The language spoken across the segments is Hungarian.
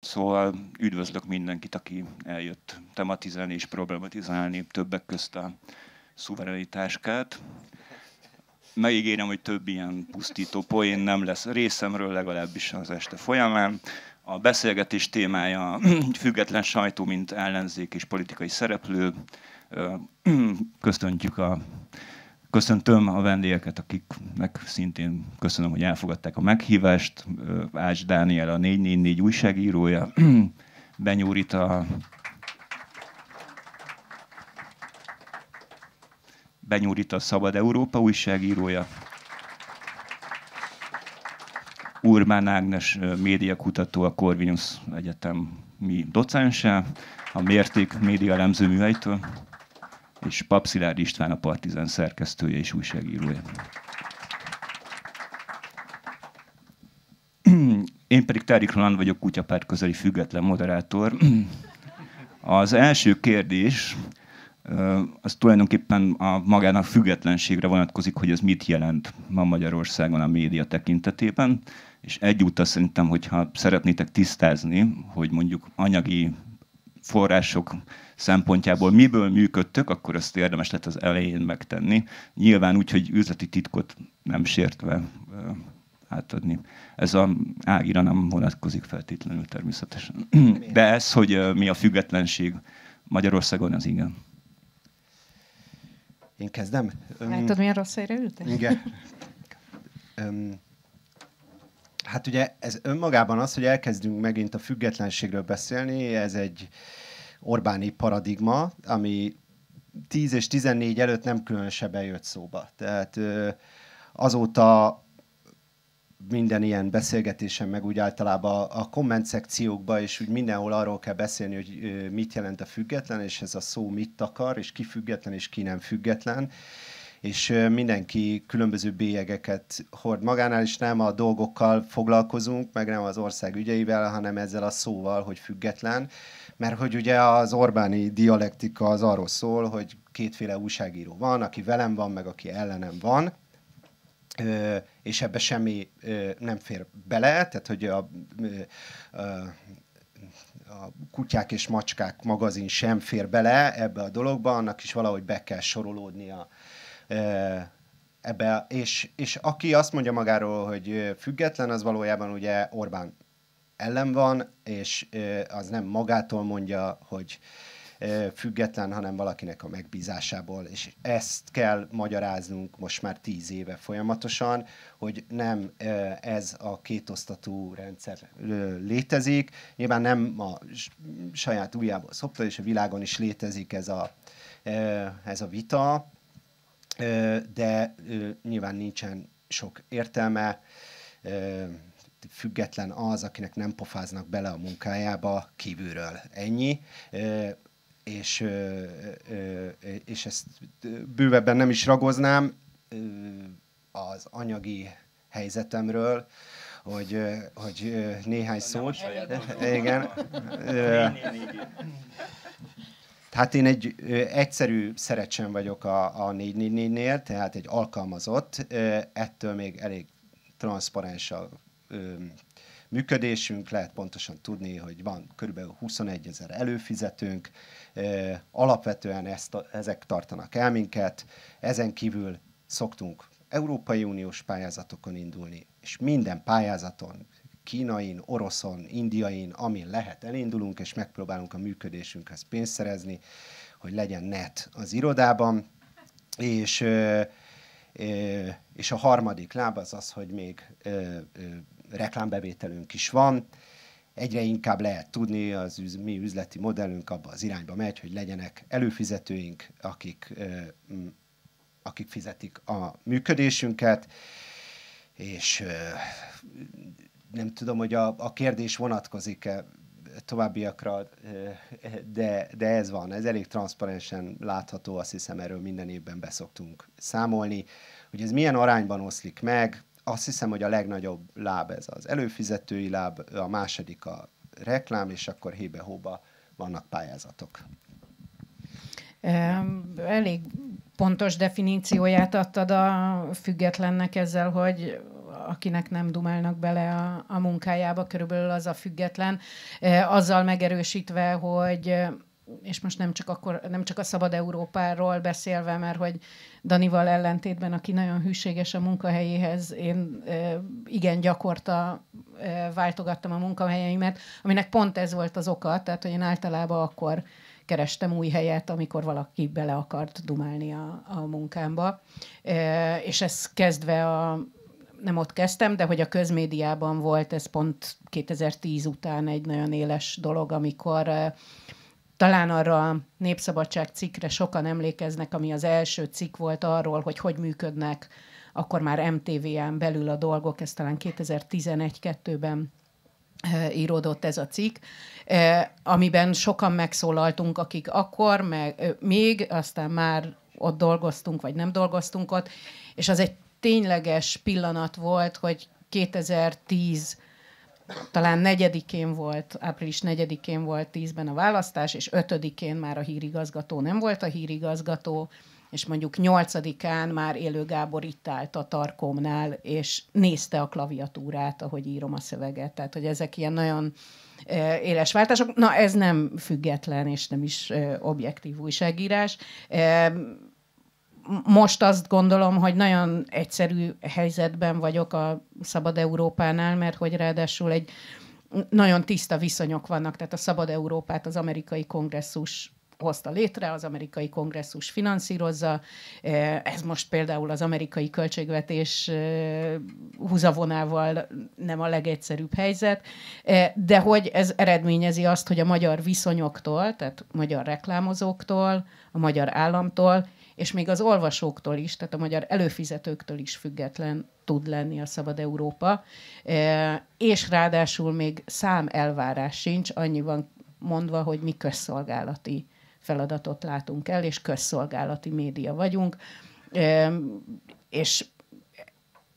Szóval üdvözlök mindenkit, aki eljött tematizálni és problematizálni többek közt a szuverenitáskát. Megígérem, hogy több ilyen pusztító poén nem lesz részemről, legalábbis az este folyamán. A beszélgetés témája független sajtó, mint ellenzék és politikai szereplő. Köszöntjük a Köszöntöm a vendégeket, akiknek szintén köszönöm, hogy elfogadták a meghívást. Ács Dániel, a 444 újságírója, Benyúrit a Benyúrit a Szabad Európa újságírója, Urmán Ágnes médiakutató a Corvinus Egyetem mi docense, a Mérték média elemző műhelytől és Papszilárd István a Partizán szerkesztője és újságírója. Én pedig Tárik Roland vagyok, kutyapárt közeli független moderátor. Az első kérdés, az tulajdonképpen a magának függetlenségre vonatkozik, hogy ez mit jelent ma Magyarországon a média tekintetében, és egyúttal szerintem, hogyha szeretnétek tisztázni, hogy mondjuk anyagi források szempontjából miből működtök, akkor azt érdemes lett az elején megtenni. Nyilván úgy, hogy üzleti titkot nem sértve átadni. Ez a ágira nem vonatkozik feltétlenül természetesen. De ez, hogy mi a függetlenség Magyarországon, az igen. Én kezdem. Látod, milyen rossz helyre ültél? Igen. Hát ugye ez önmagában az, hogy elkezdünk megint a függetlenségről beszélni, ez egy Orbáni paradigma, ami 10 és 14 előtt nem különösebben jött szóba. Tehát azóta minden ilyen beszélgetésen, meg úgy általában a komment szekciókba, és úgy mindenhol arról kell beszélni, hogy mit jelent a független, és ez a szó mit akar, és ki független, és ki nem független és mindenki különböző bélyegeket hord magánál, és nem a dolgokkal foglalkozunk, meg nem az ország ügyeivel, hanem ezzel a szóval, hogy független. Mert hogy ugye az Orbáni dialektika az arról szól, hogy kétféle újságíró van, aki velem van, meg aki ellenem van, és ebbe semmi nem fér bele, tehát hogy a, a a Kutyák és Macskák magazin sem fér bele ebbe a dologba, annak is valahogy be kell sorolódnia ebbe, és, és aki azt mondja magáról, hogy független, az valójában ugye Orbán ellen van, és az nem magától mondja, hogy független, hanem valakinek a megbízásából, és ezt kell magyaráznunk most már tíz éve folyamatosan, hogy nem ez a kétosztatú rendszer létezik. Nyilván nem a saját ujjából szopta, és a világon is létezik ez a, ez a vita, de nyilván nincsen sok értelme. Független az, akinek nem pofáznak bele a munkájába kívülről. Ennyi és, és ezt bővebben nem is ragoznám az anyagi helyzetemről, hogy, hogy néhány szót. Igen. Hát én egy ö, egyszerű szerecsen vagyok a, a 444-nél, tehát egy alkalmazott, ö, ettől még elég transzparens a ö, működésünk, lehet pontosan tudni, hogy van kb. 21 ezer előfizetőnk, ö, alapvetően ezt, ezek tartanak el minket, ezen kívül szoktunk Európai Uniós pályázatokon indulni, és minden pályázaton kínain, oroszon, indiain, amin lehet elindulunk, és megpróbálunk a működésünkhez pénzt szerezni, hogy legyen net az irodában. És, és a harmadik láb az az, hogy még reklámbevételünk is van, egyre inkább lehet tudni, az üz, mi üzleti modellünk abba az irányba megy, hogy legyenek előfizetőink, akik, ö, akik fizetik a működésünket, és ö, nem tudom, hogy a, a kérdés vonatkozik-e továbbiakra, de, de ez van, ez elég transzparensen látható, azt hiszem erről minden évben beszoktunk számolni. Hogy ez milyen arányban oszlik meg, azt hiszem, hogy a legnagyobb láb ez az előfizetői láb, a második a reklám, és akkor hébe-hóba vannak pályázatok. Elég pontos definícióját adtad a függetlennek ezzel, hogy akinek nem dumálnak bele a, a munkájába, körülbelül az a független, e, azzal megerősítve, hogy e, és most nem csak, akkor, nem csak a Szabad Európáról beszélve, mert hogy Danival ellentétben, aki nagyon hűséges a munkahelyéhez, én e, igen gyakorta váltogattam a munkahelyeimet, aminek pont ez volt az oka, tehát hogy én általában akkor kerestem új helyet, amikor valaki bele akart dumálni a, a munkámba. És ez kezdve a, nem ott kezdtem, de hogy a közmédiában volt, ez pont 2010 után egy nagyon éles dolog, amikor talán arra a Népszabadság cikkre sokan emlékeznek, ami az első cikk volt arról, hogy hogy működnek akkor már MTV-en belül a dolgok, ez talán 2011-2-ben íródott ez a cikk, amiben sokan megszólaltunk, akik akkor, meg még, aztán már ott dolgoztunk, vagy nem dolgoztunk ott, és az egy tényleges pillanat volt, hogy 2010 talán negyedikén volt, április negyedikén volt tízben a választás, és ötödikén már a hírigazgató nem volt a hírigazgató, és mondjuk nyolcadikán már élő Gábor itt állt a tarkomnál, és nézte a klaviatúrát, ahogy írom a szöveget. Tehát, hogy ezek ilyen nagyon e, éles váltások. Na, ez nem független, és nem is e, objektív újságírás. E, most azt gondolom, hogy nagyon egyszerű helyzetben vagyok a Szabad Európánál, mert hogy ráadásul egy nagyon tiszta viszonyok vannak, tehát a Szabad Európát az amerikai kongresszus hozta létre, az amerikai kongresszus finanszírozza. Eh, ez most például az amerikai költségvetés eh, húzavonával nem a legegyszerűbb helyzet, eh, de hogy ez eredményezi azt, hogy a magyar viszonyoktól, tehát magyar reklámozóktól, a magyar államtól és még az olvasóktól is, tehát a magyar előfizetőktől is független tud lenni a Szabad Európa, e, és ráadásul még szám elvárás sincs, annyi van mondva, hogy mi közszolgálati feladatot látunk el, és közszolgálati média vagyunk, e, és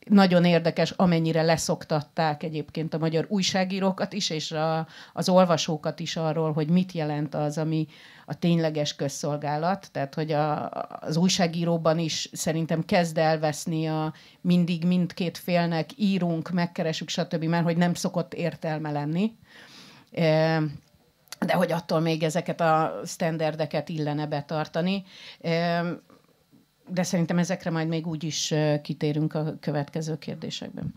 nagyon érdekes, amennyire leszoktatták egyébként a magyar újságírókat is, és a, az olvasókat is arról, hogy mit jelent az, ami a tényleges közszolgálat. Tehát, hogy a, az újságíróban is szerintem kezd elveszni a mindig mindkét félnek írunk, megkeresünk, stb., mert hogy nem szokott értelme lenni. E, de hogy attól még ezeket a sztenderdeket illene betartani. E, de szerintem ezekre majd még úgy is kitérünk a következő kérdésekben.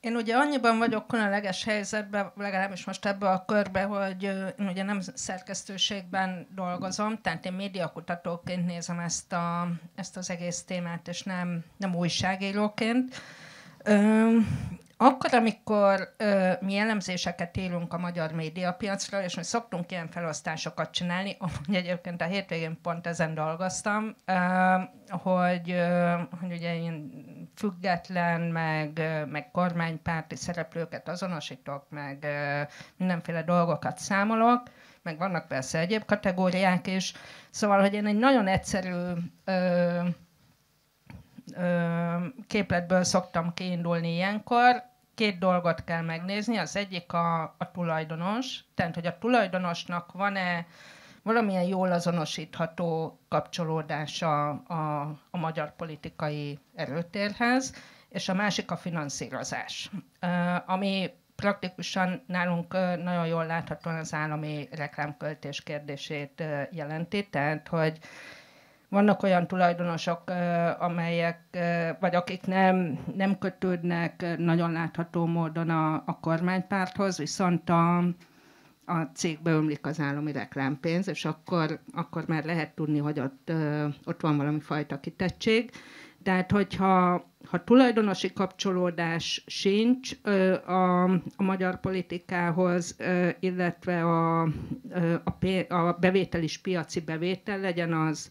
Én ugye annyiban vagyok különleges helyzetben, legalábbis most ebbe a körbe, hogy én ugye nem szerkesztőségben dolgozom, tehát én médiakutatóként nézem ezt, a, ezt az egész témát, és nem, nem újságíróként. Akkor, amikor ö, mi elemzéseket élünk a magyar médiapiacra, és mi szoktunk ilyen felosztásokat csinálni, amúgy egyébként a hétvégén pont ezen dolgoztam, ö, hogy, ö, hogy ugye ilyen független, meg, meg kormánypárti szereplőket azonosítok, meg ö, mindenféle dolgokat számolok, meg vannak persze egyéb kategóriák is, szóval, hogy én egy nagyon egyszerű ö, képletből szoktam kiindulni ilyenkor, két dolgot kell megnézni. Az egyik a, a tulajdonos, tehát hogy a tulajdonosnak van-e valamilyen jól azonosítható kapcsolódása a, a magyar politikai erőtérhez, és a másik a finanszírozás, ami praktikusan nálunk nagyon jól láthatóan az állami reklámköltés kérdését jelenti, tehát hogy vannak olyan tulajdonosok, amelyek, vagy akik nem, nem kötődnek nagyon látható módon a, a kormánypárthoz, viszont a, a cégbe ömlik az állami reklámpénz, és akkor, akkor már lehet tudni, hogy ott, ott van valami fajta kitettség. Tehát, hogyha ha tulajdonosi kapcsolódás sincs ö, a, a magyar politikához, ö, illetve a, ö, a, a bevételis piaci bevétel, legyen az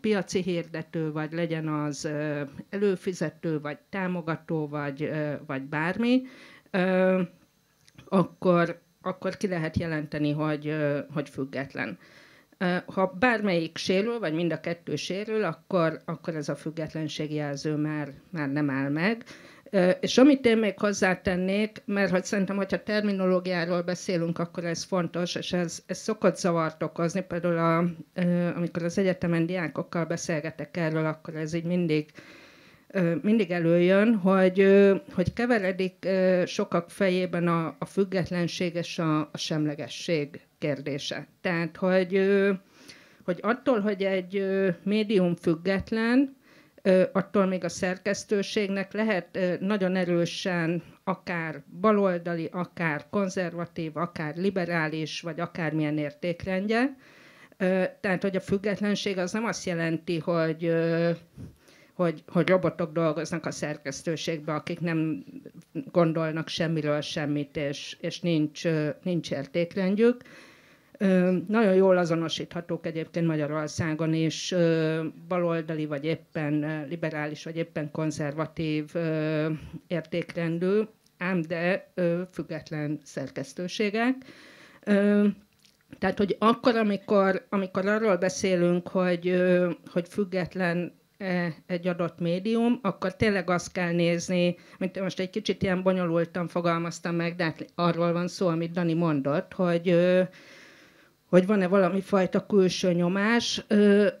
piaci hirdető, vagy legyen az előfizető, vagy támogató, vagy, vagy bármi, akkor, akkor ki lehet jelenteni, hogy, hogy független. Ha bármelyik sérül, vagy mind a kettő sérül, akkor, akkor ez a függetlenségjelző már, már nem áll meg és amit én még hozzátennék, mert hogy szerintem, hogyha terminológiáról beszélünk, akkor ez fontos, és ez, ez szokott zavart okozni. Például a, amikor az egyetemen diákokkal beszélgetek erről, akkor ez így mindig mindig előjön, hogy, hogy keveredik sokak fejében a, a függetlenség és a, a semlegesség kérdése. Tehát, hogy, hogy attól, hogy egy médium független, attól még a szerkesztőségnek lehet nagyon erősen akár baloldali, akár konzervatív, akár liberális, vagy akármilyen értékrendje. Tehát, hogy a függetlenség az nem azt jelenti, hogy hogy, hogy robotok dolgoznak a szerkesztőségbe, akik nem gondolnak semmiről semmit, és, és nincs, nincs értékrendjük, nagyon jól azonosíthatók egyébként Magyarországon is baloldali, vagy éppen liberális, vagy éppen konzervatív értékrendű, ám de független szerkesztőségek. Tehát, hogy akkor, amikor, amikor arról beszélünk, hogy, hogy független egy adott médium, akkor tényleg azt kell nézni, mint most egy kicsit ilyen bonyolultan fogalmaztam meg, de hát arról van szó, amit Dani mondott, hogy, vagy van-e valami fajta külső nyomás,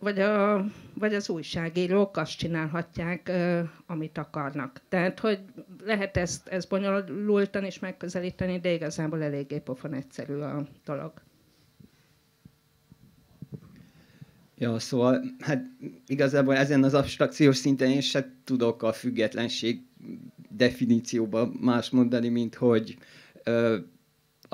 vagy, a, vagy az újságírók azt csinálhatják, amit akarnak. Tehát, hogy lehet ezt, ezt bonyolultan is megközelíteni, de igazából eléggé pofon egyszerű a dolog. Ja, szóval hát igazából ezen az abstrakciós szinten én se tudok a függetlenség definícióba más mondani, mint hogy ö,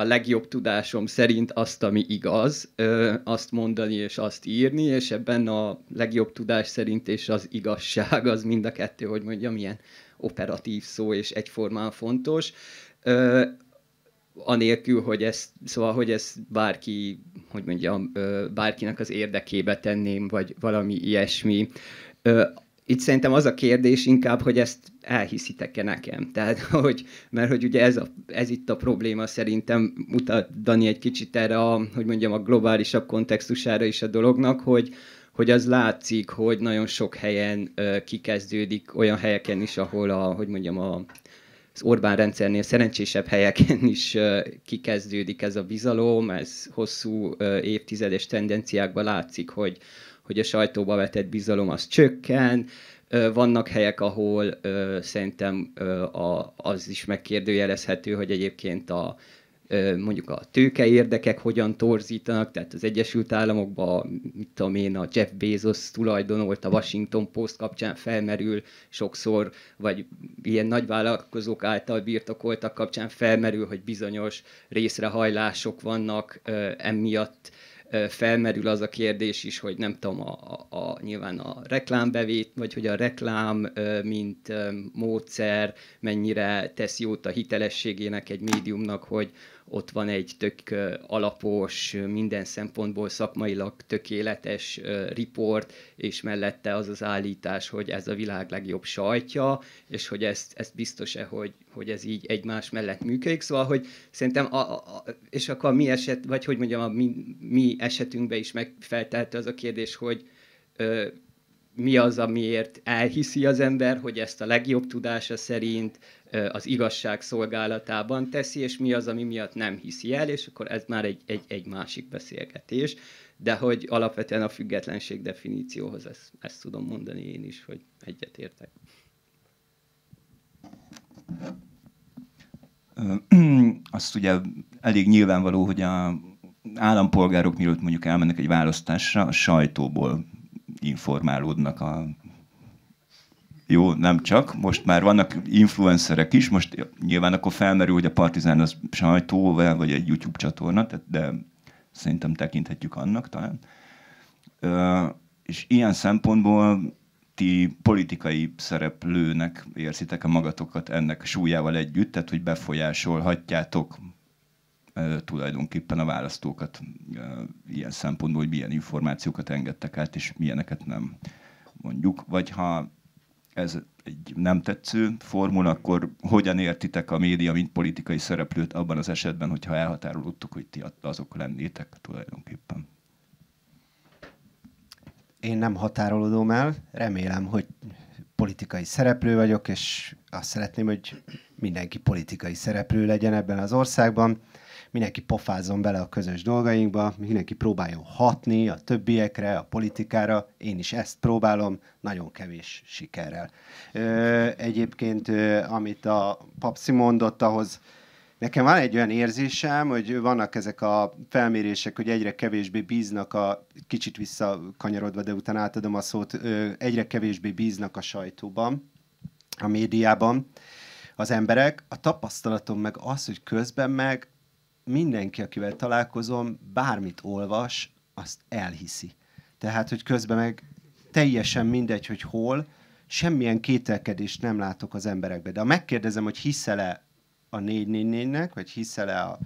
a legjobb tudásom szerint azt, ami igaz, ö, azt mondani és azt írni, és ebben a legjobb tudás szerint és az igazság az mind a kettő, hogy mondjam, ilyen operatív szó és egyformán fontos. Ö, anélkül, hogy ez, szóval, hogy ez bárki, hogy mondjam, bárkinek az érdekébe tenném, vagy valami ilyesmi itt szerintem az a kérdés inkább, hogy ezt elhiszitek-e nekem. Tehát, hogy, mert hogy ugye ez, a, ez itt a probléma szerintem mutat Dani egy kicsit erre a, hogy mondjam, a globálisabb kontextusára is a dolognak, hogy, hogy az látszik, hogy nagyon sok helyen ö, kikezdődik, olyan helyeken is, ahol a, hogy mondjam, a, az Orbán rendszernél szerencsésebb helyeken is ö, kikezdődik ez a bizalom, ez hosszú ö, évtizedes tendenciákban látszik, hogy, hogy a sajtóba vetett bizalom az csökken, vannak helyek, ahol ö, szerintem ö, a, az is megkérdőjelezhető, hogy egyébként a ö, mondjuk a tőke érdekek hogyan torzítanak, tehát az Egyesült Államokban, mit tudom én, a Jeff Bezos tulajdonolt a Washington Post kapcsán felmerül sokszor, vagy ilyen nagyvállalkozók által birtokoltak kapcsán felmerül, hogy bizonyos részrehajlások vannak ö, emiatt, felmerül az a kérdés is, hogy nem tudom, a, a, a nyilván a reklámbevét, vagy hogy a reklám, mint módszer mennyire tesz jót a hitelességének egy médiumnak, hogy ott van egy tök alapos, minden szempontból szakmailag tökéletes riport, és mellette az az állítás, hogy ez a világ legjobb sajtja, és hogy ezt, ezt biztos-e, hogy, hogy ez így egymás mellett működik. Szóval, hogy szerintem, a, a, és akkor a mi eset, vagy hogy mondjam, a mi, mi esetünkben is megfeltelte az a kérdés, hogy ö, mi az, amiért elhiszi az ember, hogy ezt a legjobb tudása szerint az igazság szolgálatában teszi, és mi az, ami miatt nem hiszi el, és akkor ez már egy, egy, egy másik beszélgetés. De hogy alapvetően a függetlenség definícióhoz ezt, ezt tudom mondani én is, hogy egyetértek. Azt ugye elég nyilvánvaló, hogy a állampolgárok mielőtt mondjuk elmennek egy választásra, a sajtóból informálódnak a jó, nem csak. Most már vannak influencerek is, most nyilván akkor felmerül, hogy a Partizán az sajtó, vagy egy YouTube csatorna, de szerintem tekinthetjük annak talán. és ilyen szempontból ti politikai szereplőnek érzitek a magatokat ennek súlyával együtt, tehát hogy befolyásolhatjátok tulajdonképpen a választókat ilyen szempontból, hogy milyen információkat engedtek át, és milyeneket nem mondjuk, vagy ha ez egy nem tetsző formula, akkor hogyan értitek a média, mint politikai szereplőt abban az esetben, hogyha elhatárolódtuk, hogy ti azok lennétek tulajdonképpen? Én nem határolódom el, remélem, hogy politikai szereplő vagyok, és azt szeretném, hogy mindenki politikai szereplő legyen ebben az országban mindenki pofázzon bele a közös dolgainkba, mindenki próbáljon hatni a többiekre, a politikára, én is ezt próbálom, nagyon kevés sikerrel. Ö, egyébként, ö, amit a papszi mondott, ahhoz Nekem van egy olyan érzésem, hogy vannak ezek a felmérések, hogy egyre kevésbé bíznak a, kicsit visszakanyarodva, de utána átadom a szót, egyre kevésbé bíznak a sajtóban, a médiában az emberek. A tapasztalatom meg az, hogy közben meg mindenki, akivel találkozom, bármit olvas, azt elhiszi. Tehát, hogy közben meg teljesen mindegy, hogy hol, semmilyen kételkedést nem látok az emberekbe. De ha megkérdezem, hogy hiszel-e a 444-nek, vagy hiszel-e a,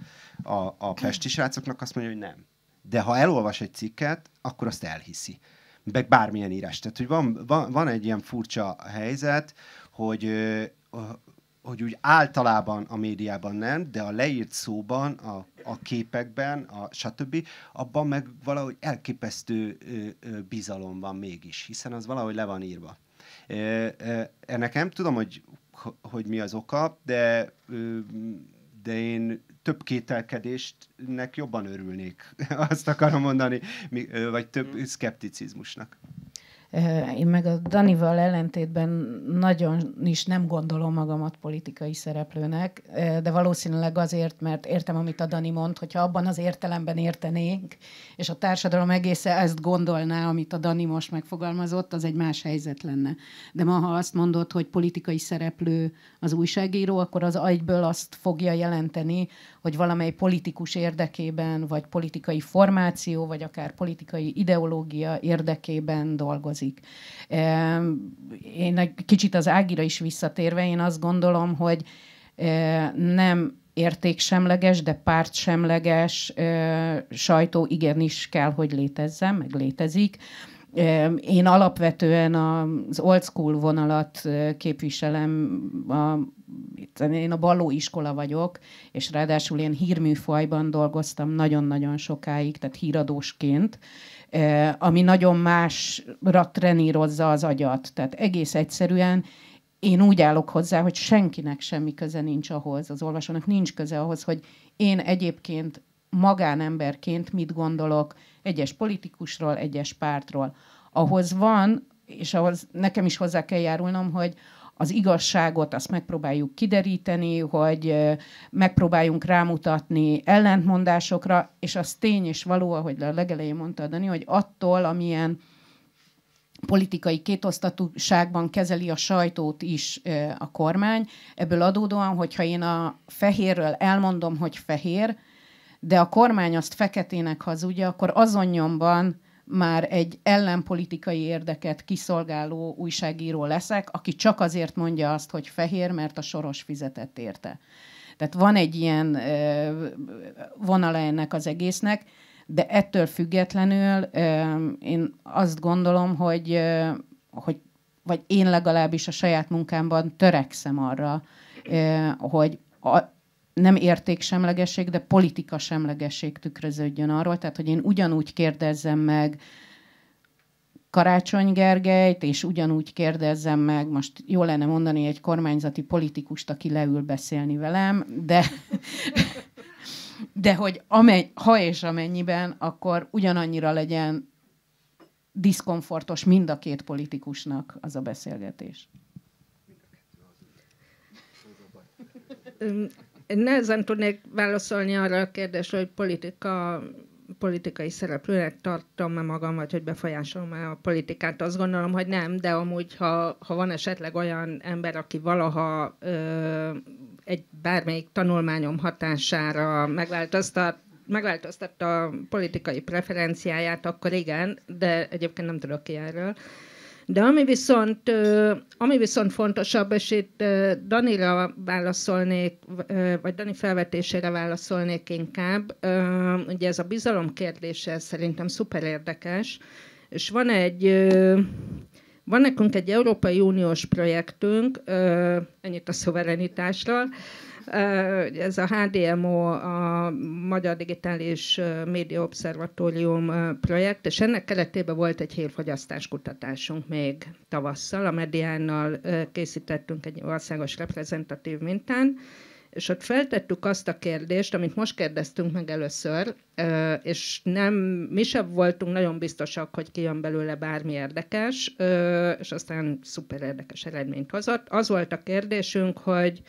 a, a pesti srácoknak, azt mondja, hogy nem. De ha elolvas egy cikket, akkor azt elhiszi. Meg bármilyen írás. Tehát, hogy van, van, van egy ilyen furcsa helyzet, hogy hogy úgy általában a médiában nem, de a leírt szóban, a, a képekben, a stb., abban meg valahogy elképesztő ö, ö, bizalom van mégis, hiszen az valahogy le van írva. ennek nem tudom, hogy, hogy mi az oka, de, ö, de én több kételkedésnek jobban örülnék, azt akarom mondani, vagy több mm. szkepticizmusnak. Én meg a Danival ellentétben nagyon is nem gondolom magamat politikai szereplőnek, de valószínűleg azért, mert értem, amit a Dani mond, hogyha abban az értelemben értenénk, és a társadalom egészen ezt gondolná, amit a Dani most megfogalmazott, az egy más helyzet lenne. De ma, ha azt mondod, hogy politikai szereplő az újságíró, akkor az agyből azt fogja jelenteni, hogy valamely politikus érdekében, vagy politikai formáció, vagy akár politikai ideológia érdekében dolgozik. Én egy kicsit az Ágira is visszatérve, én azt gondolom, hogy e, nem értéksemleges, de pártsemleges e, sajtó igenis kell, hogy létezzen, meg létezik én alapvetően az old school vonalat képviselem, a, én a baló iskola vagyok, és ráadásul én hírműfajban dolgoztam nagyon-nagyon sokáig, tehát híradósként, ami nagyon másra trenírozza az agyat. Tehát egész egyszerűen én úgy állok hozzá, hogy senkinek semmi köze nincs ahhoz, az olvasónak nincs köze ahhoz, hogy én egyébként magánemberként mit gondolok egyes politikusról, egyes pártról. Ahhoz van, és ahhoz nekem is hozzá kell járulnom, hogy az igazságot azt megpróbáljuk kideríteni, hogy megpróbáljunk rámutatni ellentmondásokra, és az tény és való, ahogy a legelején mondta Dani, hogy attól, amilyen politikai kétosztatúságban kezeli a sajtót is a kormány. Ebből adódóan, hogyha én a fehérről elmondom, hogy fehér, de a kormány azt feketének hazudja, akkor azon nyomban már egy ellenpolitikai érdeket kiszolgáló újságíró leszek, aki csak azért mondja azt, hogy fehér, mert a soros fizetett érte. Tehát van egy ilyen ö, vonala ennek az egésznek, de ettől függetlenül ö, én azt gondolom, hogy, ö, hogy vagy én legalábbis a saját munkámban törekszem arra, hogy a, nem értéksemlegesség, de politika semlegesség tükröződjön arról. Tehát, hogy én ugyanúgy kérdezzem meg Karácsony Gergelyt, és ugyanúgy kérdezzem meg, most jó lenne mondani egy kormányzati politikust, aki leül beszélni velem, de, de hogy amely, ha és amennyiben, akkor ugyanannyira legyen diszkomfortos mind a két politikusnak az a beszélgetés. Nehezen tudnék válaszolni arra a kérdésre, hogy politika, politikai szereplőnek tartom-e magam, vagy hogy befolyásolom-e a politikát. Azt gondolom, hogy nem, de amúgy, ha, ha van esetleg olyan ember, aki valaha ö, egy bármelyik tanulmányom hatására megváltoztat, megváltoztatta a politikai preferenciáját, akkor igen, de egyébként nem tudok ki erről. Ö, de ami viszont, ami viszont fontosabb, és itt Danira válaszolnék, vagy Dani felvetésére válaszolnék inkább, ugye ez a bizalom kérdése szerintem szuper érdekes, és van egy, van nekünk egy Európai Uniós projektünk, ennyit a szuverenitásról, ez a HDMO, a Magyar Digitális Média Obszervatórium projekt, és ennek keretében volt egy hírfogyasztás kutatásunk még tavasszal. A Mediánnal készítettünk egy országos reprezentatív mintán, és ott feltettük azt a kérdést, amit most kérdeztünk meg először, és nem, mi sem voltunk nagyon biztosak, hogy kijön belőle bármi érdekes, és aztán szuper érdekes eredményt hozott. Az volt a kérdésünk, hogy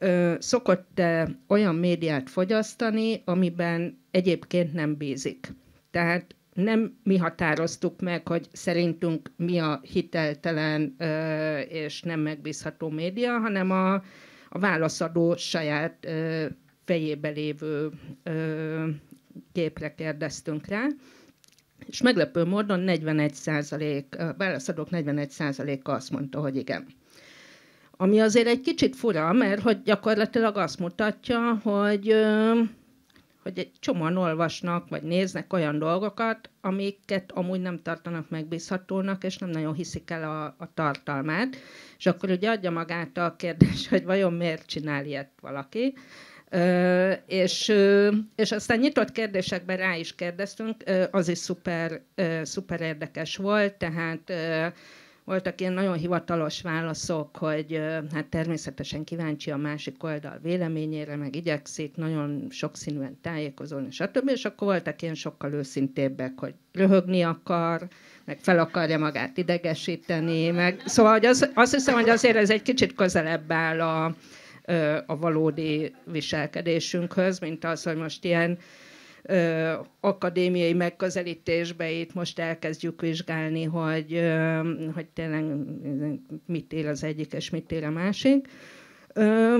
ö, szokott ö, olyan médiát fogyasztani, amiben egyébként nem bízik. Tehát nem mi határoztuk meg, hogy szerintünk mi a hiteltelen ö, és nem megbízható média, hanem a, a válaszadó saját ö, fejébe lévő ö, képre kérdeztünk rá, és meglepő módon 41 a válaszadók 41 a azt mondta, hogy igen. Ami azért egy kicsit fura, mert hogy gyakorlatilag azt mutatja, hogy, hogy egy csomóan olvasnak, vagy néznek olyan dolgokat, amiket amúgy nem tartanak megbízhatónak, és nem nagyon hiszik el a, a tartalmát. És akkor ugye adja magát a kérdés, hogy vajon miért csinál ilyet valaki. Ö, és, ö, és aztán nyitott kérdésekben rá is kérdeztünk, ö, az is szuper, ö, szuper érdekes volt, tehát ö, voltak ilyen nagyon hivatalos válaszok, hogy hát természetesen kíváncsi a másik oldal véleményére, meg igyekszik nagyon sokszínűen tájékozolni, stb. És akkor voltak ilyen sokkal őszintébbek, hogy röhögni akar, meg fel akarja magát idegesíteni, meg... Szóval hogy az, azt hiszem, hogy azért ez egy kicsit közelebb áll a, a valódi viselkedésünkhöz, mint az, hogy most ilyen ö, akadémiai megközelítésbe itt most elkezdjük vizsgálni, hogy, ö, hogy tényleg mit él az egyik és mit él a másik. Ö,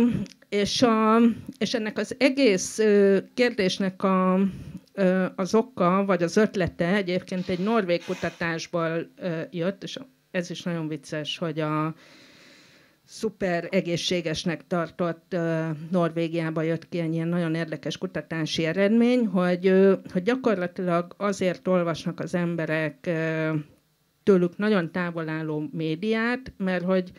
és, a, és ennek az egész ö, kérdésnek a, ö, az oka, vagy az ötlete egyébként egy norvég kutatásból ö, jött, és ez is nagyon vicces, hogy a, szuper egészségesnek tartott Norvégiába jött ki egy ilyen nagyon érdekes kutatási eredmény, hogy, hogy gyakorlatilag azért olvasnak az emberek tőlük nagyon távol álló médiát, mert hogy,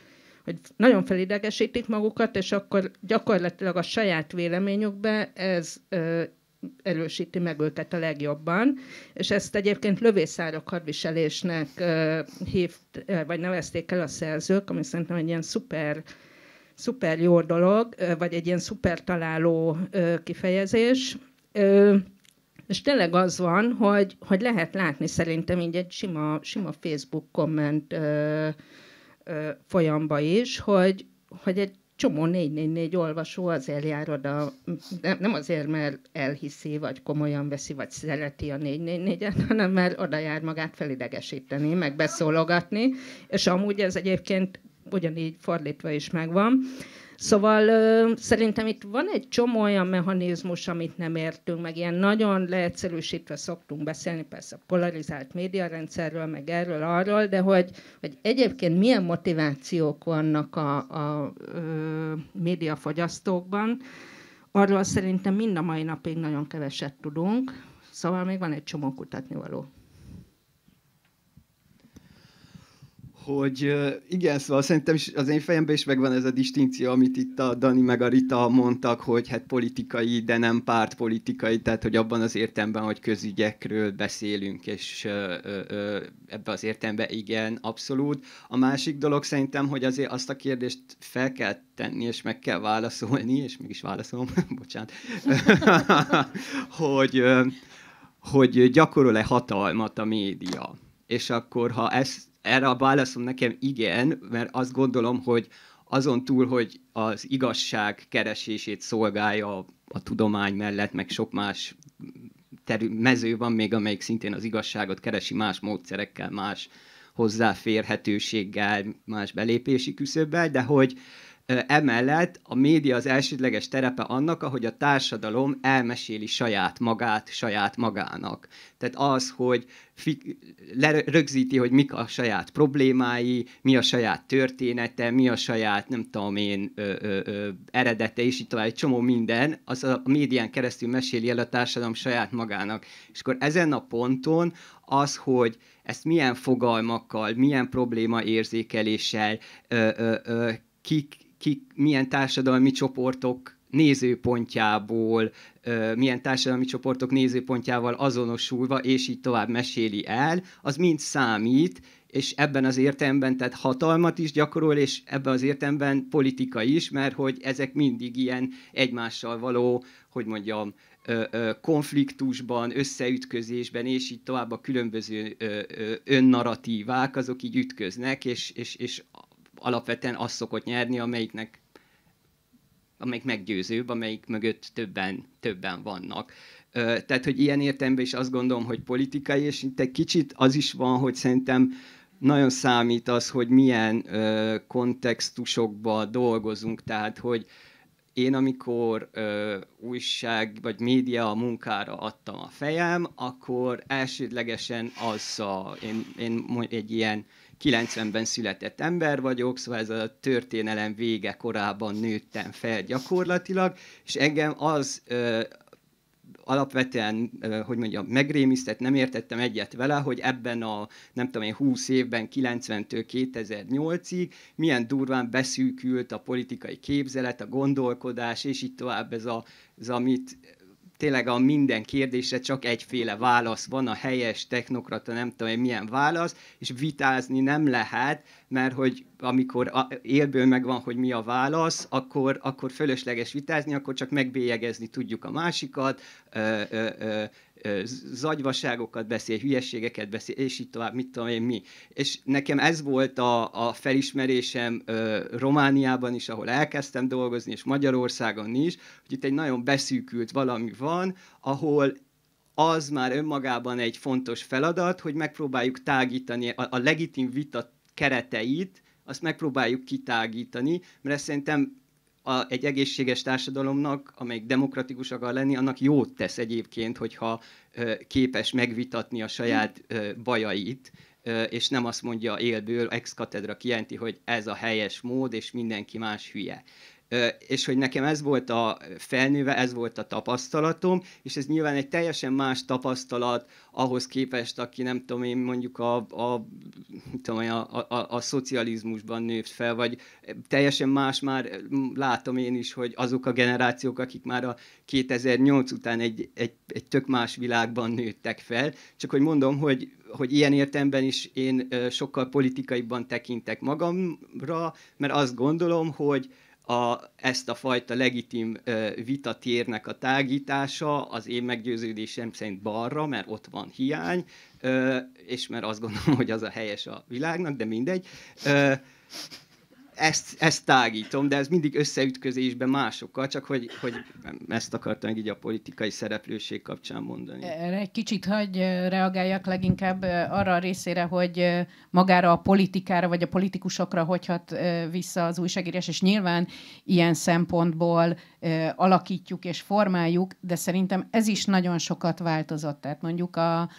hogy nagyon felidegesítik magukat, és akkor gyakorlatilag a saját véleményükbe ez erősíti meg őket a legjobban, és ezt egyébként lövészárok hadviselésnek hív, vagy nevezték el a szerzők, ami szerintem egy ilyen szuper szuper jó dolog, vagy egy ilyen szuper találó kifejezés. És tényleg az van, hogy, hogy lehet látni szerintem így egy sima, sima Facebook komment folyamba is, hogy, hogy egy csomó négy olvasó azért jár oda, nem azért, mert elhiszi, vagy komolyan veszi, vagy szereti a négy-négy-négyet, hanem mert oda jár magát felidegesíteni, meg beszólogatni, és amúgy ez egyébként ugyanígy fordítva is megvan. Szóval ö, szerintem itt van egy csomó olyan mechanizmus, amit nem értünk, meg ilyen nagyon leegyszerűsítve szoktunk beszélni, persze a polarizált médiarendszerről, meg erről, arról, de hogy, hogy egyébként milyen motivációk vannak a, a ö, médiafogyasztókban, arról szerintem mind a mai napig nagyon keveset tudunk, szóval még van egy csomó kutatnivaló. hogy igen, szóval szerintem is az én fejemben is megvan ez a distinció, amit itt a Dani meg a Rita mondtak, hogy hát politikai, de nem pártpolitikai, tehát hogy abban az értemben, hogy közügyekről beszélünk, és ebbe az értemben igen, abszolút. A másik dolog szerintem, hogy azért azt a kérdést fel kell tenni, és meg kell válaszolni, és mégis válaszolom, bocsánat, hogy, hogy gyakorol-e hatalmat a média. És akkor, ha ezt erre a válaszom nekem igen, mert azt gondolom, hogy azon túl, hogy az igazság keresését szolgálja a, a tudomány mellett, meg sok más terü- mező van még, amelyik szintén az igazságot keresi más módszerekkel, más hozzáférhetőséggel, más belépési küszöbbel, de hogy Emellett a média az elsődleges terepe annak, ahogy a társadalom elmeséli saját magát saját magának. Tehát az, hogy fi- lerögzíti, hogy mik a saját problémái, mi a saját története, mi a saját, nem tudom én, ö, ö, ö, eredete, és itt egy csomó minden, az a médián keresztül meséli el a társadalom saját magának. És akkor ezen a ponton az, hogy ezt milyen fogalmakkal, milyen problémaérzékeléssel ö, ö, ö, kik ki, milyen társadalmi csoportok nézőpontjából, milyen társadalmi csoportok nézőpontjával azonosulva, és így tovább meséli el, az mind számít, és ebben az értelemben tehát hatalmat is gyakorol, és ebben az értelemben politika is, mert hogy ezek mindig ilyen egymással való, hogy mondjam, konfliktusban, összeütközésben, és így tovább a különböző önnarratívák, azok így ütköznek, és, és, és alapvetően az szokott nyerni, amelyiknek amelyik meggyőzőbb, amelyik mögött többen, többen vannak. Tehát, hogy ilyen értelemben is azt gondolom, hogy politikai, és itt egy kicsit az is van, hogy szerintem nagyon számít az, hogy milyen ö, kontextusokba dolgozunk, tehát hogy én amikor ö, újság vagy média a munkára adtam a fejem, akkor elsődlegesen az a, én, én egy ilyen 90-ben született ember vagyok, szóval ez a történelem vége korában nőttem fel gyakorlatilag, és engem az ö, alapvetően, hogy mondjam, megrémisztett, nem értettem egyet vele, hogy ebben a, nem tudom én, 20 évben, 90-től 2008-ig milyen durván beszűkült a politikai képzelet, a gondolkodás, és így tovább ez, a, ez amit tényleg a minden kérdésre csak egyféle válasz van, a helyes technokrata nem tudom hogy milyen válasz, és vitázni nem lehet, mert hogy amikor élből megvan, hogy mi a válasz, akkor, akkor fölösleges vitázni, akkor csak megbélyegezni tudjuk a másikat, ö, ö, ö, zagyvaságokat beszél, hülyeségeket beszél, és így tovább, mit tudom én mi. És nekem ez volt a, a felismerésem ö, Romániában is, ahol elkezdtem dolgozni, és Magyarországon is, hogy itt egy nagyon beszűkült valami van, ahol az már önmagában egy fontos feladat, hogy megpróbáljuk tágítani a, a legitim vita kereteit, azt megpróbáljuk kitágítani, mert szerintem a, egy egészséges társadalomnak, amelyik demokratikus akar lenni, annak jót tesz egyébként, hogyha ö, képes megvitatni a saját ö, bajait, ö, és nem azt mondja élből, ex katedra kijelenti, hogy ez a helyes mód, és mindenki más hülye és hogy nekem ez volt a felnőve, ez volt a tapasztalatom, és ez nyilván egy teljesen más tapasztalat ahhoz képest, aki nem tudom én mondjuk a, a, tudom, a, a, a, a szocializmusban nőtt fel, vagy teljesen más már látom én is, hogy azok a generációk, akik már a 2008 után egy, egy, egy tök más világban nőttek fel, csak hogy mondom, hogy hogy ilyen értemben is én sokkal politikaiban tekintek magamra, mert azt gondolom, hogy, a, ezt a fajta legitim vitatérnek a tágítása az én meggyőződésem szerint balra, mert ott van hiány, és mert azt gondolom, hogy az a helyes a világnak, de mindegy ezt, ezt tágítom, de ez mindig összeütközésben másokkal, csak hogy, hogy ezt akartam így a politikai szereplőség kapcsán mondani. Erre egy kicsit hagy reagáljak leginkább arra a részére, hogy magára a politikára vagy a politikusokra hogyhat vissza az újságírás, és nyilván ilyen szempontból alakítjuk és formáljuk, de szerintem ez is nagyon sokat változott. Tehát mondjuk a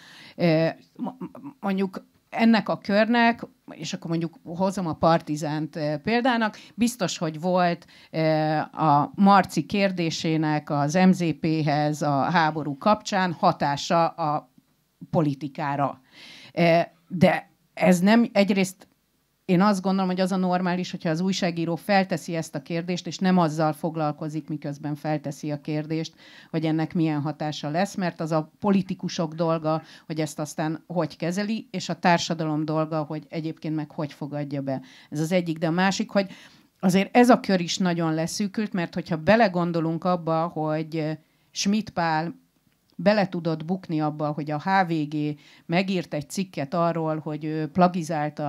mondjuk ennek a körnek, és akkor mondjuk hozom a partizánt eh, példának, biztos, hogy volt eh, a Marci kérdésének az MZP-hez a háború kapcsán hatása a politikára. Eh, de ez nem egyrészt én azt gondolom, hogy az a normális, hogyha az újságíró felteszi ezt a kérdést, és nem azzal foglalkozik, miközben felteszi a kérdést, hogy ennek milyen hatása lesz, mert az a politikusok dolga, hogy ezt aztán hogy kezeli, és a társadalom dolga, hogy egyébként meg hogy fogadja be. Ez az egyik, de a másik, hogy azért ez a kör is nagyon leszűkült, mert hogyha belegondolunk abba, hogy Schmidt Pál bele tudott bukni abba, hogy a HVG megírt egy cikket arról, hogy ő a,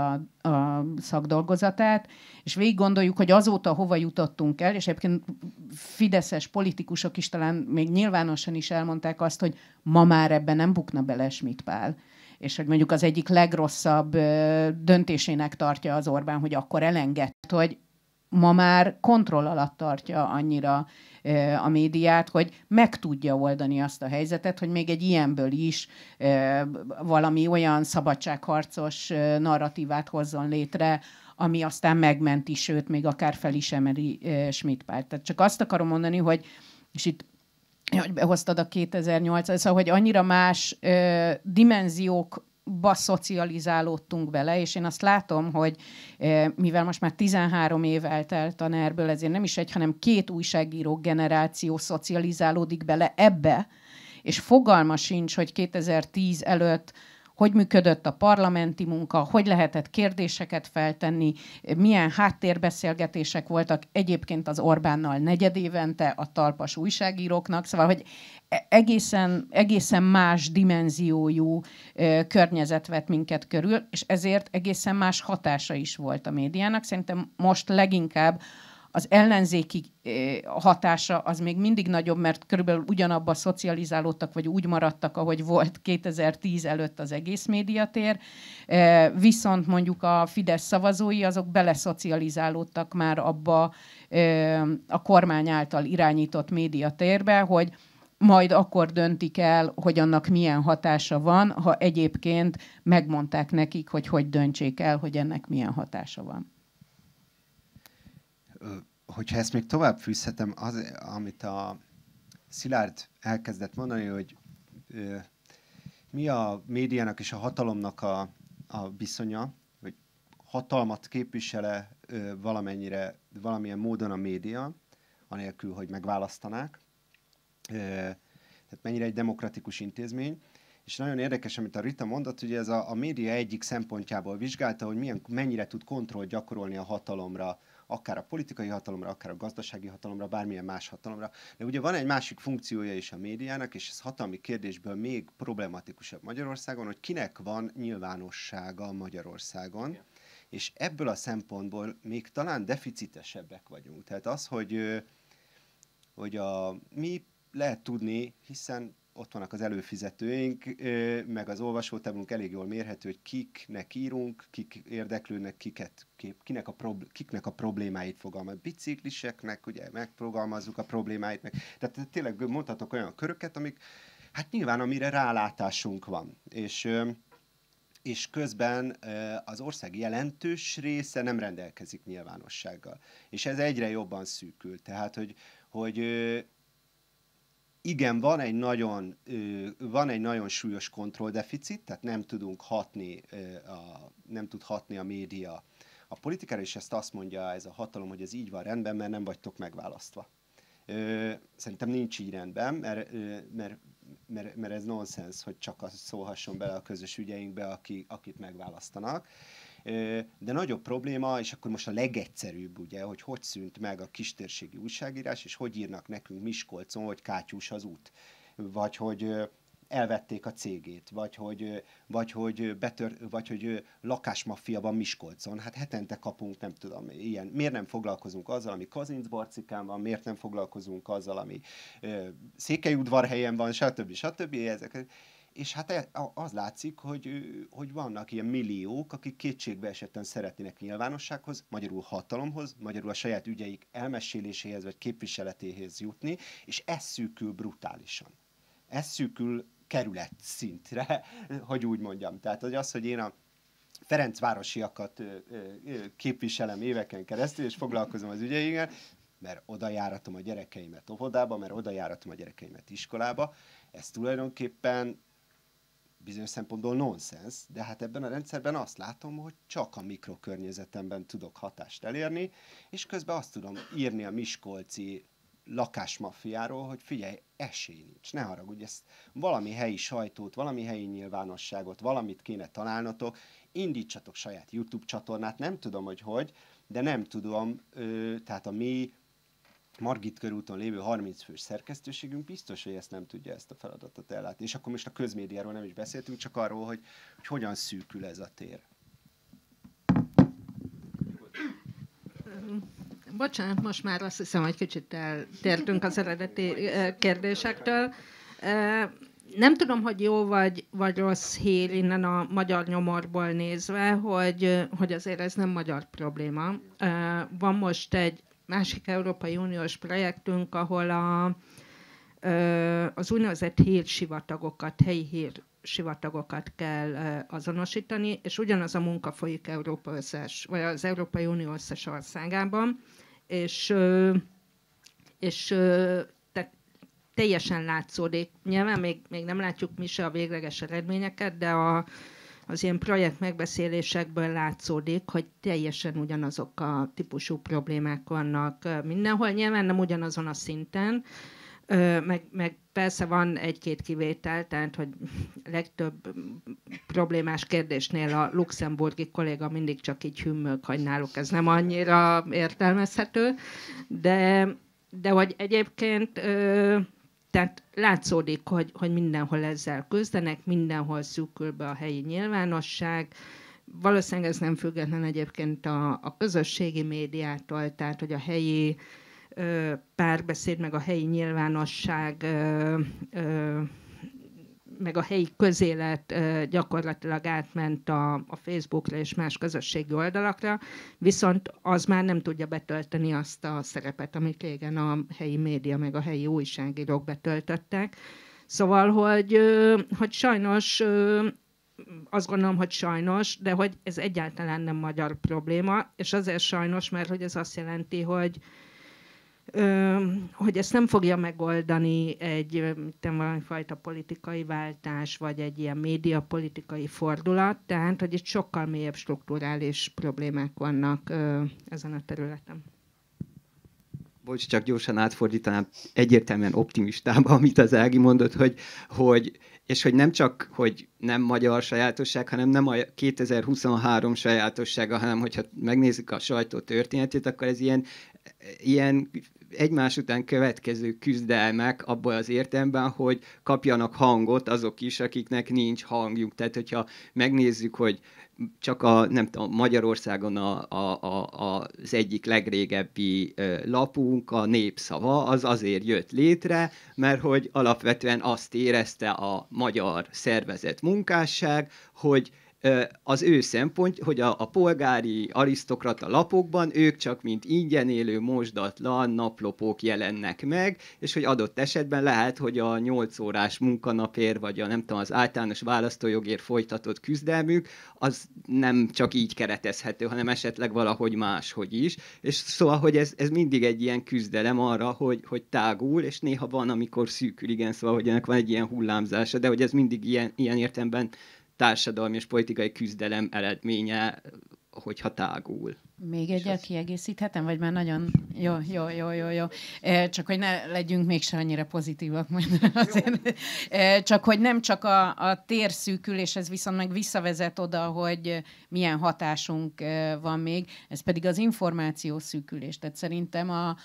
a szakdolgozatát, és végig gondoljuk, hogy azóta hova jutottunk el, és egyébként fideszes politikusok is talán még nyilvánosan is elmondták azt, hogy ma már ebben nem bukna bele Schmidt Pál és hogy mondjuk az egyik legrosszabb döntésének tartja az Orbán, hogy akkor elengedt, hogy ma már kontroll alatt tartja annyira a médiát, hogy meg tudja oldani azt a helyzetet, hogy még egy ilyenből is valami olyan szabadságharcos narratívát hozzon létre, ami aztán megmenti, sőt, még akár fel is emeli Schmidt párt. Tehát csak azt akarom mondani, hogy és itt hogy behoztad a 2008 szóval, hogy annyira más ö, dimenziók ba szocializálódtunk bele, és én azt látom, hogy eh, mivel most már 13 év eltelt a NER-ből, ezért nem is egy, hanem két újságíró generáció szocializálódik bele ebbe, és fogalma sincs, hogy 2010 előtt hogy működött a parlamenti munka, hogy lehetett kérdéseket feltenni, milyen háttérbeszélgetések voltak egyébként az Orbánnal negyedévente a talpas újságíróknak. Szóval, hogy E- egészen, egészen más dimenziójú ö, környezet vett minket körül, és ezért egészen más hatása is volt a médiának. Szerintem most leginkább az ellenzéki hatása az még mindig nagyobb, mert körülbelül ugyanabba szocializálódtak, vagy úgy maradtak, ahogy volt 2010 előtt az egész médiatér. Viszont mondjuk a Fidesz szavazói azok beleszocializálódtak már abba a kormány által irányított médiatérbe, hogy majd akkor döntik el, hogy annak milyen hatása van, ha egyébként megmondták nekik, hogy hogy döntsék el, hogy ennek milyen hatása van. Hogyha ezt még tovább fűzhetem, az, amit a Szilárd elkezdett mondani, hogy ö, mi a médiának és a hatalomnak a, a viszonya, hogy hatalmat képvisele ö, valamennyire, valamilyen módon a média, anélkül, hogy megválasztanák, tehát mennyire egy demokratikus intézmény. És nagyon érdekes, amit a Rita mondott, hogy ez a, a média egyik szempontjából vizsgálta, hogy milyen, mennyire tud kontroll gyakorolni a hatalomra, akár a politikai hatalomra, akár a gazdasági hatalomra, bármilyen más hatalomra. De ugye van egy másik funkciója is a médiának, és ez hatalmi kérdésből még problematikusabb Magyarországon, hogy kinek van nyilvánossága Magyarországon. Yeah. És ebből a szempontból még talán deficitesebbek vagyunk. Tehát az, hogy hogy a mi lehet tudni, hiszen ott vannak az előfizetőink, meg az olvasótáblunk elég jól mérhető, hogy kiknek írunk, kik érdeklődnek, kiket, kinek a probl- kiknek a problémáit fogalmaz. Bicikliseknek, ugye, megfogalmazzuk a problémáit. Meg. Tehát tényleg mondhatok olyan köröket, amik, hát nyilván amire rálátásunk van. És és közben az ország jelentős része nem rendelkezik nyilvánossággal. És ez egyre jobban szűkül. Tehát, hogy, hogy igen, van egy nagyon, van egy nagyon súlyos kontrolldeficit, tehát nem tudunk hatni, a, nem tud hatni a média a politikára, és ezt azt mondja ez a hatalom, hogy ez így van rendben, mert nem vagytok megválasztva. Szerintem nincs így rendben, mert, mert, mert, mert ez nonsens, hogy csak az szólhasson bele a közös ügyeinkbe, aki, akit megválasztanak. De nagyobb probléma, és akkor most a legegyszerűbb, ugye, hogy hogy szűnt meg a kistérségi újságírás, és hogy írnak nekünk Miskolcon, hogy kátyús az út, vagy hogy elvették a cégét, vagy hogy, vagy hogy, betör, vagy hogy lakásmaffia van Miskolcon. Hát hetente kapunk, nem tudom, ilyen. Miért nem foglalkozunk azzal, ami Kazincbarcikán van, miért nem foglalkozunk azzal, ami ö, Székelyudvarhelyen van, stb. stb. stb. Ezek, és hát e, az látszik, hogy, hogy vannak ilyen milliók, akik kétségbe esetten szeretnének nyilvánossághoz, magyarul hatalomhoz, magyarul a saját ügyeik elmeséléséhez vagy képviseletéhez jutni, és ez szűkül brutálisan. Ez szűkül kerület szintre, hogy úgy mondjam. Tehát hogy az, hogy én a Ferencvárosiakat képviselem éveken keresztül, és foglalkozom az ügyeinkkel, mert oda járatom a gyerekeimet óvodába, mert oda járatom a gyerekeimet iskolába, ez tulajdonképpen bizonyos szempontból nonsens, de hát ebben a rendszerben azt látom, hogy csak a mikrokörnyezetemben tudok hatást elérni, és közben azt tudom írni a Miskolci lakásmafiáról, hogy figyelj, esély nincs, ne haragudj, ezt valami helyi sajtót, valami helyi nyilvánosságot, valamit kéne találnatok, indítsatok saját YouTube csatornát, nem tudom, hogy hogy, de nem tudom, ö, tehát a mi Margit körúton lévő 30 fős szerkesztőségünk biztos, hogy ezt nem tudja ezt a feladatot ellátni. És akkor most a közmédiáról nem is beszéltünk, csak arról, hogy, hogy hogyan szűkül ez a tér. Bocsánat, most már azt hiszem, hogy kicsit eltértünk az eredeti kérdésektől. Nem tudom, hogy jó vagy, vagy rossz hír innen a magyar nyomorból nézve, hogy, hogy azért ez nem magyar probléma. Van most egy másik Európai Uniós projektünk, ahol a, az úgynevezett hírsivatagok,at helyi hírsivatagokat kell azonosítani, és ugyanaz a munka folyik Európa összes, vagy az Európai Unió összes országában, és, és tehát teljesen látszódik. Nyilván még, még nem látjuk mi se a végleges eredményeket, de a, az ilyen projekt megbeszélésekből látszódik, hogy teljesen ugyanazok a típusú problémák vannak mindenhol, nyilván nem ugyanazon a szinten, meg, meg persze van egy-két kivétel, tehát hogy legtöbb problémás kérdésnél a luxemburgi kolléga mindig csak így hümmög, hogy náluk ez nem annyira értelmezhető, de, de hogy egyébként tehát látszódik, hogy, hogy mindenhol ezzel közdenek, mindenhol szűkül be a helyi nyilvánosság, valószínűleg ez nem független egyébként a, a közösségi médiától, tehát hogy a helyi ö, párbeszéd, meg a helyi nyilvánosság ö, ö, meg a helyi közélet gyakorlatilag átment a, a Facebookra és más közösségi oldalakra, viszont az már nem tudja betölteni azt a szerepet, amit régen a helyi média meg a helyi újságírók betöltöttek. Szóval, hogy, hogy sajnos azt gondolom, hogy sajnos, de hogy ez egyáltalán nem magyar probléma, és azért sajnos, mert hogy ez azt jelenti, hogy hogy ezt nem fogja megoldani egy valami fajta politikai váltás, vagy egy ilyen médiapolitikai fordulat, tehát hogy itt sokkal mélyebb strukturális problémák vannak ezen a területen. Bocs, csak gyorsan átfordítanám egyértelműen optimistába, amit az Ági mondott, hogy, hogy és hogy nem csak, hogy nem magyar sajátosság, hanem nem a 2023 sajátossága, hanem hogyha megnézzük a sajtó történetét, akkor ez ilyen, ilyen egymás után következő küzdelmek abban az értelemben, hogy kapjanak hangot azok is, akiknek nincs hangjuk. Tehát, hogyha megnézzük, hogy csak a, nem tudom, Magyarországon a, a, a, az egyik legrégebbi lapunk, a Népszava, az azért jött létre, mert hogy alapvetően azt érezte a magyar szervezet munkásság, hogy az ő szempont, hogy a, a polgári arisztokrata lapokban ők csak mint ingyen élő, mosdatlan naplopók jelennek meg, és hogy adott esetben lehet, hogy a 8 órás munkanapér, vagy a nem tudom, az általános választójogért folytatott küzdelmük, az nem csak így keretezhető, hanem esetleg valahogy máshogy is. És szóval, hogy ez, ez mindig egy ilyen küzdelem arra, hogy, hogy tágul, és néha van, amikor szűkül, igen, szóval, hogy ennek van egy ilyen hullámzása, de hogy ez mindig ilyen, ilyen értemben társadalmi és politikai küzdelem eredménye, hogyha tágul. Még egyet az... kiegészíthetem, vagy már nagyon jó, jó, jó, jó, jó. E, csak hogy ne legyünk mégse annyira pozitívak, majd azért. E, csak hogy nem csak a, a térszűkülés, ez viszont meg visszavezet oda, hogy milyen hatásunk e, van még, ez pedig az információ szűkülés. Tehát szerintem a,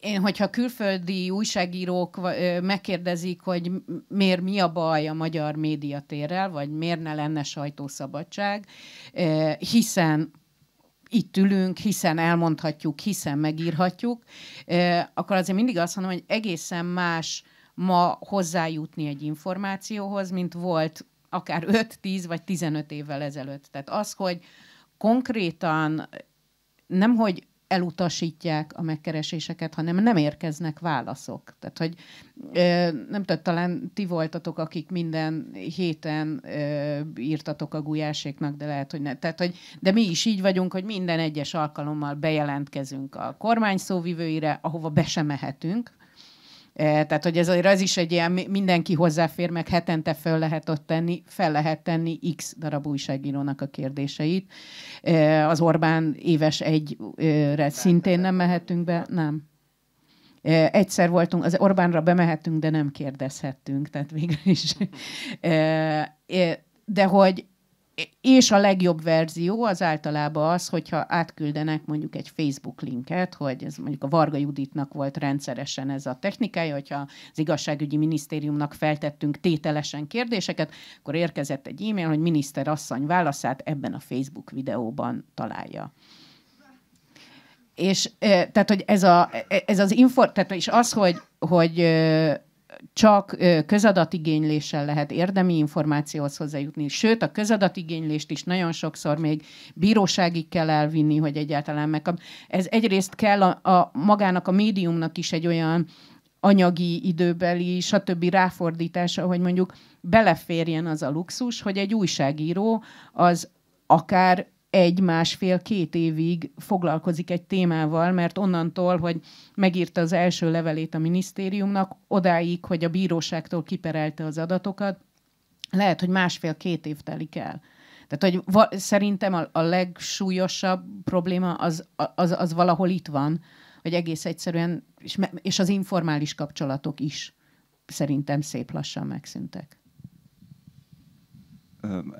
én, hogyha külföldi újságírók megkérdezik, hogy miért mi a baj a magyar médiatérrel, vagy miért ne lenne sajtószabadság, hiszen itt ülünk, hiszen elmondhatjuk, hiszen megírhatjuk, akkor azért mindig azt mondom, hogy egészen más ma hozzájutni egy információhoz, mint volt akár 5-10 vagy 15 évvel ezelőtt. Tehát az, hogy konkrétan nem, hogy elutasítják a megkereséseket, hanem nem érkeznek válaszok. Tehát, hogy nem tudom, talán ti voltatok, akik minden héten írtatok a gulyáséknak, de lehet, hogy ne. Tehát, hogy, de mi is így vagyunk, hogy minden egyes alkalommal bejelentkezünk a kormány szóvivőire, ahova be sem mehetünk, E, tehát, hogy ez, ez is egy ilyen, mindenki hozzáfér, meg hetente fel lehet ott tenni, fel lehet tenni x darab újságírónak a kérdéseit. E, az Orbán éves egyre szintén nem mehetünk be, nem. E, egyszer voltunk, az Orbánra bemehetünk, de nem kérdezhettünk, tehát végül is. De hogy és a legjobb verzió az általában az, hogyha átküldenek mondjuk egy Facebook linket, hogy ez mondjuk a Varga Juditnak volt rendszeresen ez a technikája, hogyha az igazságügyi minisztériumnak feltettünk tételesen kérdéseket, akkor érkezett egy e-mail, hogy miniszter asszony válaszát ebben a Facebook videóban találja. És eh, tehát, hogy ez, a, ez az info, tehát és az, hogy, hogy eh, csak közadatigényléssel lehet érdemi információhoz hozzájutni, sőt a közadatigénylést is nagyon sokszor még bíróságig kell elvinni, hogy egyáltalán megkap. Ez egyrészt kell a, a magának a médiumnak is egy olyan anyagi, időbeli, stb. ráfordítása, hogy mondjuk beleférjen az a luxus, hogy egy újságíró az akár egy, másfél, két évig foglalkozik egy témával, mert onnantól, hogy megírta az első levelét a minisztériumnak, odáig, hogy a bíróságtól kiperelte az adatokat, lehet, hogy másfél-két év telik el. Tehát, hogy va- szerintem a, a legsúlyosabb probléma az, az, az valahol itt van, hogy egész egyszerűen, és, és az informális kapcsolatok is szerintem szép lassan megszűntek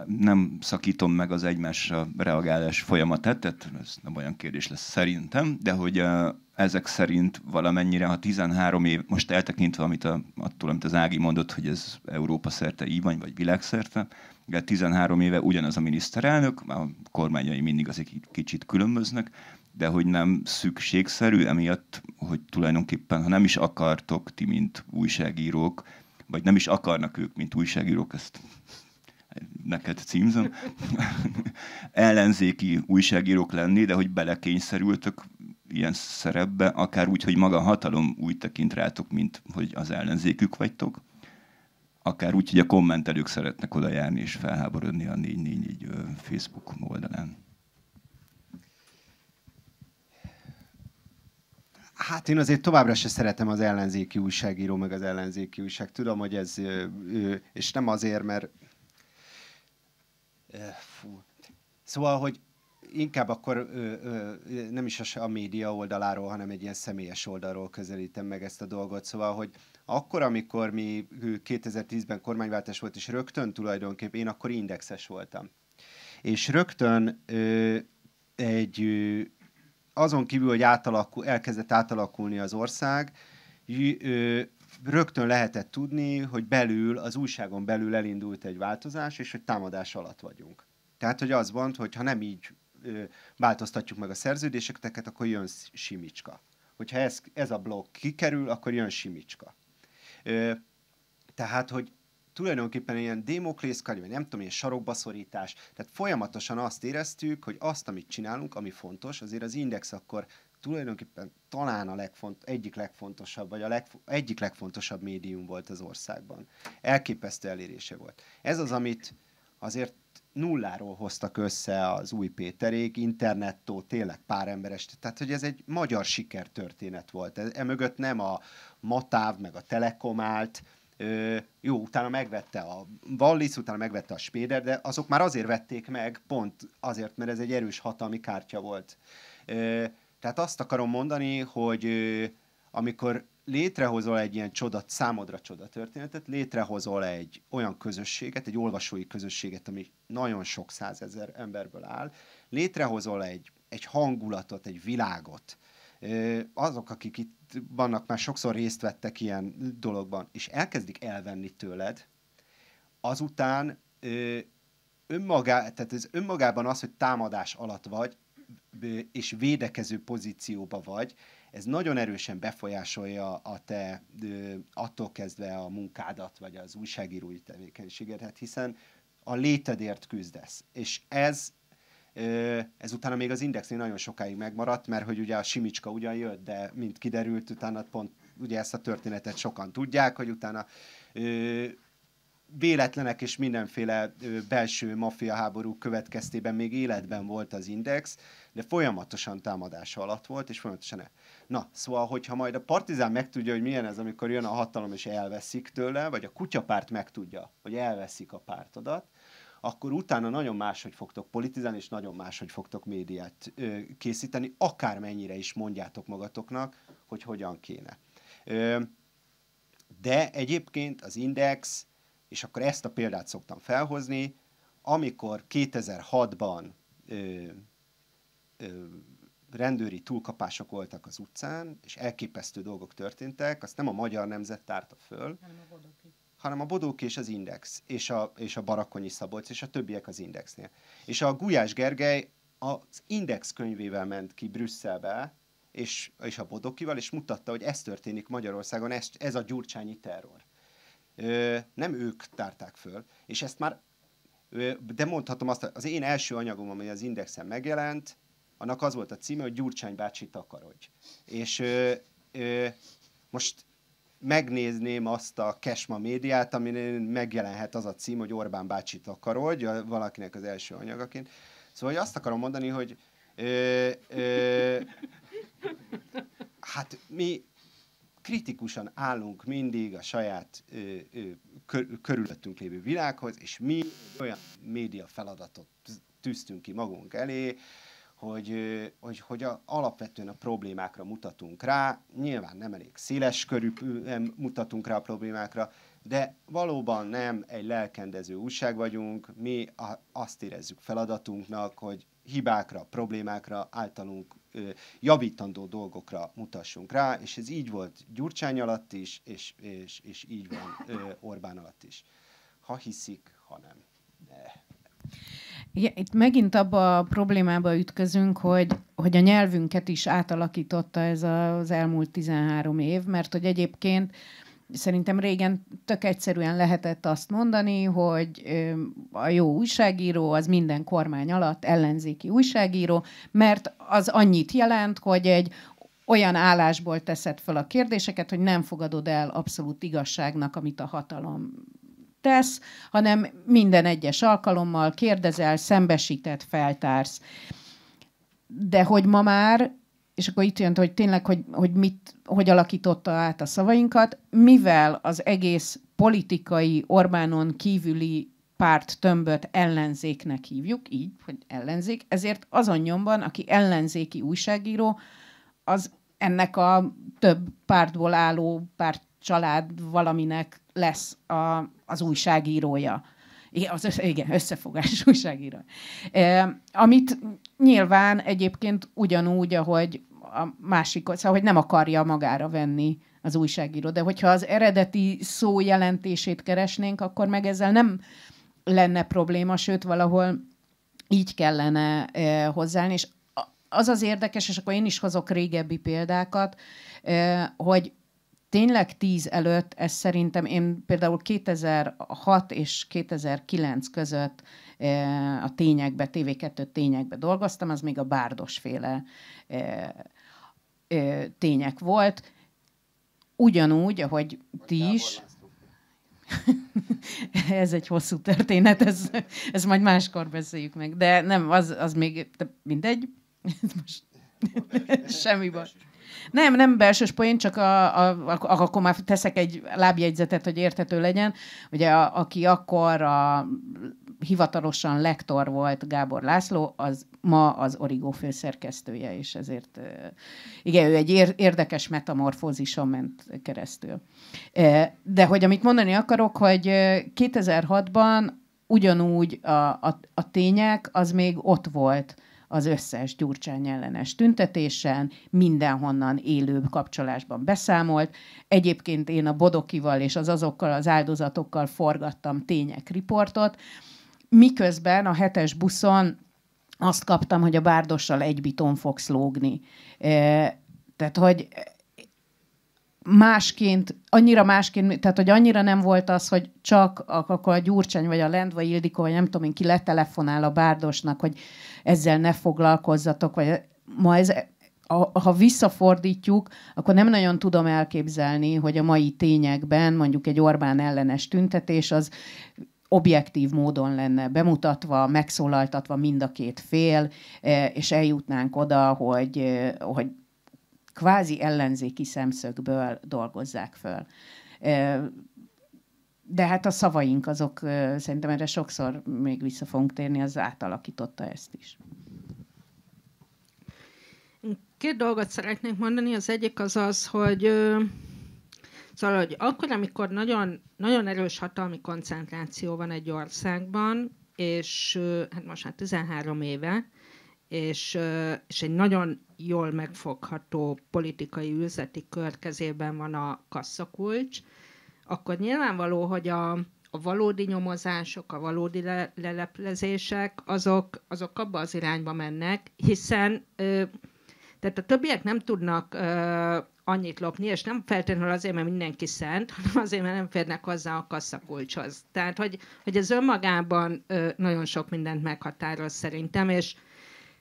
nem szakítom meg az egymásra reagálás folyamatát, tehát ez nem olyan kérdés lesz szerintem, de hogy ezek szerint valamennyire, ha 13 év, most eltekintve amit a, attól, amit az Ági mondott, hogy ez Európa szerte így van, vagy világszerte, de 13 éve ugyanaz a miniszterelnök, a kormányai mindig azért kicsit különböznek, de hogy nem szükségszerű, emiatt, hogy tulajdonképpen, ha nem is akartok ti, mint újságírók, vagy nem is akarnak ők, mint újságírók, ezt neked címzem, ellenzéki újságírók lenni, de hogy belekényszerültök ilyen szerepbe, akár úgy, hogy maga a hatalom úgy tekint rátok, mint hogy az ellenzékük vagytok, akár úgy, hogy a kommentelők szeretnek oda járni és felháborodni a 444 Facebook oldalán. Hát én azért továbbra se szeretem az ellenzéki újságíró, meg az ellenzéki újság. Tudom, hogy ez, és nem azért, mert Fú. Szóval, hogy inkább akkor ö, ö, nem is a média oldaláról, hanem egy ilyen személyes oldalról közelítem meg ezt a dolgot. Szóval, hogy akkor, amikor mi 2010-ben kormányváltás volt, és rögtön tulajdonképp én akkor indexes voltam. És rögtön ö, egy ö, azon kívül, hogy átalakul, elkezdett átalakulni az ország, rögtön lehetett tudni, hogy belül, az újságon belül elindult egy változás, és hogy támadás alatt vagyunk. Tehát, hogy az van, hogy ha nem így ö, változtatjuk meg a szerződéseket, akkor jön simicska. Hogyha ez, ez a blokk kikerül, akkor jön simicska. Ö, tehát, hogy tulajdonképpen ilyen démoklészkagy, vagy nem tudom, ilyen sarobbaszorítás. Tehát folyamatosan azt éreztük, hogy azt, amit csinálunk, ami fontos, azért az index akkor tulajdonképpen talán a legfont, egyik legfontosabb, vagy a legf, egyik legfontosabb médium volt az országban. Elképesztő elérése volt. Ez az, amit azért nulláról hoztak össze az új Péterék, internettó, tényleg pár emberes, tehát hogy ez egy magyar sikertörténet volt. Emögött e nem a Matáv, meg a Telekom állt, Ö, jó, utána megvette a Wallis, utána megvette a Spéder, de azok már azért vették meg, pont azért, mert ez egy erős hatalmi kártya volt. Ö, tehát azt akarom mondani, hogy amikor létrehozol egy ilyen csodat, számodra csoda történetet, létrehozol egy olyan közösséget, egy olvasói közösséget, ami nagyon sok százezer emberből áll, létrehozol egy, egy hangulatot, egy világot. Azok, akik itt vannak, már sokszor részt vettek ilyen dologban, és elkezdik elvenni tőled, azután önmagá, tehát ez önmagában az, hogy támadás alatt vagy, és védekező pozícióba vagy, ez nagyon erősen befolyásolja a te attól kezdve a munkádat, vagy az újságírói tevékenységedet, hát hiszen a létedért küzdesz. És ez ez utána még az indexnél nagyon sokáig megmaradt, mert hogy ugye a Simicska ugyan jött, de mint kiderült, utána pont ugye ezt a történetet sokan tudják, hogy utána véletlenek és mindenféle belső maffia háború következtében még életben volt az index, de folyamatosan támadása alatt volt, és folyamatosan el. Na, szóval, hogyha majd a partizán megtudja, hogy milyen ez, amikor jön a hatalom és elveszik tőle, vagy a kutyapárt megtudja, hogy elveszik a pártodat, akkor utána nagyon máshogy fogtok politizálni, és nagyon máshogy fogtok médiát ö, készíteni, akármennyire is mondjátok magatoknak, hogy hogyan kéne. Ö, de egyébként az Index és akkor ezt a példát szoktam felhozni, amikor 2006-ban ö, ö, rendőri túlkapások voltak az utcán, és elképesztő dolgok történtek, azt nem a magyar nemzet tárta föl, hanem a Bodoki, hanem a Bodoki és az Index, és a, és a Barakonyi Szabolcs, és a többiek az Indexnél. És a Gulyás Gergely az Index könyvével ment ki Brüsszelbe, és, és a Bodokival, és mutatta, hogy ez történik Magyarországon, ez, ez a gyurcsányi terror nem ők tárták föl, és ezt már, de mondhatom azt, az én első anyagom, ami az Indexen megjelent, annak az volt a címe, hogy Gyurcsány bácsi takarodj. És ö, ö, most megnézném azt a Kesma médiát, amin megjelenhet az a cím, hogy Orbán bácsi takarodj, valakinek az első anyagaként. Szóval hogy azt akarom mondani, hogy ö, ö, hát mi kritikusan állunk mindig a saját ö, ö, kör, körülöttünk lévő világhoz, és mi olyan média feladatot tűztünk ki magunk elé, hogy, hogy, hogy a, alapvetően a problémákra mutatunk rá, nyilván nem elég széles körű mutatunk rá a problémákra, de valóban nem egy lelkendező újság vagyunk, mi a, azt érezzük feladatunknak, hogy hibákra, problémákra általunk javítandó dolgokra mutassunk rá, és ez így volt Gyurcsány alatt is, és, és, és így van Orbán alatt is. Ha hiszik, ha nem. Ja, itt megint abba a problémába ütközünk, hogy, hogy a nyelvünket is átalakította ez az elmúlt 13 év, mert hogy egyébként szerintem régen tök egyszerűen lehetett azt mondani, hogy a jó újságíró az minden kormány alatt ellenzéki újságíró, mert az annyit jelent, hogy egy olyan állásból teszed fel a kérdéseket, hogy nem fogadod el abszolút igazságnak, amit a hatalom tesz, hanem minden egyes alkalommal kérdezel, szembesített, feltársz. De hogy ma már és akkor itt jön, hogy tényleg, hogy, hogy mit, hogy alakította át a szavainkat, mivel az egész politikai Orbánon kívüli párt tömböt ellenzéknek hívjuk, így, hogy ellenzék, ezért azon nyomban, aki ellenzéki újságíró, az ennek a több pártból álló párt család valaminek lesz a, az újságírója. Igen, az össze, igen, összefogás újságíró. E, amit Nyilván egyébként ugyanúgy, ahogy a másik, szóval, hogy nem akarja magára venni az újságíró. De hogyha az eredeti szó jelentését keresnénk, akkor meg ezzel nem lenne probléma, sőt, valahol így kellene eh, hozzáállni. És az az érdekes, és akkor én is hozok régebbi példákat, eh, hogy tényleg 10 előtt, ez szerintem én például 2006 és 2009 között eh, a tényekbe, TV2 tényekbe dolgoztam, az még a bárdosféle eh, eh, tények volt. Ugyanúgy, ahogy ti is. ez egy hosszú történet, ez, ez majd máskor beszéljük meg. De nem, az, az még, de mindegy. Most semmi baj. Nem, nem belső poén, csak a, a, a, akkor már teszek egy lábjegyzetet, hogy értető legyen. Ugye a, aki akkor a hivatalosan lektor volt Gábor László, az ma az Origó főszerkesztője, és ezért igen, ő egy érdekes metamorfózison ment keresztül. De hogy amit mondani akarok, hogy 2006-ban ugyanúgy a, a, a tények az még ott volt az összes Gyurcsány ellenes tüntetésen, mindenhonnan élő kapcsolásban beszámolt. Egyébként én a bodokival és az azokkal az áldozatokkal forgattam tények riportot, miközben a hetes buszon azt kaptam, hogy a bárdossal egy biton fogsz lógni. E, tehát, hogy másként, annyira másként, tehát hogy annyira nem volt az, hogy csak akkor a Gyurcsány vagy a Lendva Ildikó, vagy nem tudom én, ki letelefonál a Bárdosnak, hogy ezzel ne foglalkozzatok, vagy ma ez ha visszafordítjuk, akkor nem nagyon tudom elképzelni, hogy a mai tényekben mondjuk egy Orbán ellenes tüntetés az objektív módon lenne bemutatva, megszólaltatva mind a két fél, e, és eljutnánk oda, hogy, e, hogy kvázi ellenzéki szemszögből dolgozzák föl. E, de hát a szavaink azok, szerintem erre sokszor még vissza fogunk térni, az átalakította ezt is. Két dolgot szeretnék mondani. Az egyik az az, hogy Szóval, hogy akkor, amikor nagyon, nagyon erős hatalmi koncentráció van egy országban, és hát most már 13 éve, és, és egy nagyon jól megfogható politikai üzleti kör kezében van a kasszakulcs, akkor nyilvánvaló, hogy a, a valódi nyomozások, a valódi le, leleplezések, azok, azok abba az irányba mennek, hiszen ö, tehát a többiek nem tudnak ö, annyit lopni, és nem feltétlenül azért, mert mindenki szent, hanem azért, mert nem férnek hozzá a kasszakulcshoz. Tehát, hogy, hogy ez önmagában ö, nagyon sok mindent meghatároz szerintem, és,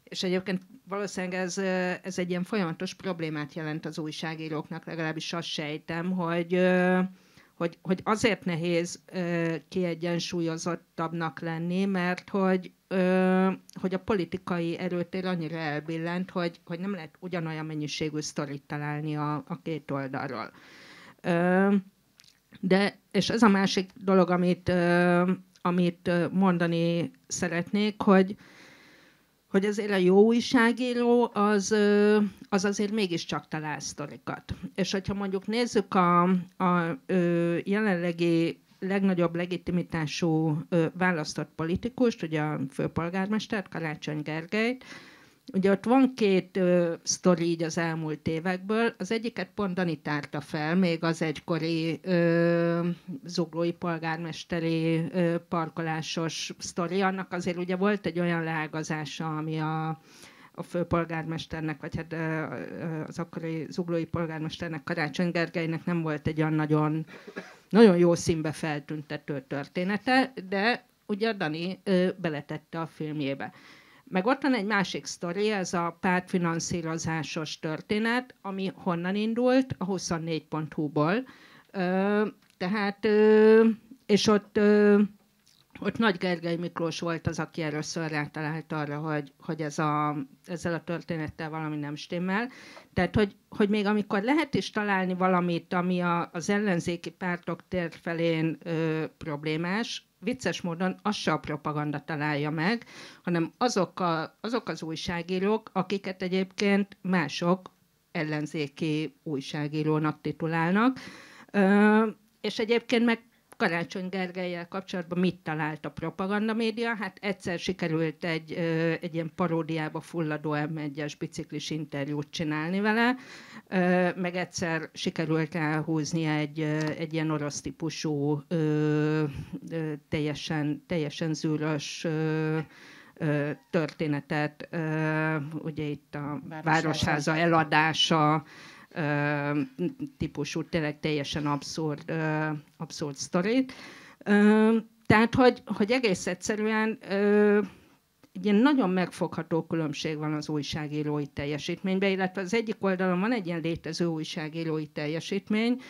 és egyébként valószínűleg ez, ez egy ilyen folyamatos problémát jelent az újságíróknak, legalábbis azt sejtem, hogy ö, hogy, hogy azért nehéz ö, kiegyensúlyozottabbnak lenni, mert hogy, ö, hogy a politikai erőtér annyira elbillent, hogy, hogy nem lehet ugyanolyan mennyiségű sztorit találni a, a két oldalról. Ö, de, és ez a másik dolog, amit, ö, amit mondani szeretnék, hogy, hogy azért a jó újságíró az, az azért mégiscsak talál sztorikat. És hogyha mondjuk nézzük a, a jelenlegi legnagyobb legitimitású választott politikust, ugye a főpolgármestert, Karácsony Gergelyt, Ugye ott van két ö, sztori így az elmúlt évekből. Az egyiket pont Dani tárta fel, még az egykori ö, zuglói polgármesteri ö, parkolásos sztori. Annak azért ugye volt egy olyan leágazása, ami a, a főpolgármesternek, vagy hát az akkori zuglói polgármesternek, Karácsony Gergelynek nem volt egy olyan nagyon, nagyon jó színbe feltüntető története, de ugye Dani ö, beletette a filmjébe. Meg ott van egy másik sztori, ez a pártfinanszírozásos történet, ami honnan indult? A 24.hu-ból. tehát, és ott, ott Nagy Gergely Miklós volt az, aki először rátalált arra, hogy, hogy ez a, ezzel a történettel valami nem stimmel. Tehát, hogy, hogy még amikor lehet is találni valamit, ami a, az ellenzéki pártok tér felén ö, problémás, vicces módon az se a propaganda találja meg, hanem azok, a, azok az újságírók, akiket egyébként mások ellenzéki újságírónak titulálnak, és egyébként meg Karácsony Gergelyel kapcsolatban mit talált a propaganda média? Hát egyszer sikerült egy, egy ilyen paródiába fulladó M1-es biciklis interjút csinálni vele, meg egyszer sikerült elhúzni egy, egy ilyen orosz típusú teljesen, teljesen zűrös történetet, ugye itt a Városháza, Városháza eladása, típusú, tényleg teljesen abszurd, abszurd sztorit. Tehát, hogy, hogy egész egyszerűen egy ilyen nagyon megfogható különbség van az újságírói teljesítményben, illetve az egyik oldalon van egy ilyen létező újságírói teljesítmény,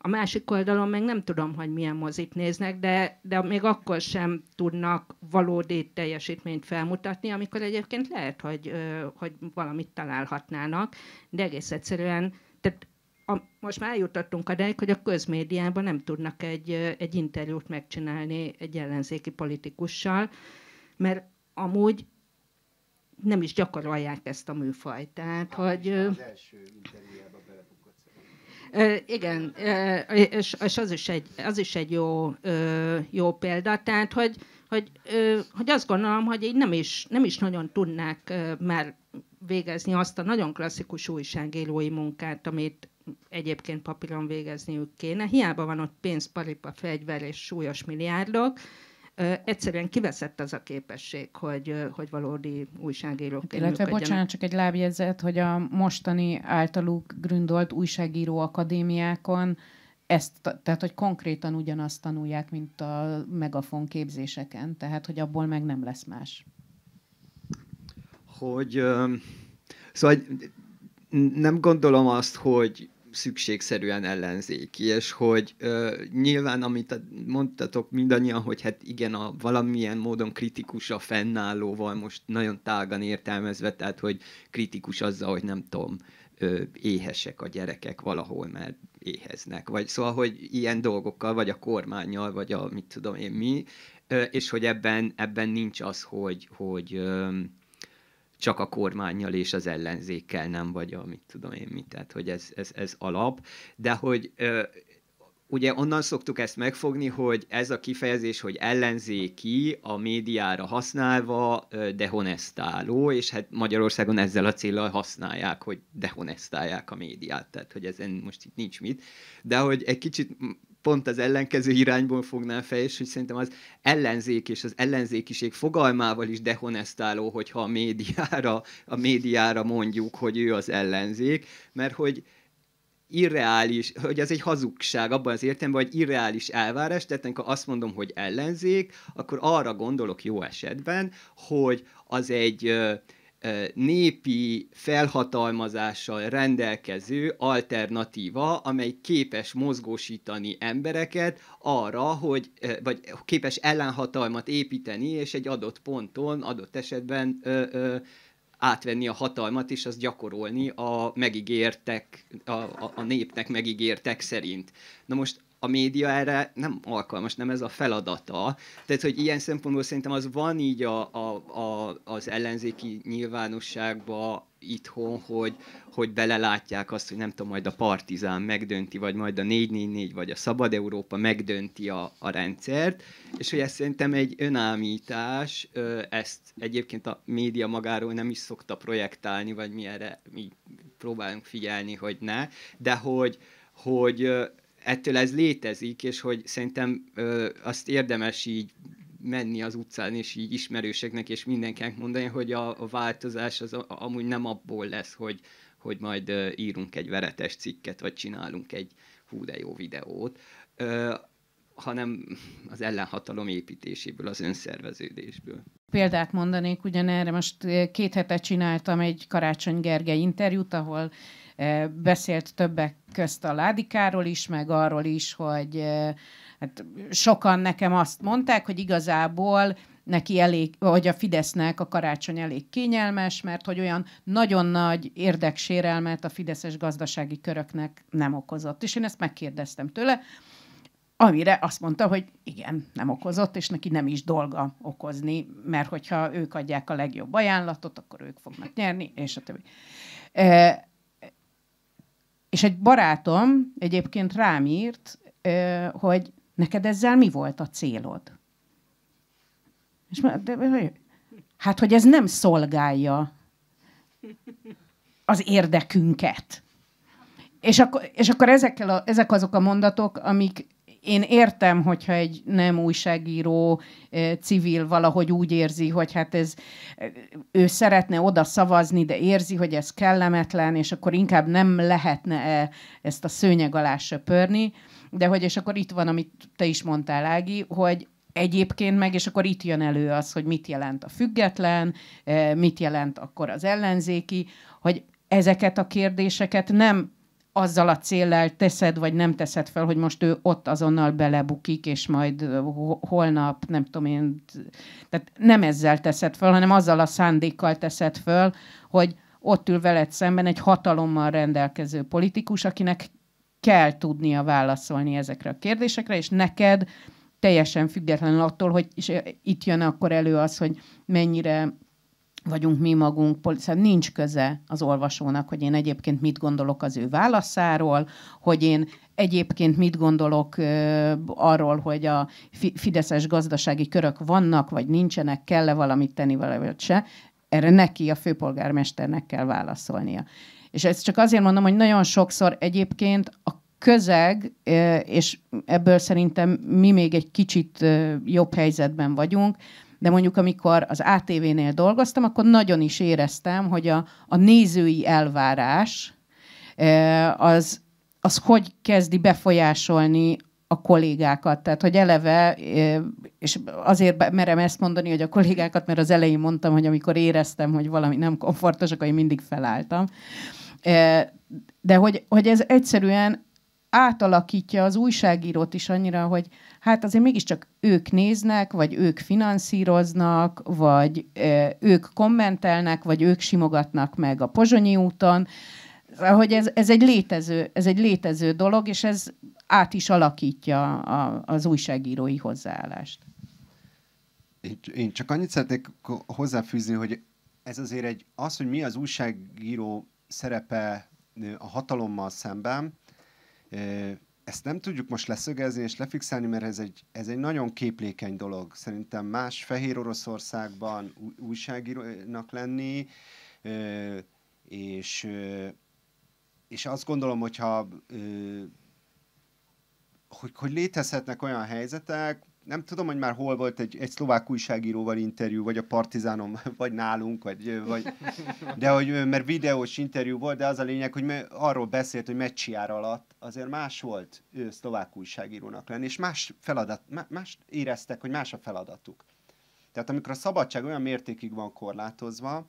a másik oldalon meg nem tudom, hogy milyen mozit néznek, de, de még akkor sem tudnak valódi teljesítményt felmutatni, amikor egyébként lehet, hogy, hogy valamit találhatnának, de egész egyszerűen tehát a, most már eljutottunk odáig, hogy a közmédiában nem tudnak egy, egy interjút megcsinálni egy ellenzéki politikussal, mert amúgy nem is gyakorolják ezt a műfajt. Tehát, Há, hogy... Az igen, és, és az, is egy, az is egy jó, jó példa. Tehát, hogy, hogy, ö, hogy azt gondolom, hogy így nem is, nem is nagyon tudnák ö, már végezni azt a nagyon klasszikus újságírói munkát, amit egyébként papíron végezniük kéne. Hiába van ott pénz, paripa, fegyver és súlyos milliárdok, egyszerűen kiveszett az a képesség, hogy, hogy valódi újságírók. Hát, illetve bocsánat, csak egy lábjegyzet, hogy a mostani általuk gründolt újságíró akadémiákon ezt, tehát hogy konkrétan ugyanazt tanulják, mint a megafon képzéseken, tehát hogy abból meg nem lesz más. Hogy, szóval nem gondolom azt, hogy szükségszerűen ellenzéki, és hogy nyilván, amit mondtatok mindannyian, hogy hát igen, a valamilyen módon kritikus a fennállóval most nagyon tágan értelmezve, tehát hogy kritikus azzal, hogy nem tudom, éhesek a gyerekek valahol, mert éheznek. Vagy szóval, hogy ilyen dolgokkal, vagy a kormányjal, vagy a mit tudom én mi, és hogy ebben, ebben nincs az, hogy, hogy csak a kormányjal és az ellenzékkel nem, vagy a mit tudom én mit, tehát hogy ez, ez, ez alap, de hogy ugye onnan szoktuk ezt megfogni, hogy ez a kifejezés, hogy ellenzéki, a médiára használva dehonestáló, és hát Magyarországon ezzel a célral használják, hogy dehonestálják a médiát, tehát hogy ezen most itt nincs mit. De hogy egy kicsit pont az ellenkező irányból fognám fel, és hogy szerintem az ellenzék és az ellenzékiség fogalmával is dehonestáló, hogyha a médiára, a médiára mondjuk, hogy ő az ellenzék, mert hogy irreális, hogy ez egy hazugság abban az értelemben, hogy irreális elvárás, tehát amikor azt mondom, hogy ellenzék, akkor arra gondolok jó esetben, hogy az egy népi felhatalmazással rendelkező alternatíva, amely képes mozgósítani embereket arra, hogy, vagy képes ellenhatalmat építeni, és egy adott ponton, adott esetben ö, ö, átvenni a hatalmat, és azt gyakorolni a megígértek, a, a, a népnek megígértek szerint. Na most a média erre nem alkalmas, nem ez a feladata. Tehát, hogy ilyen szempontból szerintem az van így a, a, a, az ellenzéki nyilvánosságba itthon, hogy, hogy belelátják azt, hogy nem tudom, majd a Partizán megdönti, vagy majd a 444, vagy a Szabad Európa megdönti a, a rendszert, és hogy ez szerintem egy önámítás, ezt egyébként a média magáról nem is szokta projektálni, vagy mi erre mi próbálunk figyelni, hogy ne, de hogy, hogy ettől ez létezik, és hogy szerintem ö, azt érdemes így menni az utcán, és így ismerőseknek, és mindenkinek mondani, hogy a, a változás az a, amúgy nem abból lesz, hogy, hogy majd ö, írunk egy veretes cikket, vagy csinálunk egy hú de jó videót, ö, hanem az ellenhatalom építéséből, az önszerveződésből. Példát mondanék, ugyanerre most két hete csináltam egy Karácsony Gergely interjút, ahol beszélt többek közt a Ládikáról is, meg arról is, hogy hát sokan nekem azt mondták, hogy igazából neki elég, vagy a Fidesznek a karácsony elég kényelmes, mert hogy olyan nagyon nagy érdeksérelmet a fideszes gazdasági köröknek nem okozott. És én ezt megkérdeztem tőle, amire azt mondta, hogy igen, nem okozott, és neki nem is dolga okozni, mert hogyha ők adják a legjobb ajánlatot, akkor ők fognak nyerni, és a többi. És egy barátom egyébként rám írt, hogy neked ezzel mi volt a célod? És de, hát, hogy ez nem szolgálja az érdekünket. És akkor, és akkor ezekkel a, ezek azok a mondatok, amik, én értem, hogyha egy nem újságíró civil valahogy úgy érzi, hogy hát ez, ő szeretne oda szavazni, de érzi, hogy ez kellemetlen, és akkor inkább nem lehetne e, ezt a szőnyeg alá söpörni. De hogy, és akkor itt van, amit te is mondtál, Ági, hogy egyébként meg, és akkor itt jön elő az, hogy mit jelent a független, mit jelent akkor az ellenzéki, hogy ezeket a kérdéseket nem azzal a céllel teszed, vagy nem teszed fel, hogy most ő ott azonnal belebukik, és majd holnap, nem tudom én, tehát nem ezzel teszed fel, hanem azzal a szándékkal teszed fel, hogy ott ül veled szemben egy hatalommal rendelkező politikus, akinek kell tudnia válaszolni ezekre a kérdésekre, és neked teljesen függetlenül attól, hogy és itt jön akkor elő az, hogy mennyire vagyunk mi magunk, szóval nincs köze az olvasónak, hogy én egyébként mit gondolok az ő válaszáról, hogy én egyébként mit gondolok arról, hogy a fideszes gazdasági körök vannak, vagy nincsenek, kell-e valamit tenni, vagy se. Erre neki, a főpolgármesternek kell válaszolnia. És ezt csak azért mondom, hogy nagyon sokszor egyébként a közeg, és ebből szerintem mi még egy kicsit jobb helyzetben vagyunk, de mondjuk amikor az ATV-nél dolgoztam, akkor nagyon is éreztem, hogy a, a nézői elvárás e, az, az hogy kezdi befolyásolni a kollégákat. Tehát, hogy eleve, e, és azért merem ezt mondani, hogy a kollégákat, mert az elején mondtam, hogy amikor éreztem, hogy valami nem komfortos, akkor én mindig felálltam. E, de hogy, hogy ez egyszerűen átalakítja az újságírót is annyira, hogy hát azért mégiscsak ők néznek, vagy ők finanszíroznak, vagy ők kommentelnek, vagy ők simogatnak meg a Pozsonyi úton, hogy ez, ez, egy létező, ez egy létező dolog, és ez át is alakítja a, az újságírói hozzáállást. Én, én csak annyit szeretnék hozzáfűzni, hogy ez azért egy, az, hogy mi az újságíró szerepe a hatalommal szemben, ezt nem tudjuk most leszögezni és lefixálni, mert ez egy, ez egy nagyon képlékeny dolog. Szerintem más Fehér Oroszországban újságírónak lenni, és, és azt gondolom, hogyha hogy, hogy létezhetnek olyan helyzetek, nem tudom, hogy már hol volt egy, egy szlovák újságíróval interjú, vagy a Partizánom, vagy nálunk, vagy, vagy de hogy, mert videós interjú volt, de az a lényeg, hogy arról beszélt, hogy meccsiár alatt azért más volt ő szlovák újságírónak lenni, és más feladat, más éreztek, hogy más a feladatuk. Tehát amikor a szabadság olyan mértékig van korlátozva,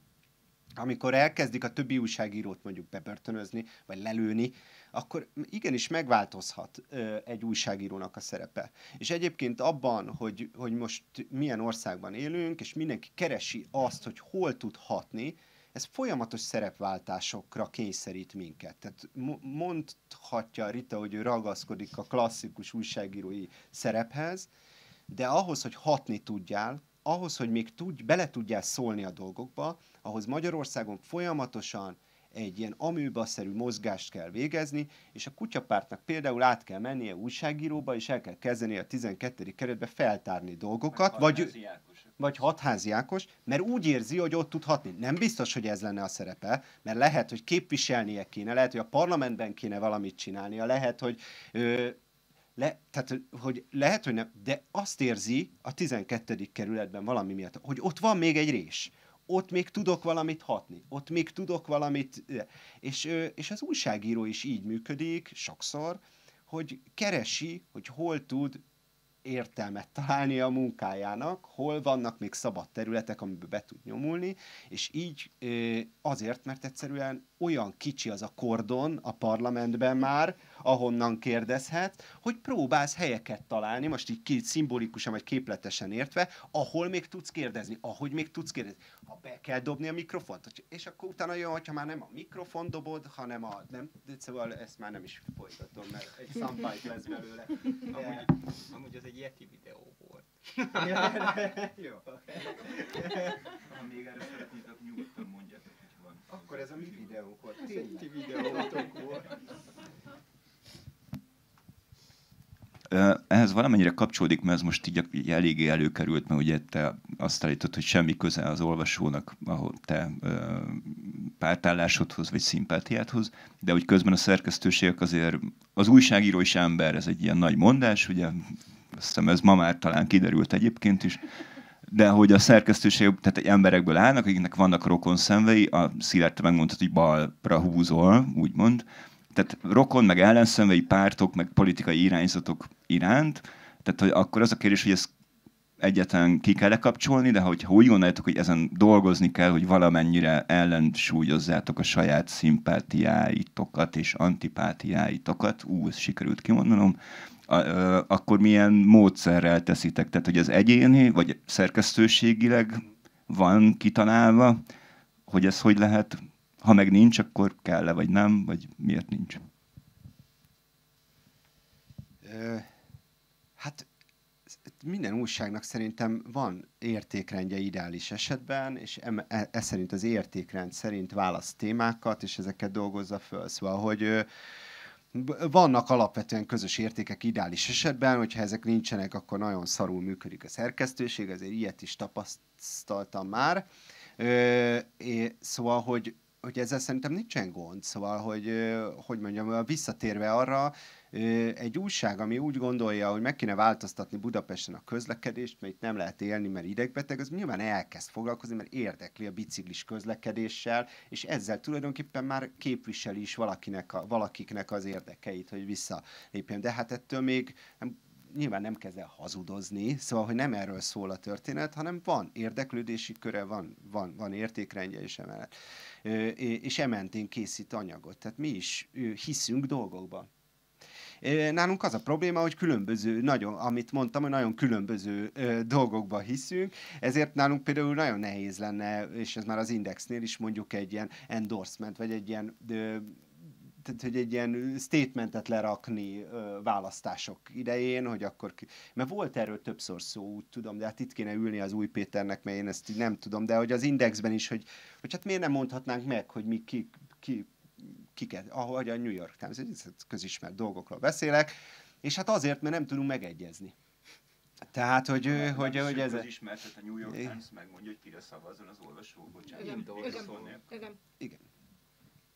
amikor elkezdik a többi újságírót mondjuk bebörtönözni, vagy lelőni, akkor igenis megváltozhat egy újságírónak a szerepe. És egyébként abban, hogy, hogy most milyen országban élünk, és mindenki keresi azt, hogy hol tud hatni, ez folyamatos szerepváltásokra kényszerít minket. Tehát mondhatja Rita, hogy ő ragaszkodik a klasszikus újságírói szerephez, de ahhoz, hogy hatni tudjál, ahhoz, hogy még tudj, bele tudjál szólni a dolgokba, ahhoz Magyarországon folyamatosan egy ilyen amőbaszerű mozgást kell végezni, és a kutyapártnak például át kell mennie újságíróba, és el kell kezdeni a 12. keretbe feltárni dolgokat, vagy, vagy, vagy mert úgy érzi, hogy ott tudhatni. Nem biztos, hogy ez lenne a szerepe, mert lehet, hogy képviselnie kéne, lehet, hogy a parlamentben kéne valamit csinálnia, lehet, hogy ö, le, tehát, hogy lehet, hogy nem, de azt érzi a 12. kerületben valami miatt, hogy ott van még egy rés, ott még tudok valamit hatni, ott még tudok valamit, és, és az újságíró is így működik sokszor, hogy keresi, hogy hol tud értelmet találni a munkájának, hol vannak még szabad területek, amiben be tud nyomulni, és így azért, mert egyszerűen olyan kicsi az a kordon a parlamentben már, ahonnan kérdezhet, hogy próbálsz helyeket találni, most így két szimbolikusan vagy képletesen értve, ahol még tudsz kérdezni, ahogy még tudsz kérdezni. Ha be kell dobni a mikrofont, és akkor utána jön, hogyha már nem a mikrofon dobod, hanem a... Nem, de szóval ezt már nem is folytatom, mert egy szambájt lesz belőle. Amúgy, amúgy az egy Yeti videó volt. Jó. Ha még erre szeretnétek, nyugodtan mondjátok, hogy van. Akkor ez a mi videó volt. Ez egy Yeti videótok volt. Ehhez valamennyire kapcsolódik, mert ez most így eléggé előkerült, mert ugye te azt állítod, hogy semmi köze az olvasónak, ahol te pártállásodhoz vagy szimpátiádhoz, de hogy közben a szerkesztőségek azért az újságíró is ember, ez egy ilyen nagy mondás, ugye azt ez ma már talán kiderült egyébként is, de hogy a szerkesztőség, tehát egy emberekből állnak, akiknek vannak rokon szemvei, a Szilárd megmondhat, hogy balra húzol, úgymond, tehát rokon, meg ellenszenvei pártok, meg politikai irányzatok iránt, tehát hogy akkor az a kérdés, hogy ezt egyetlen ki kell kapcsolni, de hogyha úgy gondoljátok, hogy ezen dolgozni kell, hogy valamennyire ellensúlyozzátok a saját szimpátiáitokat és antipátiáitokat, ú, ezt sikerült kimondanom, akkor milyen módszerrel teszitek? Tehát, hogy az egyéni, vagy szerkesztőségileg van kitalálva, hogy ez hogy lehet, ha meg nincs, akkor kell-e, vagy nem, vagy miért nincs? Hát minden újságnak szerintem van értékrendje ideális esetben, és e, e szerint az értékrend szerint választ témákat, és ezeket dolgozza föl. Szóval, hogy vannak alapvetően közös értékek ideális esetben, hogyha ezek nincsenek, akkor nagyon szarul működik a szerkesztőség, azért ilyet is tapasztaltam már. Ö, é, szóval, hogy hogy ezzel szerintem nincsen gond. Szóval, hogy, hogy mondjam, visszatérve arra, egy újság, ami úgy gondolja, hogy meg kéne változtatni Budapesten a közlekedést, mert itt nem lehet élni, mert idegbeteg, az nyilván elkezd foglalkozni, mert érdekli a biciklis közlekedéssel, és ezzel tulajdonképpen már képviseli is valakinek a, valakiknek az érdekeit, hogy visszalépjen. De hát ettől még nem nyilván nem kezd el hazudozni, szóval, hogy nem erről szól a történet, hanem van érdeklődési köre, van, van, van értékrendje is emellett és ementén készít anyagot. Tehát mi is hiszünk dolgokba. Nálunk az a probléma, hogy különböző, nagyon, amit mondtam, hogy nagyon különböző ö, dolgokba hiszünk, ezért nálunk például nagyon nehéz lenne, és ez már az indexnél is mondjuk egy ilyen endorsement, vagy egy ilyen ö, tehát hogy egy ilyen statementet lerakni ö, választások idején, hogy akkor, ki... mert volt erről többször szó, úgy tudom, de hát itt kéne ülni az új Péternek, mert én ezt így nem tudom, de hogy az indexben is, hogy, hogy hát miért nem mondhatnánk meg, hogy mi ki, ki kiket, ahogy a New York Times, közismert dolgokról beszélek, és hát azért, mert nem tudunk megegyezni. Tehát, hogy, ő, nem hogy, nem hogy ez... ismert, a New York Times megmondja, hogy kire szavazzon az olvasó, bocsánat. Igen, igen, igen. igen.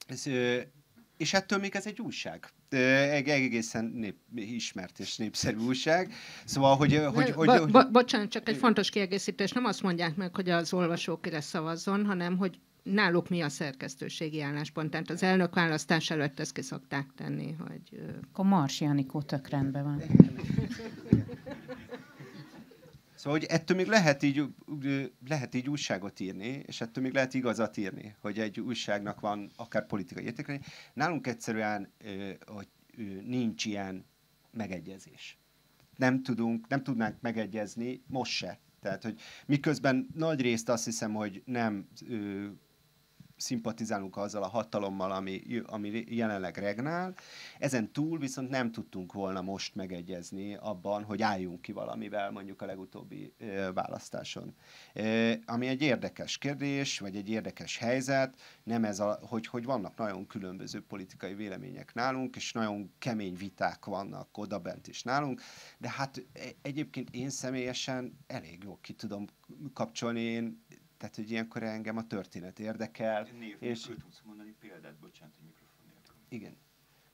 Ez, és ettől még ez egy újság. egy egészen nép, ismert és népszerű újság. Szóval, hogy... hogy, hogy, ba, hogy ba, bocsánat, csak egy fontos kiegészítés. Nem azt mondják meg, hogy az olvasó kire szavazzon, hanem, hogy náluk mi a szerkesztőségi álláspont. Tehát az elnök választás előtt ezt ki szokták tenni, hogy... Akkor Mars Janikó tök rendben van. Szóval, hogy ettől még lehet így, lehet így újságot írni, és ettől még lehet igazat írni, hogy egy újságnak van akár politikai értékelés. Nálunk egyszerűen, hogy nincs ilyen megegyezés. Nem tudunk, nem tudnánk megegyezni, most se. Tehát, hogy miközben nagy részt azt hiszem, hogy nem szimpatizálunk azzal a hatalommal, ami, ami jelenleg regnál. Ezen túl viszont nem tudtunk volna most megegyezni abban, hogy álljunk ki valamivel mondjuk a legutóbbi ö, választáson. Ö, ami egy érdekes kérdés, vagy egy érdekes helyzet, nem ez a, hogy, hogy vannak nagyon különböző politikai vélemények nálunk, és nagyon kemény viták vannak odabent is nálunk, de hát e, egyébként én személyesen elég jól ki tudom kapcsolni, én tehát, hogy ilyenkor engem a történet érdekel. Név nélkül és... tudsz mondani példát, bocsánat, hogy mikrofon nélkül. Igen.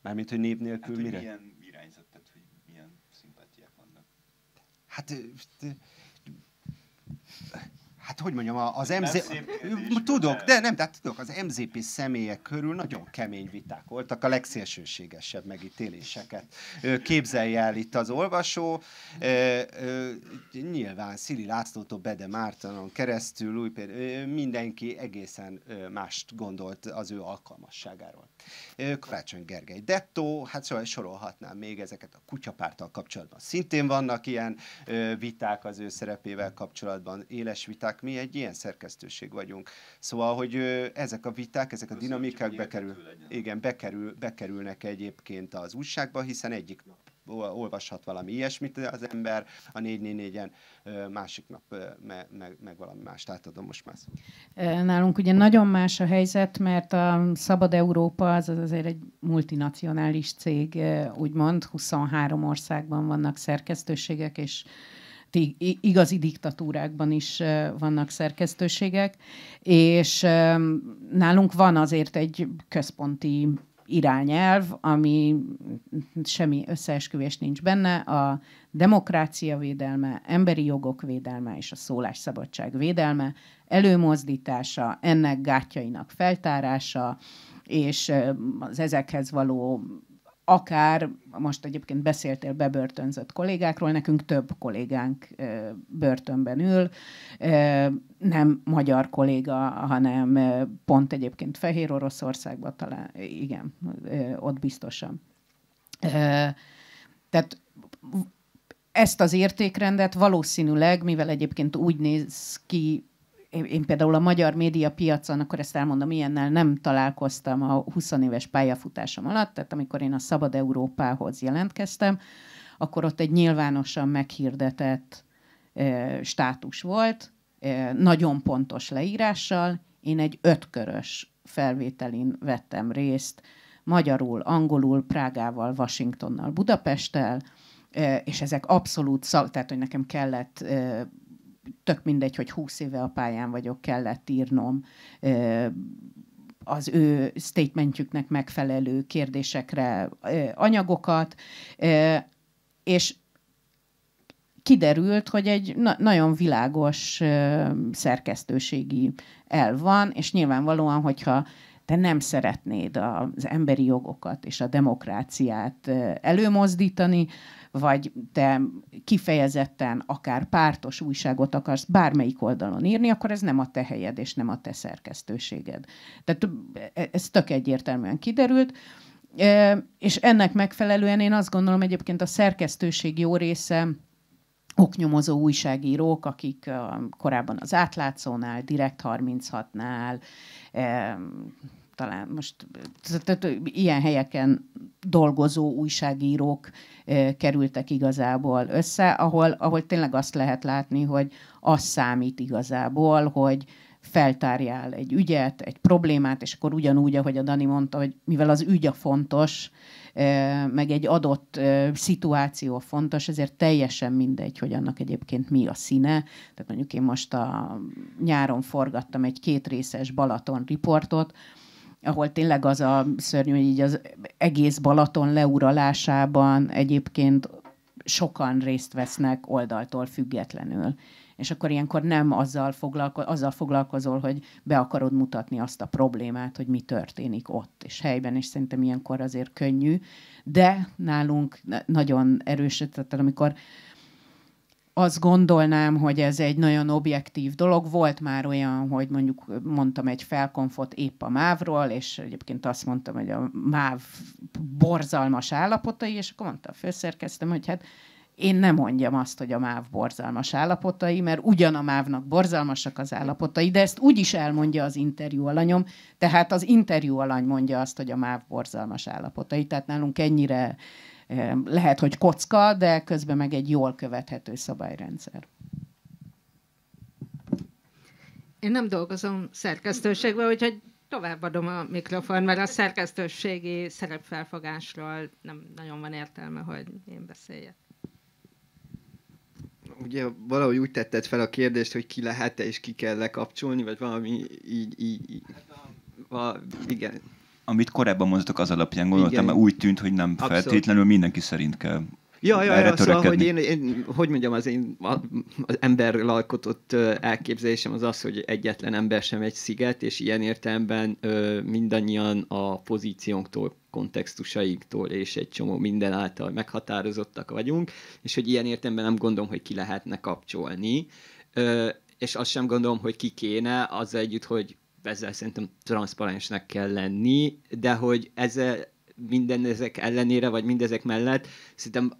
Mármint, hogy név nélkül hát, hogy mire? milyen irányzat, tehát, hogy milyen szimpátiák vannak. Hát hát hogy mondjam, az MZ... Tudok, de nem, tehát tudok, az MZP személyek körül nagyon kemény viták voltak, a legszélsőségesebb megítéléseket képzelje el itt az olvasó. Nyilván Szili Lászlótól Bede Mártonon keresztül új mindenki egészen mást gondolt az ő alkalmasságáról. Karácsony Gergely Dettó, hát szóval sorolhatnám még ezeket a kutyapárttal kapcsolatban. Szintén vannak ilyen viták az ő szerepével kapcsolatban, éles viták, kollégák, mi egy ilyen szerkesztőség vagyunk. Szóval, hogy ezek a viták, ezek a Köszönöm, dinamikák bekerül, igen, bekerül, bekerülnek egyébként az újságba, hiszen egyik nap olvashat valami ilyesmit az ember, a 444-en másik nap me, meg, meg valami mást átadom most már. Nálunk ugye nagyon más a helyzet, mert a Szabad Európa az azért egy multinacionális cég, úgymond 23 országban vannak szerkesztőségek, és igazi diktatúrákban is vannak szerkesztőségek, és nálunk van azért egy központi irányelv, ami semmi összeesküvés nincs benne, a demokrácia védelme, emberi jogok védelme és a szólásszabadság védelme, előmozdítása, ennek gátjainak feltárása, és az ezekhez való akár, most egyébként beszéltél bebörtönzött kollégákról, nekünk több kollégánk börtönben ül, nem magyar kolléga, hanem pont egyébként Fehér Oroszországban talán, igen, ott biztosan. Tehát ezt az értékrendet valószínűleg, mivel egyébként úgy néz ki én, én például a magyar média piacon, akkor ezt elmondom, ilyennel nem találkoztam a 20 éves pályafutásom alatt, tehát amikor én a Szabad Európához jelentkeztem, akkor ott egy nyilvánosan meghirdetett e, státus volt, e, nagyon pontos leírással. Én egy ötkörös felvételin vettem részt, magyarul, angolul, Prágával, Washingtonnal, Budapesttel, és ezek abszolút szak, tehát hogy nekem kellett tök mindegy, hogy húsz éve a pályán vagyok, kellett írnom az ő statementjüknek megfelelő kérdésekre anyagokat, és kiderült, hogy egy na- nagyon világos szerkesztőségi el van, és nyilvánvalóan, hogyha te nem szeretnéd az emberi jogokat és a demokráciát előmozdítani, vagy te kifejezetten akár pártos újságot akarsz bármelyik oldalon írni, akkor ez nem a te helyed és nem a te szerkesztőséged. Tehát e, ez tök egyértelműen kiderült. E, és ennek megfelelően én azt gondolom egyébként a szerkesztőség jó része oknyomozó újságírók, akik korábban az átlátszónál, direkt 36-nál, talán most ilyen helyeken dolgozó újságírók kerültek igazából össze, ahol, ahol tényleg azt lehet látni, hogy az számít igazából, hogy feltárjál egy ügyet, egy problémát, és akkor ugyanúgy, ahogy a Dani mondta, hogy mivel az ügy a fontos, meg egy adott szituáció fontos, ezért teljesen mindegy, hogy annak egyébként mi a színe. Tehát mondjuk én most a nyáron forgattam egy kétrészes Balaton riportot, ahol tényleg az a szörnyű, hogy így az egész Balaton leuralásában egyébként sokan részt vesznek oldaltól függetlenül. És akkor ilyenkor nem azzal, foglalko- azzal foglalkozol, hogy be akarod mutatni azt a problémát, hogy mi történik ott és helyben, és szerintem ilyenkor azért könnyű. De nálunk nagyon erősített, tehát amikor azt gondolnám, hogy ez egy nagyon objektív dolog. Volt már olyan, hogy mondjuk mondtam egy felkonfot épp a mávról, és egyébként azt mondtam, hogy a máv borzalmas állapotai, és akkor mondta a főszerkesztem, hogy hát én nem mondjam azt, hogy a máv borzalmas állapotai, mert ugyan a mávnak borzalmasak az állapotai, de ezt úgy is elmondja az interjú alanyom, tehát az interjú alany mondja azt, hogy a máv borzalmas állapotai, tehát nálunk ennyire lehet, hogy kocka, de közben meg egy jól követhető szabályrendszer. Én nem dolgozom szerkesztőségben, úgyhogy továbbadom a mikrofon, mert a szerkesztőségi szerepfelfogásról nem nagyon van értelme, hogy én beszéljek. Ugye valahogy úgy tetted fel a kérdést, hogy ki lehet-e és ki kell lekapcsolni, vagy valami így... így, így. Hát Val, igen amit korábban mondtok, az alapján gondoltam, mert úgy tűnt, hogy nem Abszolút. feltétlenül mindenki szerint kell Ja, ja, ja szóval, hogy én, én, hogy mondjam, az én az emberrel alkotott elképzelésem az az, hogy egyetlen ember sem egy sziget, és ilyen értelemben mindannyian a pozíciónktól, kontextusainktól és egy csomó minden által meghatározottak vagyunk, és hogy ilyen értelemben nem gondolom, hogy ki lehetne kapcsolni, és azt sem gondolom, hogy ki kéne, az együtt, hogy ezzel szerintem transzparensnek kell lenni, de hogy ezzel minden ezek ellenére, vagy mindezek mellett, szerintem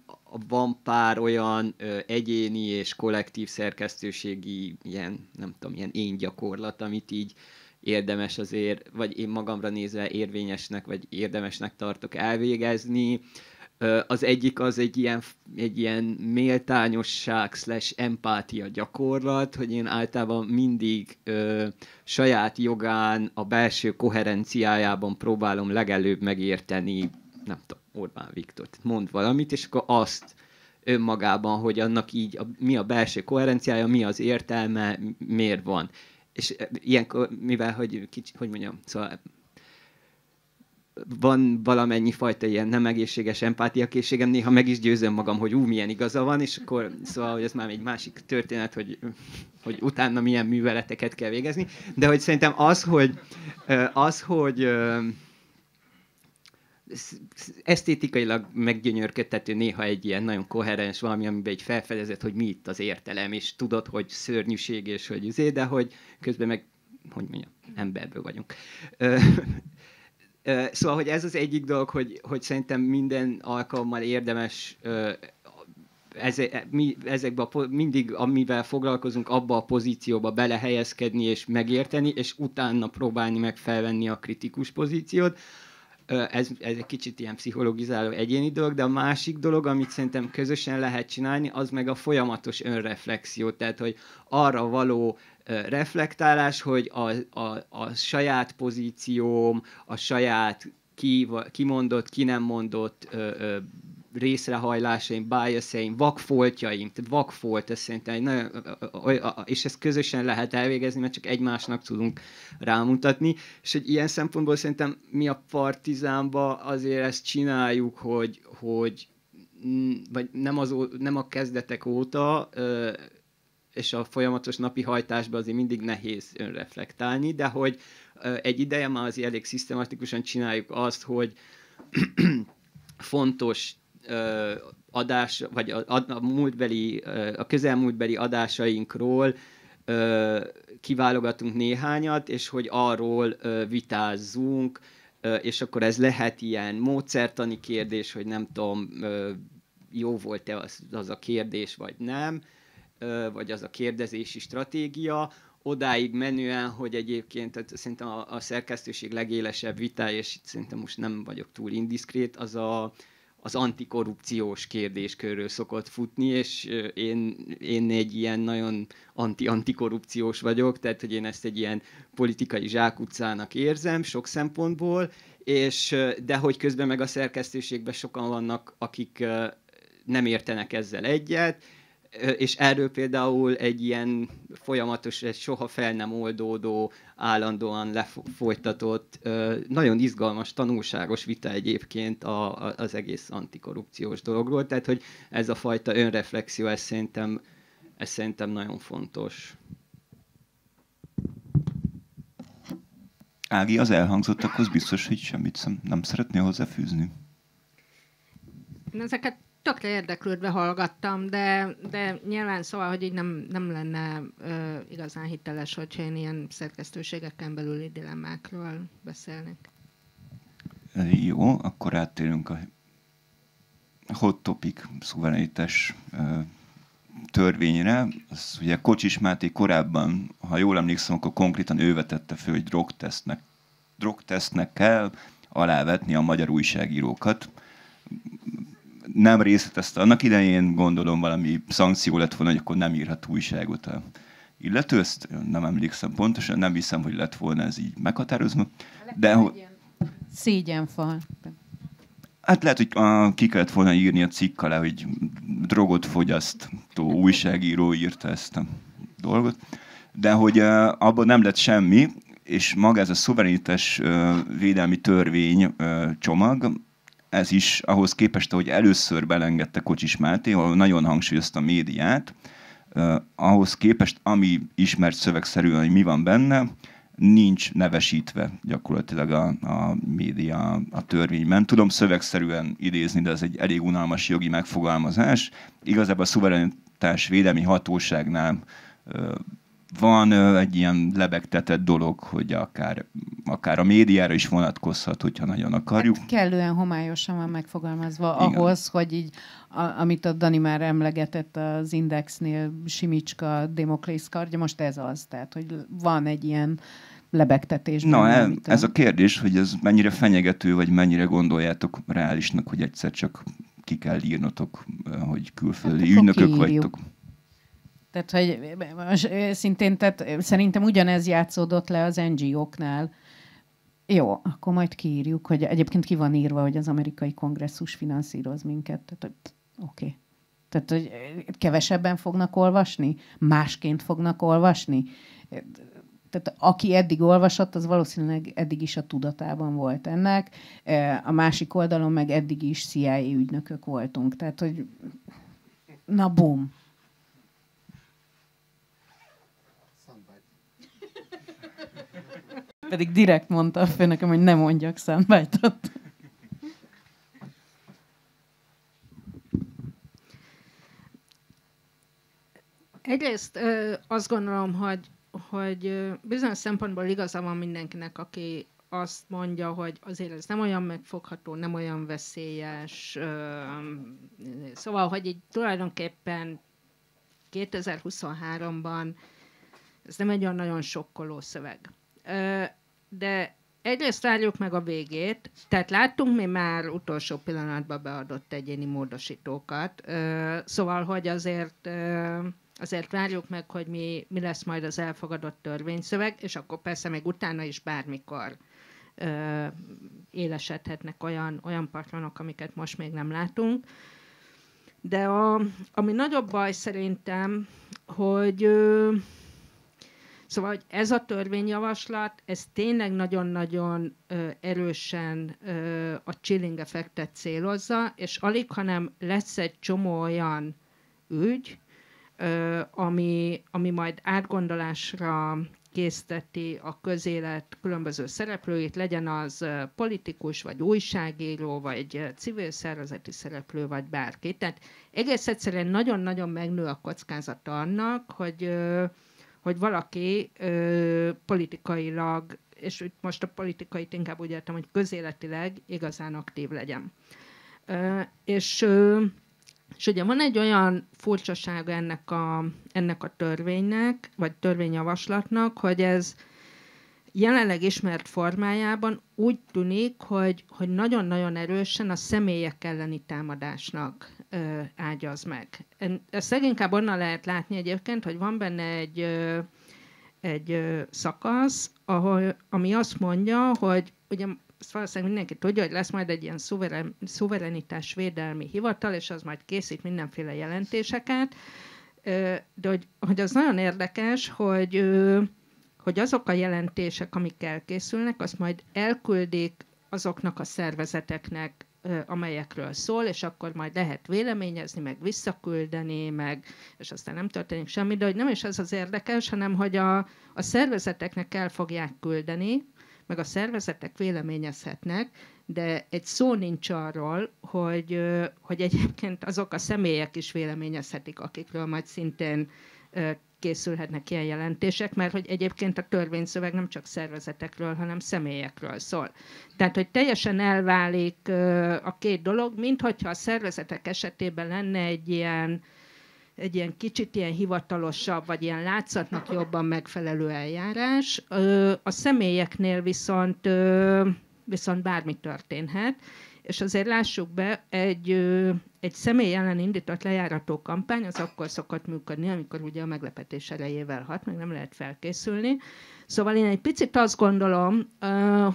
van pár olyan ö, egyéni és kollektív szerkesztőségi ilyen, nem tudom, ilyen én gyakorlat, amit így érdemes azért, vagy én magamra nézve érvényesnek, vagy érdemesnek tartok elvégezni az egyik az egy ilyen, egy ilyen méltányosság slash empátia gyakorlat, hogy én általában mindig ö, saját jogán, a belső koherenciájában próbálom legelőbb megérteni, nem tudom, Orbán Viktort. Mond valamit, és akkor azt önmagában, hogy annak így a, mi a belső koherenciája, mi az értelme, miért van. És ilyenkor, mivel, hogy, kicsi, hogy mondjam, szóval van valamennyi fajta ilyen nem egészséges készségem, néha meg is győzöm magam, hogy ú, milyen igaza van, és akkor szóval, hogy ez már egy másik történet, hogy, hogy utána milyen műveleteket kell végezni, de hogy szerintem az, hogy az, hogy esztétikailag meggyönyörködtető néha egy ilyen nagyon koherens valami, amiben egy felfedezett, hogy mi itt az értelem, és tudod, hogy szörnyűség, és hogy üzé, de hogy közben meg, hogy mondjam, emberből vagyunk. Szóval, hogy ez az egyik dolog, hogy, hogy szerintem minden alkalommal érdemes eze, mi, ezekbe a, mindig, amivel foglalkozunk, abba a pozícióba belehelyezkedni és megérteni, és utána próbálni meg felvenni a kritikus pozíciót. Ez, ez egy kicsit ilyen pszichologizáló egyéni dolog, de a másik dolog, amit szerintem közösen lehet csinálni, az meg a folyamatos önreflexió, tehát hogy arra való reflektálás, hogy a, a, a saját pozícióm, a saját kimondott, ki ki nem mondott ö, ö, részrehajlásaim, bájaszaim, vakfoltjaim, tehát vakfolt, ez szerintem egy nagyon, és ezt közösen lehet elvégezni, mert csak egymásnak tudunk rámutatni, és hogy ilyen szempontból szerintem mi a Partizánba azért ezt csináljuk, hogy, hogy vagy nem, az, nem a kezdetek óta, és a folyamatos napi hajtásban azért mindig nehéz önreflektálni, de hogy egy ideje már azért elég szisztematikusan csináljuk azt, hogy fontos adás, vagy a, a, a múltbeli, a közelmúltbeli adásainkról kiválogatunk néhányat, és hogy arról vitázzunk, és akkor ez lehet ilyen módszertani kérdés, hogy nem tudom, jó volt-e az, az a kérdés, vagy nem, vagy az a kérdezési stratégia, odáig menően, hogy egyébként tehát szerintem a, a szerkesztőség legélesebb vitája, és itt szerintem most nem vagyok túl indiszkrét, az a, az antikorrupciós kérdéskörről szokott futni, és én, én egy ilyen nagyon anti-antikorrupciós vagyok, tehát hogy én ezt egy ilyen politikai zsákutcának érzem sok szempontból, és de hogy közben meg a szerkesztőségben sokan vannak, akik nem értenek ezzel egyet, és erről például egy ilyen folyamatos, egy soha fel nem oldódó, állandóan lefolytatott, nagyon izgalmas, tanulságos vita egyébként a, az egész antikorrupciós dologról. Tehát, hogy ez a fajta önreflexió, ez szerintem, ez szerintem nagyon fontos. Ági, az elhangzottakhoz biztos, hogy semmit nem szeretné hozzáfűzni. Ezeket tökre érdeklődve hallgattam, de, de nyilván szóval, hogy így nem, nem lenne ö, igazán hiteles, hogy én ilyen szerkesztőségeken belüli dilemmákról beszélnek. Jó, akkor áttérünk a hot topic szuverenitás törvényre. Az ugye Kocsis Máté korábban, ha jól emlékszem, akkor konkrétan ő vetette föl, hogy drogtesztnek, drogtesztnek kell alávetni a magyar újságírókat nem részletezte. Annak idején gondolom valami szankció lett volna, hogy akkor nem írhat újságot a illető, ezt nem emlékszem pontosan, nem hiszem, hogy lett volna ez így meghatározva. Hát de hogy... Szégyenfal. Hát lehet, hogy ah, ki kellett volna írni a cikk alá, hogy drogot fogyasztó újságíró írta ezt a dolgot, de hogy eh, abban nem lett semmi, és maga ez a szuverenitás eh, védelmi törvény eh, csomag, ez is ahhoz képest, hogy először belengedte Kocsis Máté, ahol nagyon hangsúlyozta a médiát, eh, ahhoz képest, ami ismert szövegszerűen, hogy mi van benne, nincs nevesítve gyakorlatilag a, a média a törvényben. Tudom szövegszerűen idézni, de ez egy elég unalmas jogi megfogalmazás. Igazából a szuverenitás védelmi hatóságnál van egy ilyen lebegtetett dolog, hogy akár, akár a médiára is vonatkozhat, hogyha nagyon akarjuk. Hát kellően homályosan van megfogalmazva Igen. ahhoz, hogy így, a, amit a Dani már emlegetett az Indexnél, Simicska, Demoklész kardja, most ez az, tehát hogy van egy ilyen lebegtetés? Na, el, e- ez a kérdés, hogy ez mennyire fenyegető, vagy mennyire gondoljátok reálisnak, hogy egyszer csak ki kell írnotok, hogy külföldi hát, ügynökök vagytok. Tehát, hogy szintén, tehát szerintem ugyanez játszódott le az NGO-knál. Jó, akkor majd kiírjuk, hogy egyébként ki van írva, hogy az amerikai kongresszus finanszíroz minket. Tehát, oké. Okay. Tehát, hogy kevesebben fognak olvasni? Másként fognak olvasni? Tehát aki eddig olvasott, az valószínűleg eddig is a tudatában volt ennek. A másik oldalon meg eddig is CIA ügynökök voltunk. Tehát, hogy na bum. Pedig direkt mondta a főnököm, hogy ne mondjak soundbite Egyrészt ö, azt gondolom, hogy, hogy bizonyos szempontból igaza van mindenkinek, aki azt mondja, hogy azért ez nem olyan megfogható, nem olyan veszélyes. Ö, szóval, hogy így tulajdonképpen 2023-ban ez nem egy olyan nagyon sokkoló szöveg. Ö, de egyrészt várjuk meg a végét, tehát láttunk mi már utolsó pillanatban beadott egyéni módosítókat, szóval, hogy azért azért várjuk meg, hogy mi, mi lesz majd az elfogadott törvényszöveg, és akkor persze még utána is bármikor ö, élesedhetnek olyan, olyan patronok, amiket most még nem látunk. De a, ami nagyobb baj szerintem, hogy ö, Szóval, hogy ez a törvényjavaslat, ez tényleg nagyon-nagyon erősen a chilling effektet célozza, és alig, hanem lesz egy csomó olyan ügy, ami, ami majd átgondolásra készteti a közélet különböző szereplőit, legyen az politikus, vagy újságíró, vagy civil szervezeti szereplő, vagy bárki. Tehát egész egyszerűen nagyon-nagyon megnő a kockázata annak, hogy hogy valaki ö, politikailag, és itt most a politikait inkább úgy értem, hogy közéletileg igazán aktív legyen. Ö, és, ö, és ugye van egy olyan furcsasága ennek a, ennek a törvénynek, vagy törvényjavaslatnak, hogy ez jelenleg ismert formájában úgy tűnik, hogy, hogy nagyon-nagyon erősen a személyek elleni támadásnak ö, ágyaz meg. Ezt leginkább onnan lehet látni egyébként, hogy van benne egy, ö, egy ö, szakasz, ahol, ami azt mondja, hogy ugye ezt valószínűleg mindenki tudja, hogy lesz majd egy ilyen szuverenitás védelmi hivatal, és az majd készít mindenféle jelentéseket, ö, de hogy, hogy az nagyon érdekes, hogy ö, hogy azok a jelentések, amik elkészülnek, azt majd elküldik azoknak a szervezeteknek, amelyekről szól, és akkor majd lehet véleményezni, meg visszaküldeni, meg, és aztán nem történik semmi, de hogy nem is ez az érdekes, hanem hogy a, a szervezeteknek el fogják küldeni, meg a szervezetek véleményezhetnek, de egy szó nincs arról, hogy, hogy egyébként azok a személyek is véleményezhetik, akikről majd szintén készülhetnek ilyen jelentések, mert hogy egyébként a törvényszöveg nem csak szervezetekről, hanem személyekről szól. Tehát, hogy teljesen elválik a két dolog, mint a szervezetek esetében lenne egy ilyen, egy ilyen kicsit ilyen hivatalosabb, vagy ilyen látszatnak jobban megfelelő eljárás. A személyeknél viszont, viszont bármi történhet, és azért lássuk be, egy egy személy ellen indított lejárató kampány az akkor szokott működni, amikor ugye a meglepetés erejével hat, meg nem lehet felkészülni. Szóval én egy picit azt gondolom,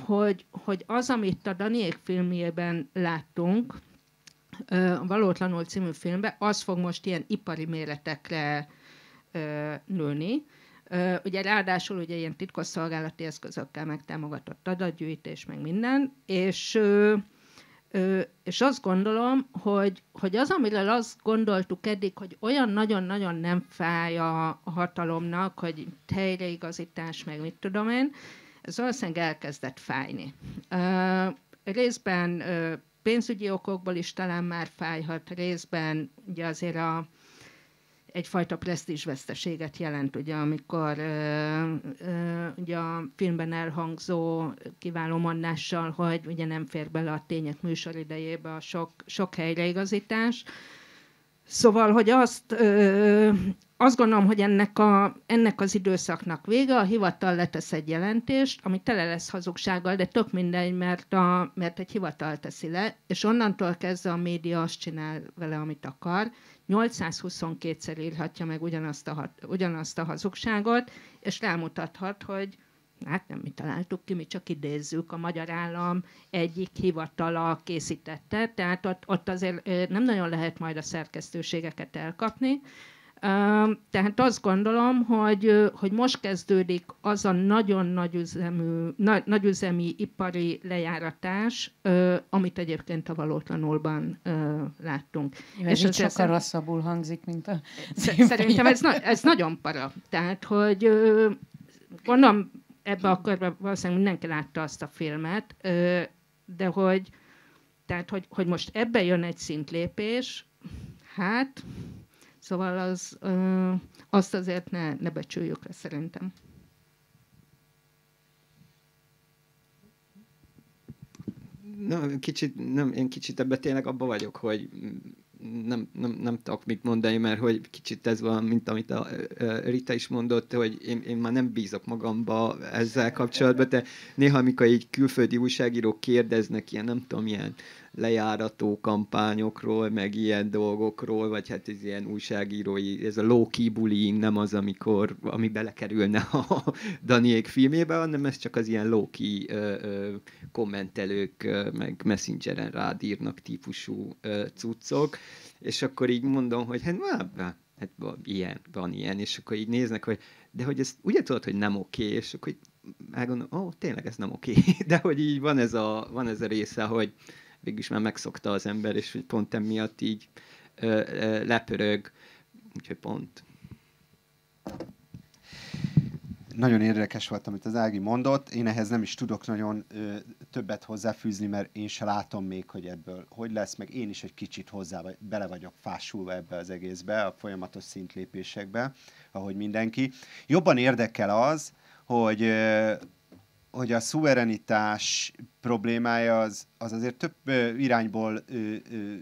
hogy, hogy az, amit a Daniék filmjében láttunk, a Valótlanul című filmben, az fog most ilyen ipari méretekre nőni. Ugye ráadásul ugye ilyen titkosszolgálati eszközökkel megtámogatott adatgyűjtés, meg minden, és és azt gondolom, hogy, hogy az, amiről azt gondoltuk eddig, hogy olyan nagyon-nagyon nem fáj a, hatalomnak, hogy helyreigazítás, meg mit tudom én, ez valószínűleg elkezdett fájni. Részben pénzügyi okokból is talán már fájhat, részben ugye azért a egyfajta presztízsveszteséget jelent, ugye, amikor ö, ö, ugye a filmben elhangzó kiváló mondással, hogy ugye nem fér bele a tények idejébe a sok, sok helyreigazítás. Szóval, hogy azt, ö, azt gondolom, hogy ennek, a, ennek az időszaknak vége, a hivatal letesz egy jelentést, ami tele lesz hazugsággal, de tök mindegy, mert, a, mert egy hivatal teszi le, és onnantól kezdve a média azt csinál vele, amit akar, 822-szer írhatja meg ugyanazt a, ugyanazt a hazugságot, és rámutathat, hogy hát nem mi találtuk ki, mi csak idézzük, a magyar állam egyik hivatala készítette, tehát ott, ott azért nem nagyon lehet majd a szerkesztőségeket elkapni, tehát azt gondolom, hogy, hogy most kezdődik az a nagyon nagyüzemű, nagy, nagyüzemi ipari lejáratás, amit egyébként a valótlanulban láttunk. Jó, és ez sokkal rosszabbul hangzik, mint a... Szerintem ez, na, ez nagyon para. Tehát, hogy gondolom, ebbe a körben valószínűleg mindenki látta azt a filmet, de hogy, tehát, hogy, hogy most ebbe jön egy szintlépés, hát Szóval az, azt azért ne, ne becsüljük le szerintem. Na, kicsit, nem, én kicsit ebbe tényleg abba vagyok, hogy nem, nem, nem tudok mit mondani, mert hogy kicsit ez van, mint amit a, Rita is mondott, hogy én, én már nem bízok magamba ezzel kapcsolatban, de néha, amikor így külföldi újságírók kérdeznek ilyen, nem tudom, ilyen lejárató kampányokról, meg ilyen dolgokról, vagy hát ez ilyen újságírói, ez a low-key bullying nem az, amikor, ami belekerülne a Daniék filmébe, hanem ez csak az ilyen low-key ö, ö, kommentelők, ö, meg messengeren rád írnak típusú ö, cuccok, és akkor így mondom, hogy hát, na, hát van, ilyen, van ilyen, és akkor így néznek, hogy de hogy ez ugye tudod, hogy nem oké, és akkor így elgondolom, hát ó, tényleg ez nem oké, de hogy így van ez a, van ez a része, hogy, végülis már megszokta az ember, és pont emiatt így ö, ö, lepörög, úgyhogy pont. Nagyon érdekes volt, amit az Ági mondott. Én ehhez nem is tudok nagyon ö, többet hozzáfűzni, mert én se látom még, hogy ebből hogy lesz, meg én is egy kicsit hozzá vagy, bele vagyok fásulva ebbe az egészbe, a folyamatos szintlépésekbe, ahogy mindenki. Jobban érdekel az, hogy hogy a szuverenitás problémája az, az azért több ö, irányból ö, ö,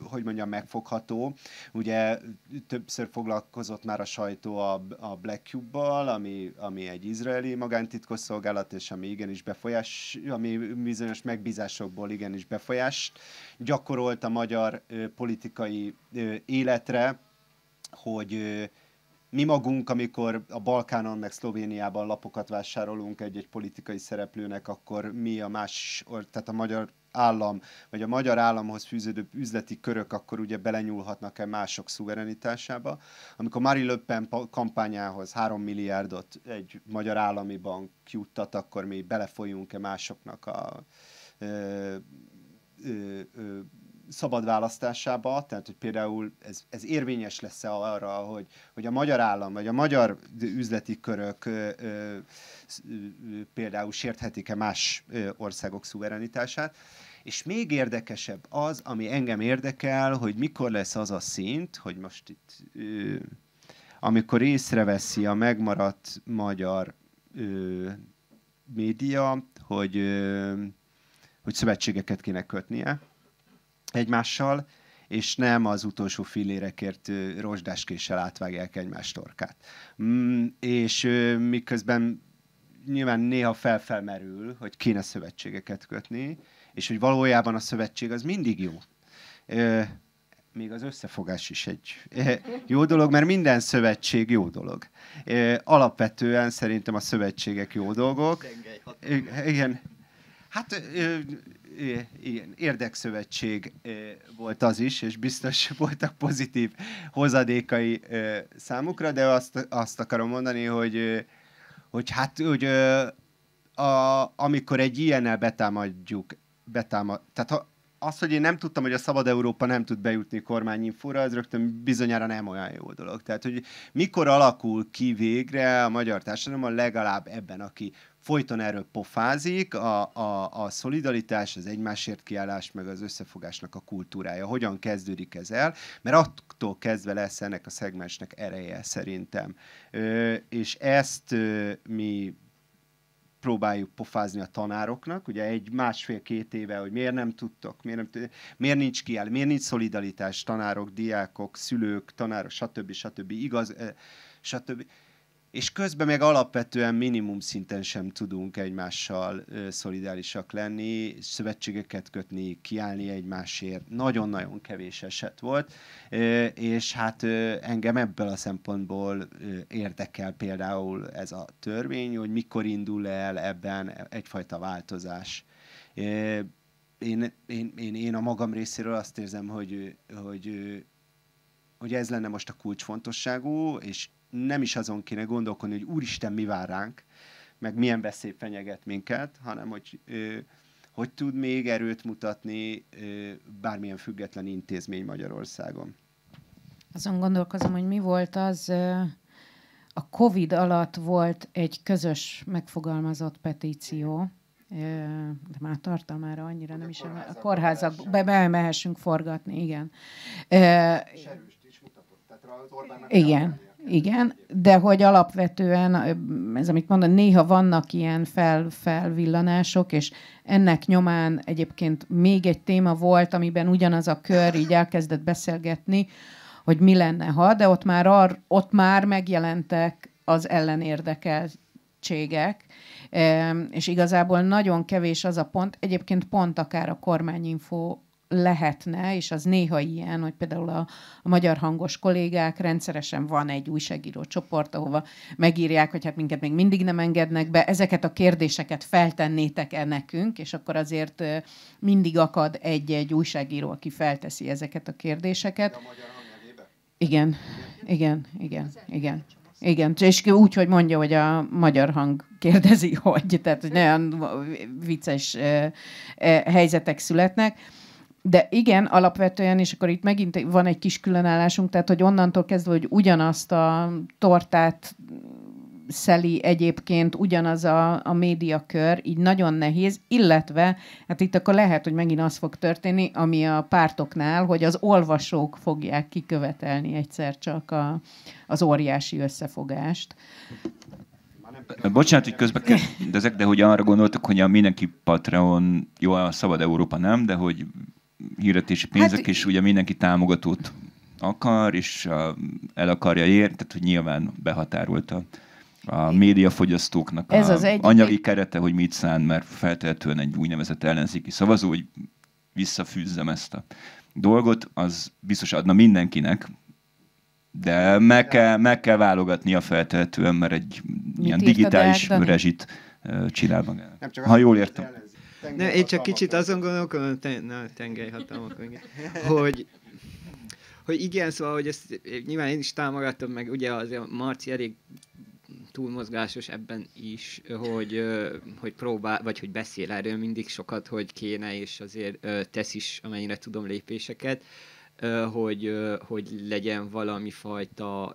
hogy mondjam, megfogható. Ugye többször foglalkozott már a sajtó a, a Black Cube-bal, ami, ami egy izraeli magántitkos szolgálat, és ami igenis befolyás, ami bizonyos megbízásokból igenis befolyást gyakorolt a magyar ö, politikai ö, életre, hogy ö, mi magunk, amikor a Balkánon meg Szlovéniában lapokat vásárolunk egy-egy politikai szereplőnek, akkor mi a más, tehát a magyar állam, vagy a magyar államhoz fűződő üzleti körök akkor ugye belenyúlhatnak-e mások szuverenitásába. Amikor Marie Le Pen kampányához 3 milliárdot egy magyar állami bank juttat, akkor mi belefolyunk-e másoknak a ö, ö, ö, szabad választásába, tehát hogy például ez, ez érvényes lesz-e arra, hogy, hogy a magyar állam vagy a magyar üzleti körök ö, ö, ö, például sérthetik-e más országok szuverenitását. És még érdekesebb az, ami engem érdekel, hogy mikor lesz az a szint, hogy most itt, ö, amikor észreveszi a megmaradt magyar ö, média, hogy, ö, hogy szövetségeket kéne kötnie, egymással, és nem az utolsó fillérekért rozsdáskéssel átvágják egymás torkát. Mm, és ö, miközben nyilván néha felfelmerül, hogy kéne szövetségeket kötni, és hogy valójában a szövetség az mindig jó. Ö, még az összefogás is egy jó dolog, mert minden szövetség jó dolog. Alapvetően szerintem a szövetségek jó dolgok. Igen, hát igen, érdekszövetség volt az is, és biztos voltak pozitív hozadékai számukra, de azt, azt akarom mondani, hogy, hogy hát hogy, a, amikor egy ilyennel betámadjuk, betámad, tehát ha, az, hogy én nem tudtam, hogy a Szabad Európa nem tud bejutni kormányinfóra, az rögtön bizonyára nem olyan jó dolog. Tehát, hogy mikor alakul ki végre a magyar társadalom legalább ebben, aki folyton erről pofázik, a, a, a szolidaritás, az egymásért kiállás, meg az összefogásnak a kultúrája. Hogyan kezdődik ez el? Mert attól kezdve lesz ennek a szegmensnek ereje szerintem. Ö, és ezt ö, mi próbáljuk pofázni a tanároknak, ugye egy másfél-két éve, hogy miért nem tudtok, miért, nem tudtok, miért nincs kiáll, miért nincs szolidaritás tanárok, diákok, szülők, tanárok, stb. stb. stb. igaz, stb és közben meg alapvetően minimum szinten sem tudunk egymással ö, szolidárisak lenni, szövetségeket kötni, kiállni egymásért. Nagyon-nagyon kevés eset volt, ö, és hát ö, engem ebből a szempontból érdekel például ez a törvény, hogy mikor indul el ebben egyfajta változás. Én, én, én, én a magam részéről azt érzem, hogy, hogy hogy ez lenne most a kulcsfontosságú, és nem is azon kéne gondolkodni, hogy úristen, mi vár ránk, meg milyen veszély fenyeget minket, hanem hogy ö, hogy tud még erőt mutatni ö, bármilyen független intézmény Magyarországon. Azon gondolkozom, hogy mi volt az, ö, a COVID alatt volt egy közös megfogalmazott petíció, ö, de már tartalmára annyira hogy nem is, a kórházak, be, be mehessünk forgatni, igen. Ö, is mutatott, tehát az Orbánnak igen. Igen, de hogy alapvetően, ez amit mondom, néha vannak ilyen fel, felvillanások, és ennek nyomán egyébként még egy téma volt, amiben ugyanaz a kör így elkezdett beszélgetni, hogy mi lenne, ha, de ott már, ar, ott már megjelentek az ellenérdekeltségek, és igazából nagyon kevés az a pont, egyébként pont akár a kormányinfo lehetne, és az néha ilyen, hogy például a, a magyar hangos kollégák rendszeresen van egy újságíró csoport, ahova megírják, hogy hát minket még mindig nem engednek be, ezeket a kérdéseket feltennétek-e nekünk, és akkor azért mindig akad egy-egy újságíró, aki felteszi ezeket a kérdéseket. A igen, igen, igen, igen. Igen, és úgy, hogy mondja, hogy a magyar hang kérdezi, hogy, tehát hogy nagyon vicces e helyzetek születnek. De igen, alapvetően, és akkor itt megint van egy kis különállásunk, tehát hogy onnantól kezdve, hogy ugyanazt a tortát szeli egyébként ugyanaz a, a médiakör, így nagyon nehéz, illetve hát itt akkor lehet, hogy megint az fog történni, ami a pártoknál, hogy az olvasók fogják kikövetelni egyszer csak a, az óriási összefogást. Bocsánat, hogy közben kérdezek, de hogy arra gondoltuk, hogy a mindenki Patreon, jó, a Szabad Európa nem, de hogy hirdetési hát pénzek, hát, és ugye mindenki támogatót akar, és el akarja érni, tehát hogy nyilván behatárolta a médiafogyasztóknak Ez a az egy, anyagi kerete, hogy mit szán, mert feltehetően egy úgynevezett ellenzéki szavazó, hogy visszafűzzem ezt a dolgot, az biztos adna mindenkinek, de meg kell, meg kell a feltehetően, mert egy mit ilyen digitális rezsit csinál magának. Ha jól értem. Ellen nem, én csak kicsit azon gondolkodom, ten, na, hatalmak, igen. hogy, hogy igen, szóval, hogy ezt eh, nyilván én is támogatom, meg ugye azért Marci elég túlmozgásos ebben is, hogy, hogy próbál, vagy hogy beszél erről mindig sokat, hogy kéne, és azért tesz is, amennyire tudom, lépéseket, hogy, hogy legyen valami fajta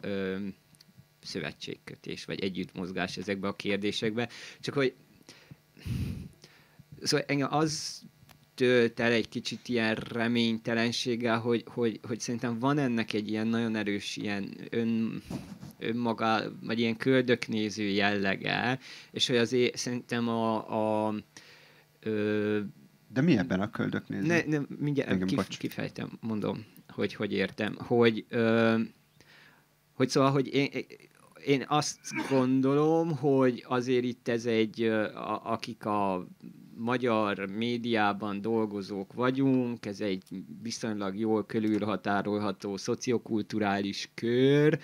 szövetségkötés, vagy együttmozgás ezekbe a kérdésekbe. Csak hogy szóval engem az tölt el egy kicsit ilyen reménytelenséggel, hogy, hogy, hogy szerintem van ennek egy ilyen nagyon erős ilyen ön, önmaga, vagy ilyen köldöknéző jellege, és hogy azért szerintem a, a ö, de mi ebben a köldöknéző? Ne, ne, mindjárt Engem, kif, kifejtem, mondom, hogy hogy értem. Hogy, ö, hogy szóval, hogy én, én azt gondolom, hogy azért itt ez egy, a, akik a magyar médiában dolgozók vagyunk, ez egy viszonylag jól körülhatárolható szociokulturális kör,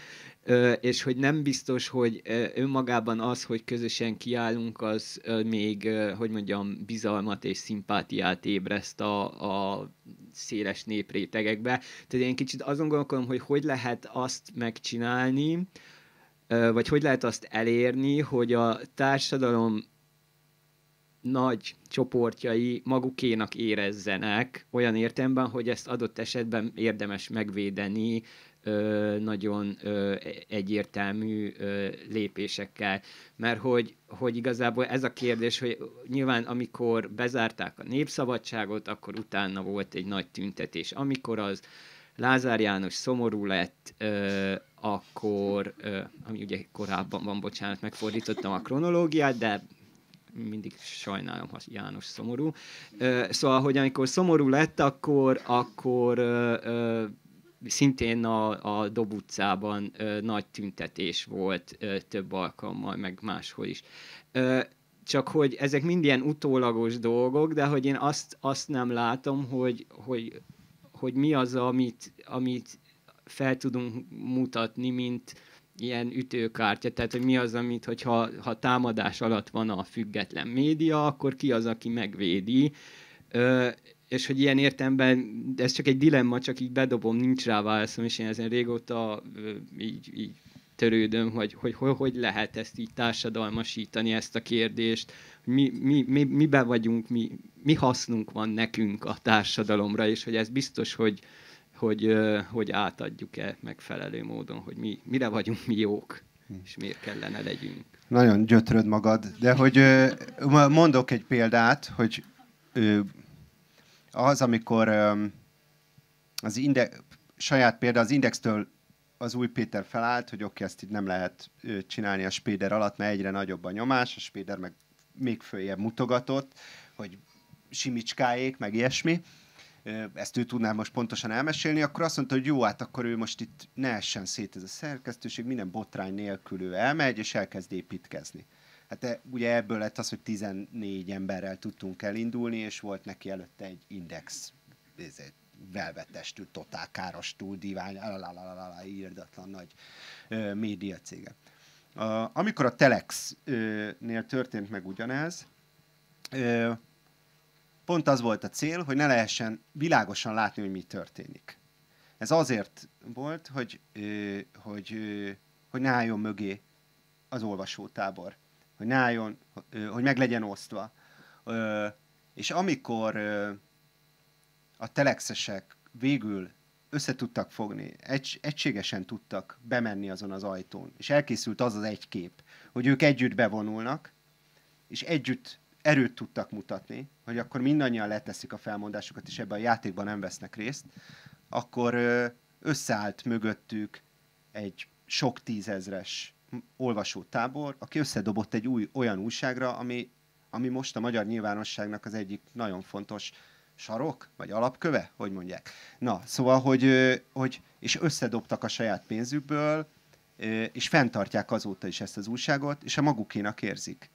és hogy nem biztos, hogy önmagában az, hogy közösen kiállunk, az még, hogy mondjam, bizalmat és szimpátiát ébreszt a, a széles néprétegekbe. Tehát én kicsit azon gondolkodom, hogy hogy lehet azt megcsinálni, vagy hogy lehet azt elérni, hogy a társadalom nagy csoportjai magukénak érezzenek, olyan értelemben, hogy ezt adott esetben érdemes megvédeni ö, nagyon ö, egyértelmű ö, lépésekkel. Mert hogy, hogy igazából ez a kérdés, hogy nyilván amikor bezárták a népszabadságot, akkor utána volt egy nagy tüntetés. Amikor az Lázár János szomorú lett, ö, akkor, ö, ami ugye korábban van, bocsánat, megfordítottam a kronológiát, de mindig sajnálom, ha János szomorú. Szóval, hogy amikor szomorú lett, akkor, akkor szintén a, a Dob utcában nagy tüntetés volt több alkalommal, meg máshol is. csak hogy ezek mind ilyen utólagos dolgok, de hogy én azt, azt nem látom, hogy, hogy, hogy mi az, amit, amit fel tudunk mutatni, mint, ilyen ütőkártya, tehát hogy mi az, amit, hogyha ha támadás alatt van a független média, akkor ki az, aki megvédi. Ö, és hogy ilyen értemben, ez csak egy dilemma, csak így bedobom, nincs rá válaszom, és én ezen régóta ö, így, így törődöm, hogy hogy, hogy hogy lehet ezt így társadalmasítani, ezt a kérdést, mi, mi, mi, miben vagyunk, mi, mi hasznunk van nekünk a társadalomra, és hogy ez biztos, hogy, hogy, hogy átadjuk-e megfelelő módon, hogy mi, mire vagyunk mi jók, és miért kellene legyünk. Nagyon gyötröd magad, de hogy mondok egy példát, hogy az, amikor az inde, saját példa az indextől az új Péter felállt, hogy oké, okay, ezt itt nem lehet csinálni a spéder alatt, mert egyre nagyobb a nyomás, a spéder meg még följebb mutogatott, hogy simicskájék, meg ilyesmi ezt ő tudná most pontosan elmesélni, akkor azt mondta, hogy jó, hát akkor ő most itt ne essen szét ez a szerkesztőség, minden botrány nélkül ő elmegy, és elkezd építkezni. Hát e, ugye ebből lett az, hogy 14 emberrel tudtunk elindulni, és volt neki előtte egy index, ez egy velvetestű, totál káros divány, lalalala, írdatlan nagy ö, média cége. A, amikor a Telex-nél történt meg ugyanez, ö, Pont az volt a cél, hogy ne lehessen világosan látni, hogy mi történik. Ez azért volt, hogy, hogy, hogy ne álljon mögé az olvasótábor, hogy ne álljon, hogy meg legyen osztva. És amikor a telexesek végül összetudtak fogni, egy, egységesen tudtak bemenni azon az ajtón, és elkészült az az egy kép, hogy ők együtt bevonulnak, és együtt erőt tudtak mutatni, hogy akkor mindannyian leteszik a felmondásukat, és ebben a játékban nem vesznek részt, akkor összeállt mögöttük egy sok tízezres olvasótábor, aki összedobott egy új olyan újságra, ami, ami most a magyar nyilvánosságnak az egyik nagyon fontos sarok, vagy alapköve, hogy mondják. Na, szóval, hogy, hogy és összedobtak a saját pénzükből, és fenntartják azóta is ezt az újságot, és a magukénak érzik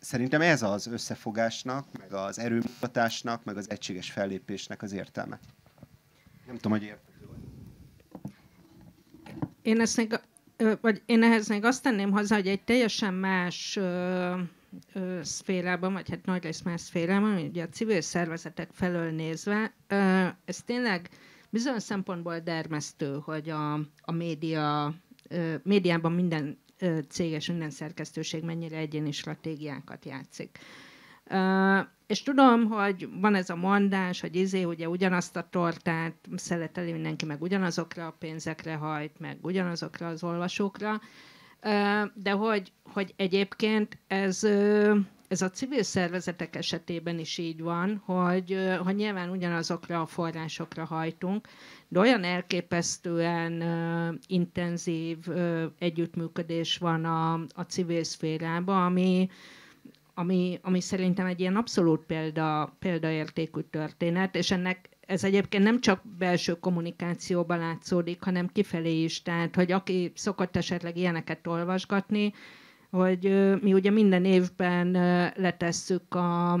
szerintem ez az összefogásnak, meg az erőmutatásnak, meg az egységes fellépésnek az értelme. Nem tudom, hogy értem. Én ezt még, vagy én ehhez még azt tenném hozzá, hogy egy teljesen más szférában, vagy hát nagy rész más szférában, ugye a civil szervezetek felől nézve, ö, ez tényleg bizonyos szempontból dermesztő, hogy a, a média, ö, médiában minden céges, minden szerkesztőség mennyire egyéni stratégiákat játszik. Uh, és tudom, hogy van ez a mondás, hogy izé, ugye ugyanazt a tortát szereteli mindenki, meg ugyanazokra a pénzekre hajt, meg ugyanazokra az olvasókra, uh, de hogy, hogy egyébként ez, uh, ez a civil szervezetek esetében is így van, hogy, hogy nyilván ugyanazokra a forrásokra hajtunk, de olyan elképesztően uh, intenzív uh, együttműködés van a, a civil szférában, ami, ami, ami szerintem egy ilyen abszolút példa, példaértékű történet, és ennek ez egyébként nem csak belső kommunikációban látszódik, hanem kifelé is. Tehát, hogy aki szokott esetleg ilyeneket olvasgatni, hogy mi ugye minden évben letesszük a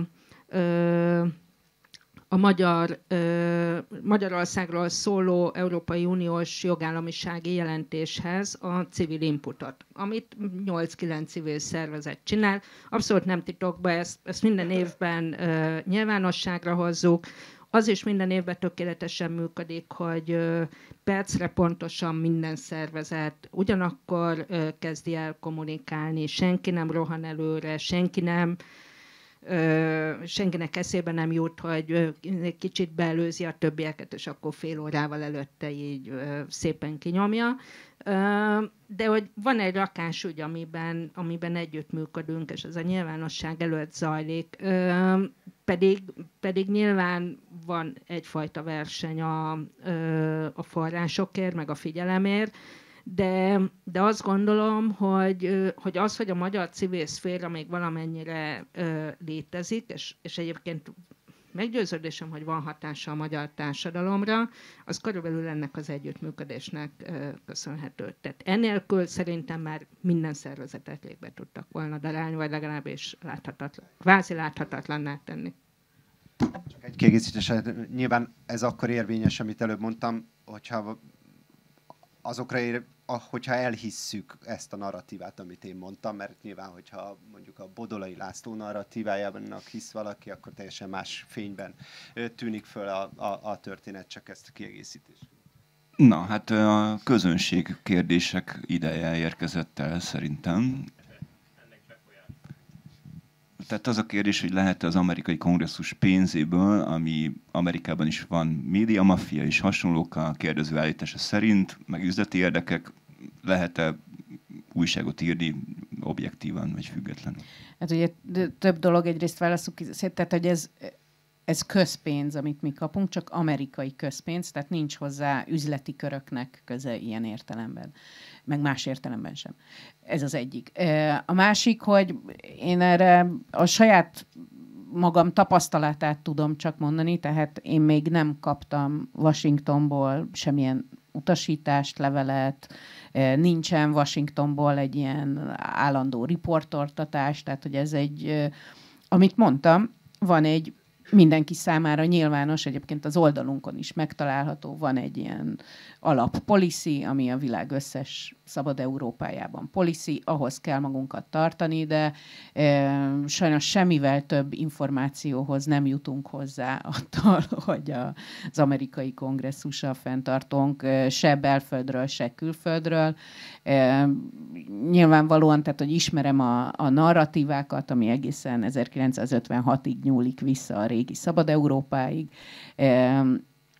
a magyar, ö, Magyarországról szóló Európai Uniós jogállamisági jelentéshez a civil inputot, amit 8-9 civil szervezet csinál. Abszolút nem titokba, ezt, ezt minden évben ö, nyilvánosságra hozzuk. Az is minden évben tökéletesen működik, hogy ö, percre pontosan minden szervezet ugyanakkor ö, kezdi el kommunikálni, senki nem rohan előre, senki nem ö, senkinek eszébe nem jut, hogy kicsit belőzi a többieket, és akkor fél órával előtte így szépen kinyomja. De hogy van egy rakás úgy, amiben, amiben együttműködünk, és ez a nyilvánosság előtt zajlik. Pedig, pedig nyilván van egyfajta verseny a, a forrásokért, meg a figyelemért, de, de azt gondolom, hogy, hogy az, hogy a magyar civil szféra még valamennyire létezik, és, és egyébként meggyőződésem, hogy van hatása a magyar társadalomra, az körülbelül ennek az együttműködésnek köszönhető. Tehát enélkül szerintem már minden szervezetet légbe tudtak volna darálni, vagy legalábbis láthatatlan, kvázi láthatatlanná tenni. Csak egy kiegészítés, nyilván ez akkor érvényes, amit előbb mondtam, hogyha azokra ér, hogyha elhisszük ezt a narratívát, amit én mondtam, mert nyilván, hogyha mondjuk a Bodolai László narratívájában hisz valaki, akkor teljesen más fényben tűnik föl a, a, a történet, csak ezt a kiegészítés. Na, hát a közönség kérdések ideje érkezett el szerintem tehát az a kérdés, hogy lehet az amerikai kongresszus pénzéből, ami Amerikában is van média, maffia és hasonlók a kérdező állítása szerint, meg üzleti érdekek, lehet-e újságot írni objektívan vagy függetlenül? Hát ugye több dolog egyrészt válaszuk, tehát hogy ez, ez közpénz, amit mi kapunk, csak amerikai közpénz, tehát nincs hozzá üzleti köröknek köze ilyen értelemben meg más értelemben sem. Ez az egyik. A másik, hogy én erre a saját magam tapasztalatát tudom csak mondani, tehát én még nem kaptam Washingtonból semmilyen utasítást, levelet, nincsen Washingtonból egy ilyen állandó riportortatás, tehát hogy ez egy, amit mondtam, van egy mindenki számára nyilvános, egyébként az oldalunkon is megtalálható, van egy ilyen alap policy, ami a világ összes szabad Európájában policy, ahhoz kell magunkat tartani, de e, sajnos semmivel több információhoz nem jutunk hozzá attól, hogy a, az amerikai kongresszusa fenntartunk, se belföldről, se külföldről. Nyilvánvalóan, tehát, hogy ismerem a, a narratívákat, ami egészen 1956-ig nyúlik vissza a régi Szabad Európáig,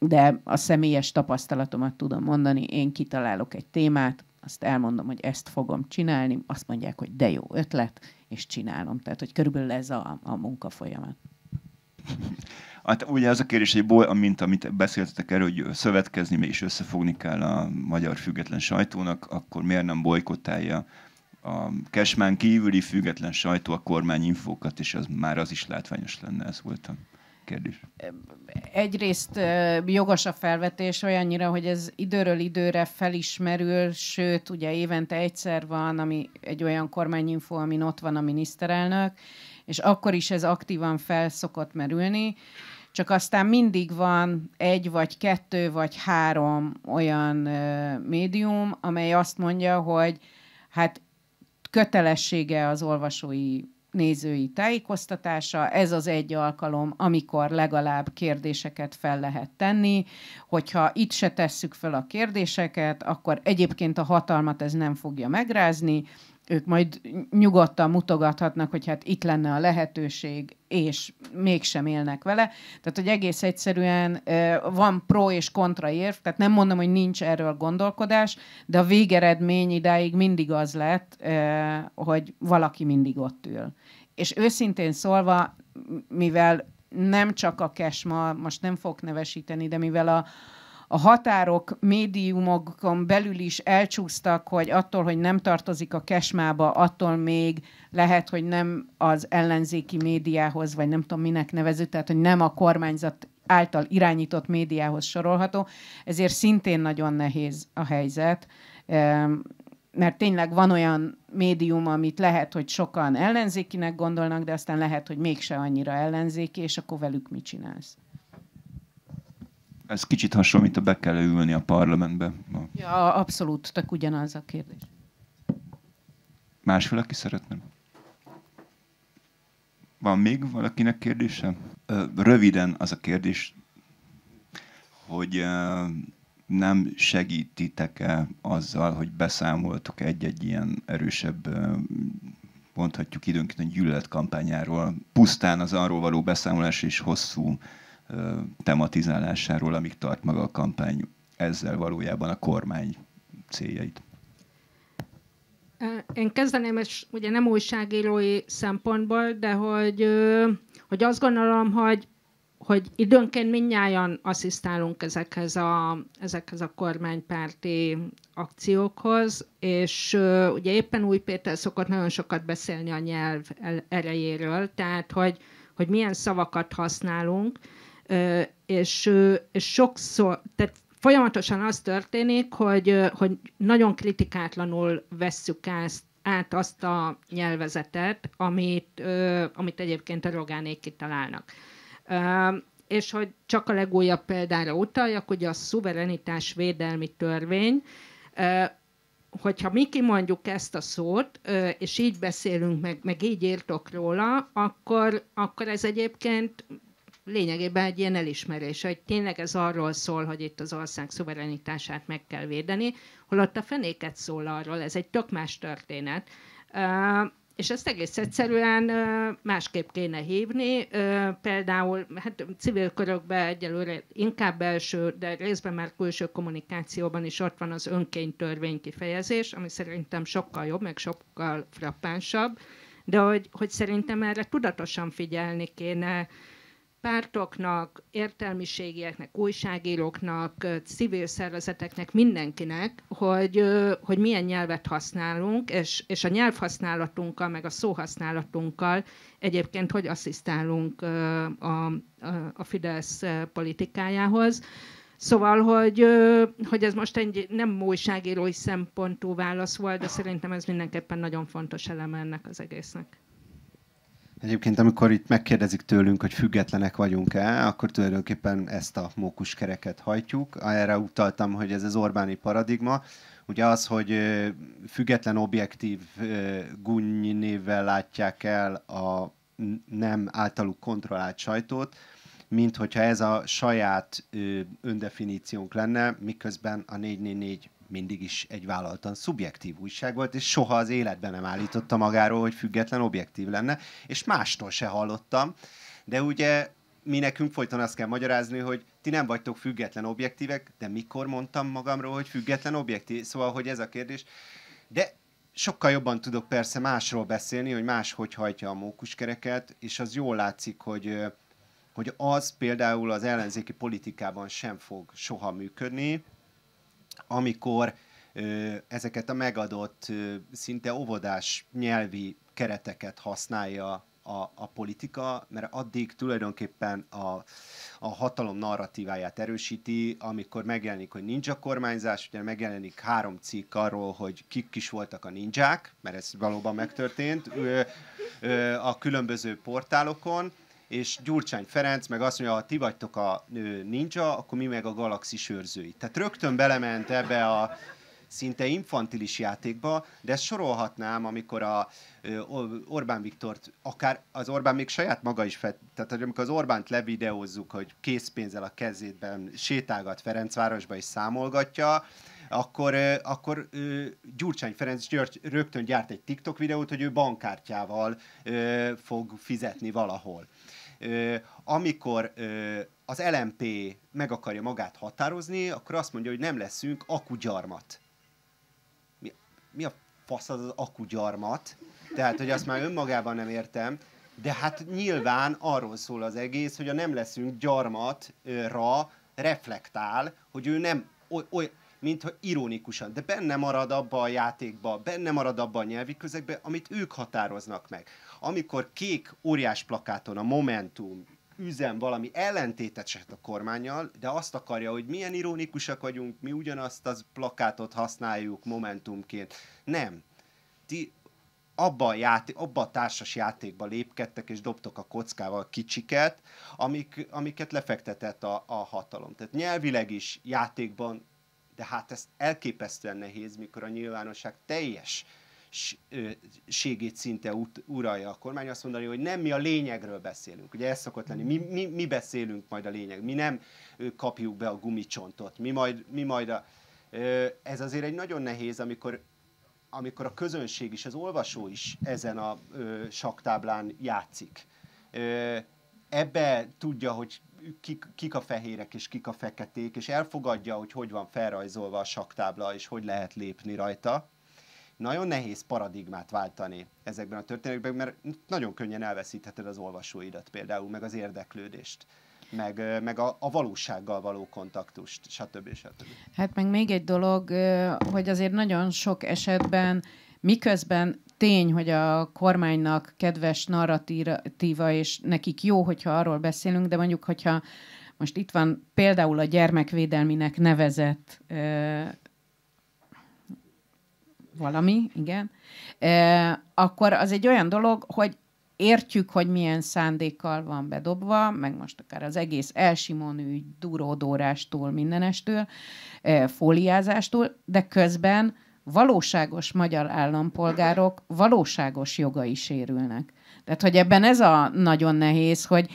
de a személyes tapasztalatomat tudom mondani, én kitalálok egy témát, azt elmondom, hogy ezt fogom csinálni, azt mondják, hogy de jó ötlet, és csinálom. Tehát, hogy körülbelül ez a, a munkafolyamat. Hát ugye az a kérdés, hogy bol, amint, amit beszéltetek erről, hogy szövetkezni és összefogni kell a magyar független sajtónak, akkor miért nem bolykottálja a Kesmán kívüli független sajtó a infókat és az már az is látványos lenne, ez volt a kérdés. Egyrészt jogos a felvetés olyannyira, hogy ez időről időre felismerül, sőt, ugye évente egyszer van ami egy olyan kormányinfó, amin ott van a miniszterelnök, és akkor is ez aktívan felszokott merülni csak aztán mindig van egy, vagy kettő, vagy három olyan ö, médium, amely azt mondja, hogy hát kötelessége az olvasói nézői tájékoztatása. Ez az egy alkalom, amikor legalább kérdéseket fel lehet tenni. Hogyha itt se tesszük fel a kérdéseket, akkor egyébként a hatalmat ez nem fogja megrázni, ők majd nyugodtan mutogathatnak, hogy hát itt lenne a lehetőség, és mégsem élnek vele. Tehát, hogy egész egyszerűen van pro és kontra érv, tehát nem mondom, hogy nincs erről gondolkodás, de a végeredmény idáig mindig az lett, hogy valaki mindig ott ül. És őszintén szólva, mivel nem csak a Kesma, most nem fog nevesíteni, de mivel a, a határok médiumokon belül is elcsúsztak, hogy attól, hogy nem tartozik a kesmába, attól még lehet, hogy nem az ellenzéki médiához, vagy nem tudom minek nevező, tehát hogy nem a kormányzat által irányított médiához sorolható, ezért szintén nagyon nehéz a helyzet mert tényleg van olyan médium, amit lehet, hogy sokan ellenzékinek gondolnak, de aztán lehet, hogy mégse annyira ellenzéki, és akkor velük mit csinálsz? Ez kicsit hasonló, mint a be kell ülni a parlamentbe. Ja, abszolút, tök ugyanaz a kérdés. Másfél, aki szeretne? Van még valakinek kérdése? Röviden az a kérdés, hogy nem segítitek-e azzal, hogy beszámoltok egy-egy ilyen erősebb, mondhatjuk időnként a gyűlöletkampányáról. Pusztán az arról való beszámolás és hosszú tematizálásáról, amíg tart maga a kampány, ezzel valójában a kormány céljait? Én kezdeném, és ugye nem újságírói szempontból, de hogy, hogy azt gondolom, hogy, hogy időnként mindnyájan asszisztálunk ezekhez a, ezekhez a kormánypárti akciókhoz, és ugye éppen Új Péter szokott nagyon sokat beszélni a nyelv erejéről, tehát hogy, hogy milyen szavakat használunk, és, és sokszor, tehát folyamatosan az történik, hogy, hogy nagyon kritikátlanul vesszük ezt át azt a nyelvezetet, amit, amit egyébként a rogánék kitalálnak. És hogy csak a legújabb példára utaljak, hogy a szuverenitás védelmi törvény, hogyha mi kimondjuk ezt a szót, és így beszélünk, meg, meg így írtok róla, akkor, akkor ez egyébként lényegében egy ilyen elismerés, hogy tényleg ez arról szól, hogy itt az ország szuverenitását meg kell védeni, holott a fenéket szól arról, ez egy tök más történet. És ezt egész egyszerűen másképp kéne hívni, például hát civil körökben egyelőre inkább belső, de részben már külső kommunikációban is ott van az önkénytörvény kifejezés, ami szerintem sokkal jobb, meg sokkal frappánsabb, de hogy, hogy szerintem erre tudatosan figyelni kéne, pártoknak, értelmiségieknek, újságíróknak, civil szervezeteknek, mindenkinek, hogy, hogy milyen nyelvet használunk, és, és a nyelvhasználatunkkal, meg a szóhasználatunkkal egyébként hogy asszisztálunk a, a Fidesz politikájához. Szóval, hogy, hogy ez most egy nem újságírói szempontú válasz volt, de szerintem ez mindenképpen nagyon fontos eleme ennek az egésznek. Egyébként, amikor itt megkérdezik tőlünk, hogy függetlenek vagyunk-e, akkor tulajdonképpen ezt a mókuskereket hajtjuk. Erre utaltam, hogy ez az Orbáni paradigma. Ugye az, hogy független objektív gunnyi névvel látják el a nem általuk kontrollált sajtót, mint hogyha ez a saját öndefiníciónk lenne, miközben a 444 mindig is egy vállaltan szubjektív újság volt, és soha az életben nem állította magáról, hogy független objektív lenne, és mástól se hallottam. De ugye mi nekünk folyton azt kell magyarázni, hogy ti nem vagytok független objektívek, de mikor mondtam magamról, hogy független objektív? Szóval, hogy ez a kérdés. De sokkal jobban tudok persze másról beszélni, hogy más hogy hajtja a mókuskereket, és az jól látszik, hogy, hogy az például az ellenzéki politikában sem fog soha működni, amikor ezeket a megadott, szinte óvodás nyelvi kereteket használja a, a politika, mert addig tulajdonképpen a, a hatalom narratíváját erősíti, amikor megjelenik, hogy nincs a kormányzás, ugye megjelenik három cikk arról, hogy kik is voltak a nincsák, mert ez valóban megtörtént, ö, ö, a különböző portálokon, és Gyurcsány Ferenc meg azt mondja, ha ti vagytok a ninja, akkor mi meg a galaxis őrzői. Tehát rögtön belement ebbe a szinte infantilis játékba, de ezt sorolhatnám, amikor a Orbán Viktort, akár az Orbán még saját maga is, fed, tehát amikor az Orbánt levideózzuk, hogy készpénzzel a kezétben sétálgat Ferencvárosba és számolgatja, akkor, akkor Gyurcsány Ferenc György rögtön gyárt egy TikTok videót, hogy ő bankkártyával fog fizetni valahol amikor az LMP meg akarja magát határozni, akkor azt mondja, hogy nem leszünk akugyarmat. Mi, mi a fasz az, az akugyarmat? Tehát, hogy azt már önmagában nem értem. De hát nyilván arról szól az egész, hogy a nem leszünk gyarmatra reflektál, hogy ő nem oly, oly mintha ironikusan, de benne marad abba a játékba, benne marad abba a nyelvi közegbe, amit ők határoznak meg amikor kék óriás plakáton a Momentum üzen valami se a kormányjal, de azt akarja, hogy milyen ironikusak vagyunk, mi ugyanazt az plakátot használjuk momentumként. Nem. Ti abba a, játé- abba a társas játékba lépkedtek, és dobtok a kockával kicsiket, amik, amiket lefektetett a, a hatalom. Tehát nyelvileg is játékban, de hát ez elképesztően nehéz, mikor a nyilvánosság teljes ségét szinte uralja a kormány, azt mondani, hogy nem mi a lényegről beszélünk. Ugye ez szokott lenni, mi, mi, mi beszélünk majd a lényeg, mi nem kapjuk be a gumicsontot, mi majd, mi majd a... Ez azért egy nagyon nehéz, amikor amikor a közönség is, az olvasó is ezen a saktáblán játszik. ebbe tudja, hogy kik, kik a fehérek és kik a feketék, és elfogadja, hogy hogy van felrajzolva a saktábla, és hogy lehet lépni rajta nagyon nehéz paradigmát váltani ezekben a történetekben, mert nagyon könnyen elveszítheted az olvasóidat például, meg az érdeklődést meg, meg a, a valósággal való kontaktust, stb. stb. Hát meg még egy dolog, hogy azért nagyon sok esetben, miközben tény, hogy a kormánynak kedves narratíva, és nekik jó, hogyha arról beszélünk, de mondjuk, hogyha most itt van például a gyermekvédelminek nevezett valami, igen, e, akkor az egy olyan dolog, hogy értjük, hogy milyen szándékkal van bedobva, meg most akár az egész elsimon ügy, duródórástól, mindenestől, e, fóliázástól, de közben valóságos magyar állampolgárok valóságos jogai sérülnek. Tehát, hogy ebben ez a nagyon nehéz, hogy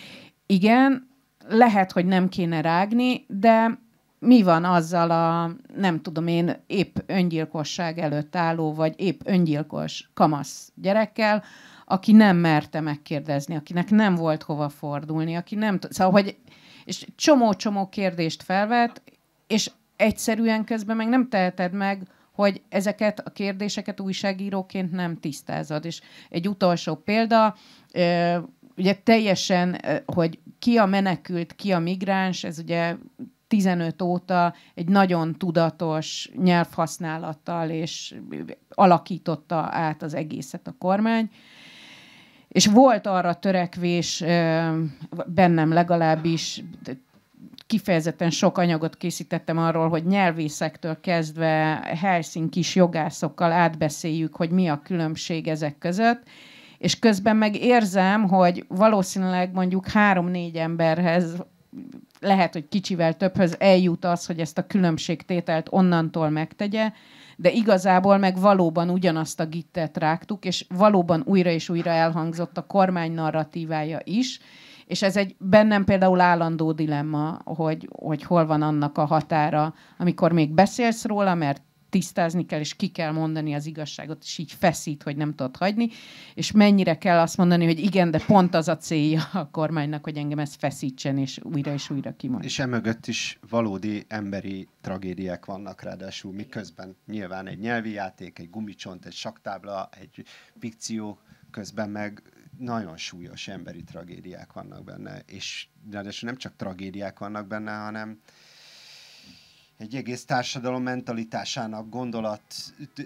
igen, lehet, hogy nem kéne rágni, de mi van azzal a, nem tudom én, épp öngyilkosság előtt álló, vagy épp öngyilkos kamasz gyerekkel, aki nem merte megkérdezni, akinek nem volt hova fordulni, aki nem tud, szóval, hogy és csomó-csomó kérdést felvet, és egyszerűen közben meg nem teheted meg, hogy ezeket a kérdéseket újságíróként nem tisztázod. És egy utolsó példa, ugye teljesen, hogy ki a menekült, ki a migráns, ez ugye 15 óta egy nagyon tudatos nyelvhasználattal és alakította át az egészet a kormány. És volt arra törekvés, bennem legalábbis, kifejezetten sok anyagot készítettem arról, hogy nyelvészektől kezdve kis jogászokkal átbeszéljük, hogy mi a különbség ezek között, és közben meg érzem, hogy valószínűleg mondjuk három-négy emberhez lehet, hogy kicsivel többhöz eljut az, hogy ezt a különbségtételt onnantól megtegye, de igazából meg valóban ugyanazt a gittet rágtuk, és valóban újra és újra elhangzott a kormány narratívája is, és ez egy bennem például állandó dilemma, hogy, hogy hol van annak a határa, amikor még beszélsz róla, mert tisztázni kell, és ki kell mondani az igazságot, és így feszít, hogy nem tudod hagyni, és mennyire kell azt mondani, hogy igen, de pont az a célja a kormánynak, hogy engem ezt feszítsen, és újra és újra kimondja. És emögött is valódi emberi tragédiák vannak ráadásul, miközben nyilván egy nyelvi játék, egy gumicsont, egy saktábla, egy fikció, közben meg nagyon súlyos emberi tragédiák vannak benne, és ráadásul nem csak tragédiák vannak benne, hanem egy egész társadalom mentalitásának, gondolat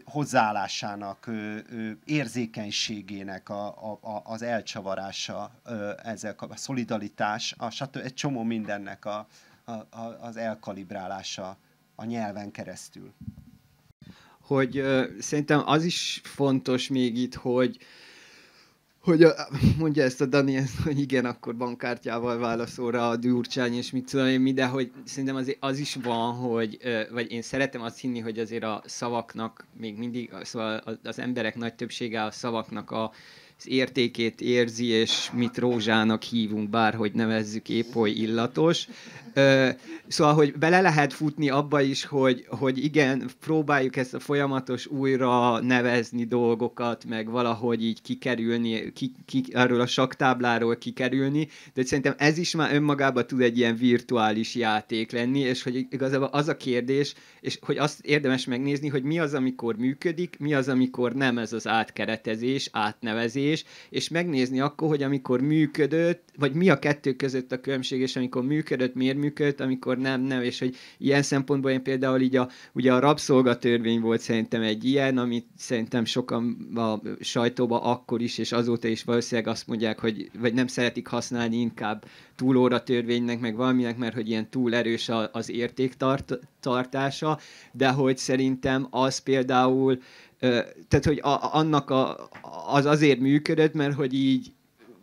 hozzáállásának, ö, ö, érzékenységének a, a, a, az elcsavarása, ö, ezek a, a szolidaritás, a, stb. egy csomó mindennek a, a, a, az elkalibrálása a nyelven keresztül. Hogy ö, szerintem az is fontos még itt, hogy hogy a, mondja ezt a Dani, ezt, hogy igen, akkor bankkártyával válaszol rá a Gyurcsány, és mit tudom én mi, de hogy szerintem azért az is van, hogy, vagy én szeretem azt hinni, hogy azért a szavaknak még mindig, szóval az emberek nagy többsége a szavaknak a, az értékét érzi, és mit rózsának hívunk, bárhogy nevezzük épp oly illatos, Szóval, hogy bele lehet futni abba is, hogy, hogy igen, próbáljuk ezt a folyamatos újra nevezni dolgokat, meg valahogy így kikerülni, ki, ki, arról a saktábláról kikerülni, de szerintem ez is már önmagában tud egy ilyen virtuális játék lenni, és hogy igazából az a kérdés, és hogy azt érdemes megnézni, hogy mi az, amikor működik, mi az, amikor nem ez az átkeretezés, átnevezés, és megnézni akkor, hogy amikor működött, vagy mi a kettő között a különbség, és amikor működött, miért működt, amikor nem, nem, és hogy ilyen szempontból én például így a, ugye a rabszolgatörvény volt szerintem egy ilyen, amit szerintem sokan a sajtóba akkor is, és azóta is valószínűleg azt mondják, hogy vagy nem szeretik használni inkább túlóra törvénynek, meg valaminek, mert hogy ilyen túl erős az értéktartása, de hogy szerintem az például, tehát hogy a, annak a, az azért működött, mert hogy így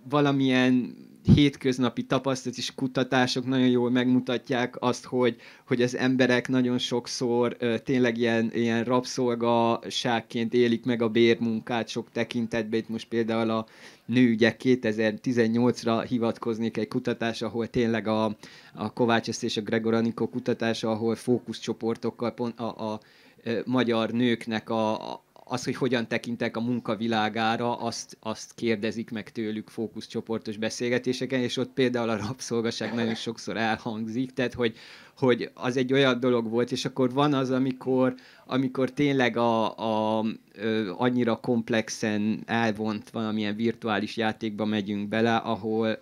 valamilyen hétköznapi tapasztalat és kutatások nagyon jól megmutatják azt, hogy, hogy az emberek nagyon sokszor ö, tényleg ilyen, ilyen rabszolgaságként élik meg a bérmunkát sok tekintetben. Itt most például a nőügyek 2018-ra hivatkoznék egy kutatás, ahol tényleg a, a Kovács és a Gregor Anikó kutatása, ahol fókuszcsoportokkal pont a, a magyar nőknek a, az, hogy hogyan tekintek a munkavilágára, azt, azt kérdezik meg tőlük fókuszcsoportos beszélgetéseken, és ott például a rabszolgaság nagyon sokszor elhangzik, tehát hogy, hogy az egy olyan dolog volt, és akkor van az, amikor, amikor tényleg a, a, ö, annyira komplexen elvont valamilyen virtuális játékba megyünk bele, ahol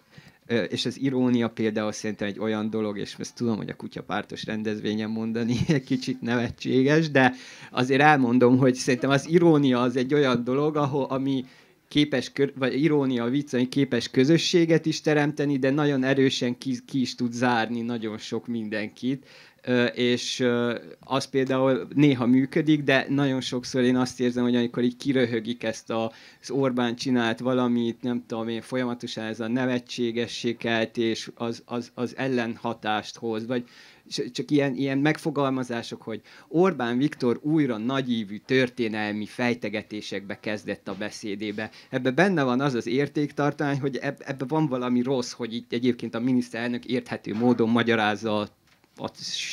és az irónia például szerintem egy olyan dolog, és ezt tudom, hogy a kutyapártos rendezvényen mondani egy kicsit nevetséges, de azért elmondom, hogy szerintem az irónia az egy olyan dolog, ahol, ami képes, vagy irónia, vicc, ami képes közösséget is teremteni, de nagyon erősen ki, ki is tud zárni nagyon sok mindenkit és az például néha működik, de nagyon sokszor én azt érzem, hogy amikor így kiröhögik ezt a, az Orbán csinált valamit, nem tudom én, folyamatosan ez a nevetségességet, és az, az, az ellenhatást hoz, vagy csak ilyen, ilyen megfogalmazások, hogy Orbán Viktor újra nagyívű történelmi fejtegetésekbe kezdett a beszédébe. Ebben benne van az az értéktartány, hogy eb, van valami rossz, hogy itt egyébként a miniszterelnök érthető módon magyarázza a a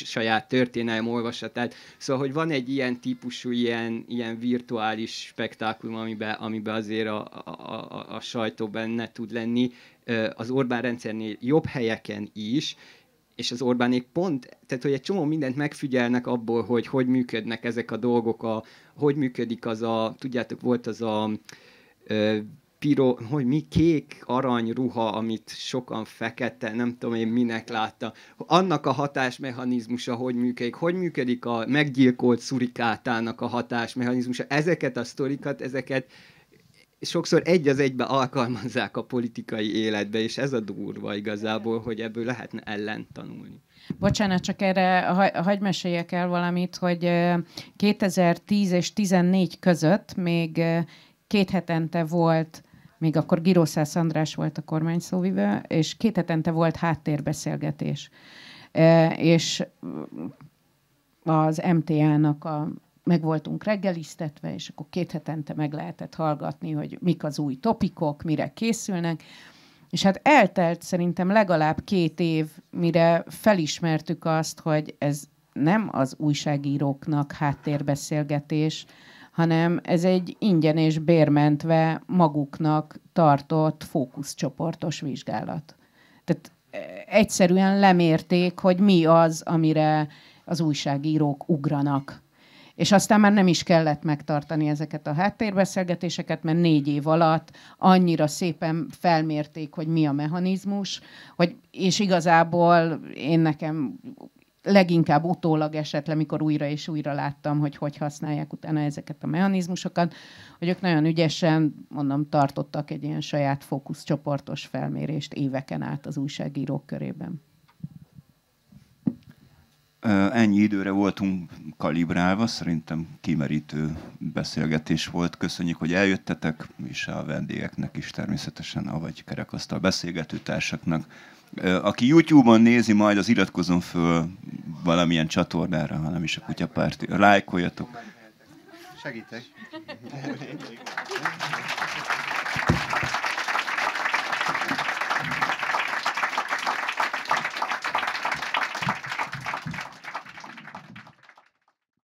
saját történelem olvasatát. Szóval, hogy van egy ilyen típusú, ilyen, ilyen virtuális spektákulum, amiben, amiben azért a, a, a, a sajtó benne tud lenni, az Orbán rendszernél jobb helyeken is, és az Orbánék pont, tehát hogy egy csomó mindent megfigyelnek abból, hogy hogy működnek ezek a dolgok, a, hogy működik az a, tudjátok, volt az a piro, hogy mi kék arany ruha, amit sokan fekete, nem tudom én minek látta. Annak a hatásmechanizmusa hogy működik, hogy működik a meggyilkolt szurikátának a hatásmechanizmusa. Ezeket a sztorikat, ezeket sokszor egy az egybe alkalmazzák a politikai életbe, és ez a durva igazából, hogy ebből lehetne ellent tanulni. Bocsánat, csak erre hagy meséljek el valamit, hogy 2010 és 14 között még két hetente volt még akkor Girószász András volt a kormány szóvivő, és két hetente volt háttérbeszélgetés. E, és az MTA-nak a, meg voltunk reggelisztetve, és akkor két hetente meg lehetett hallgatni, hogy mik az új topikok, mire készülnek. És hát eltelt szerintem legalább két év, mire felismertük azt, hogy ez nem az újságíróknak háttérbeszélgetés, hanem ez egy ingyen és bérmentve maguknak tartott fókuszcsoportos vizsgálat. Tehát e, egyszerűen lemérték, hogy mi az, amire az újságírók ugranak. És aztán már nem is kellett megtartani ezeket a háttérbeszélgetéseket, mert négy év alatt annyira szépen felmérték, hogy mi a mechanizmus, hogy, és igazából én nekem leginkább utólag esett le, mikor újra és újra láttam, hogy hogy használják utána ezeket a mechanizmusokat, hogy ők nagyon ügyesen, mondom, tartottak egy ilyen saját fókuszcsoportos felmérést éveken át az újságírók körében. Ennyi időre voltunk kalibrálva, szerintem kimerítő beszélgetés volt. Köszönjük, hogy eljöttetek, és a vendégeknek is természetesen, avagy kerekasztal beszélgető társaknak. Aki YouTube-on nézi, majd az iratkozom föl valamilyen csatornára, hanem is a kutyapárti. Lájkoljatok. Segítek.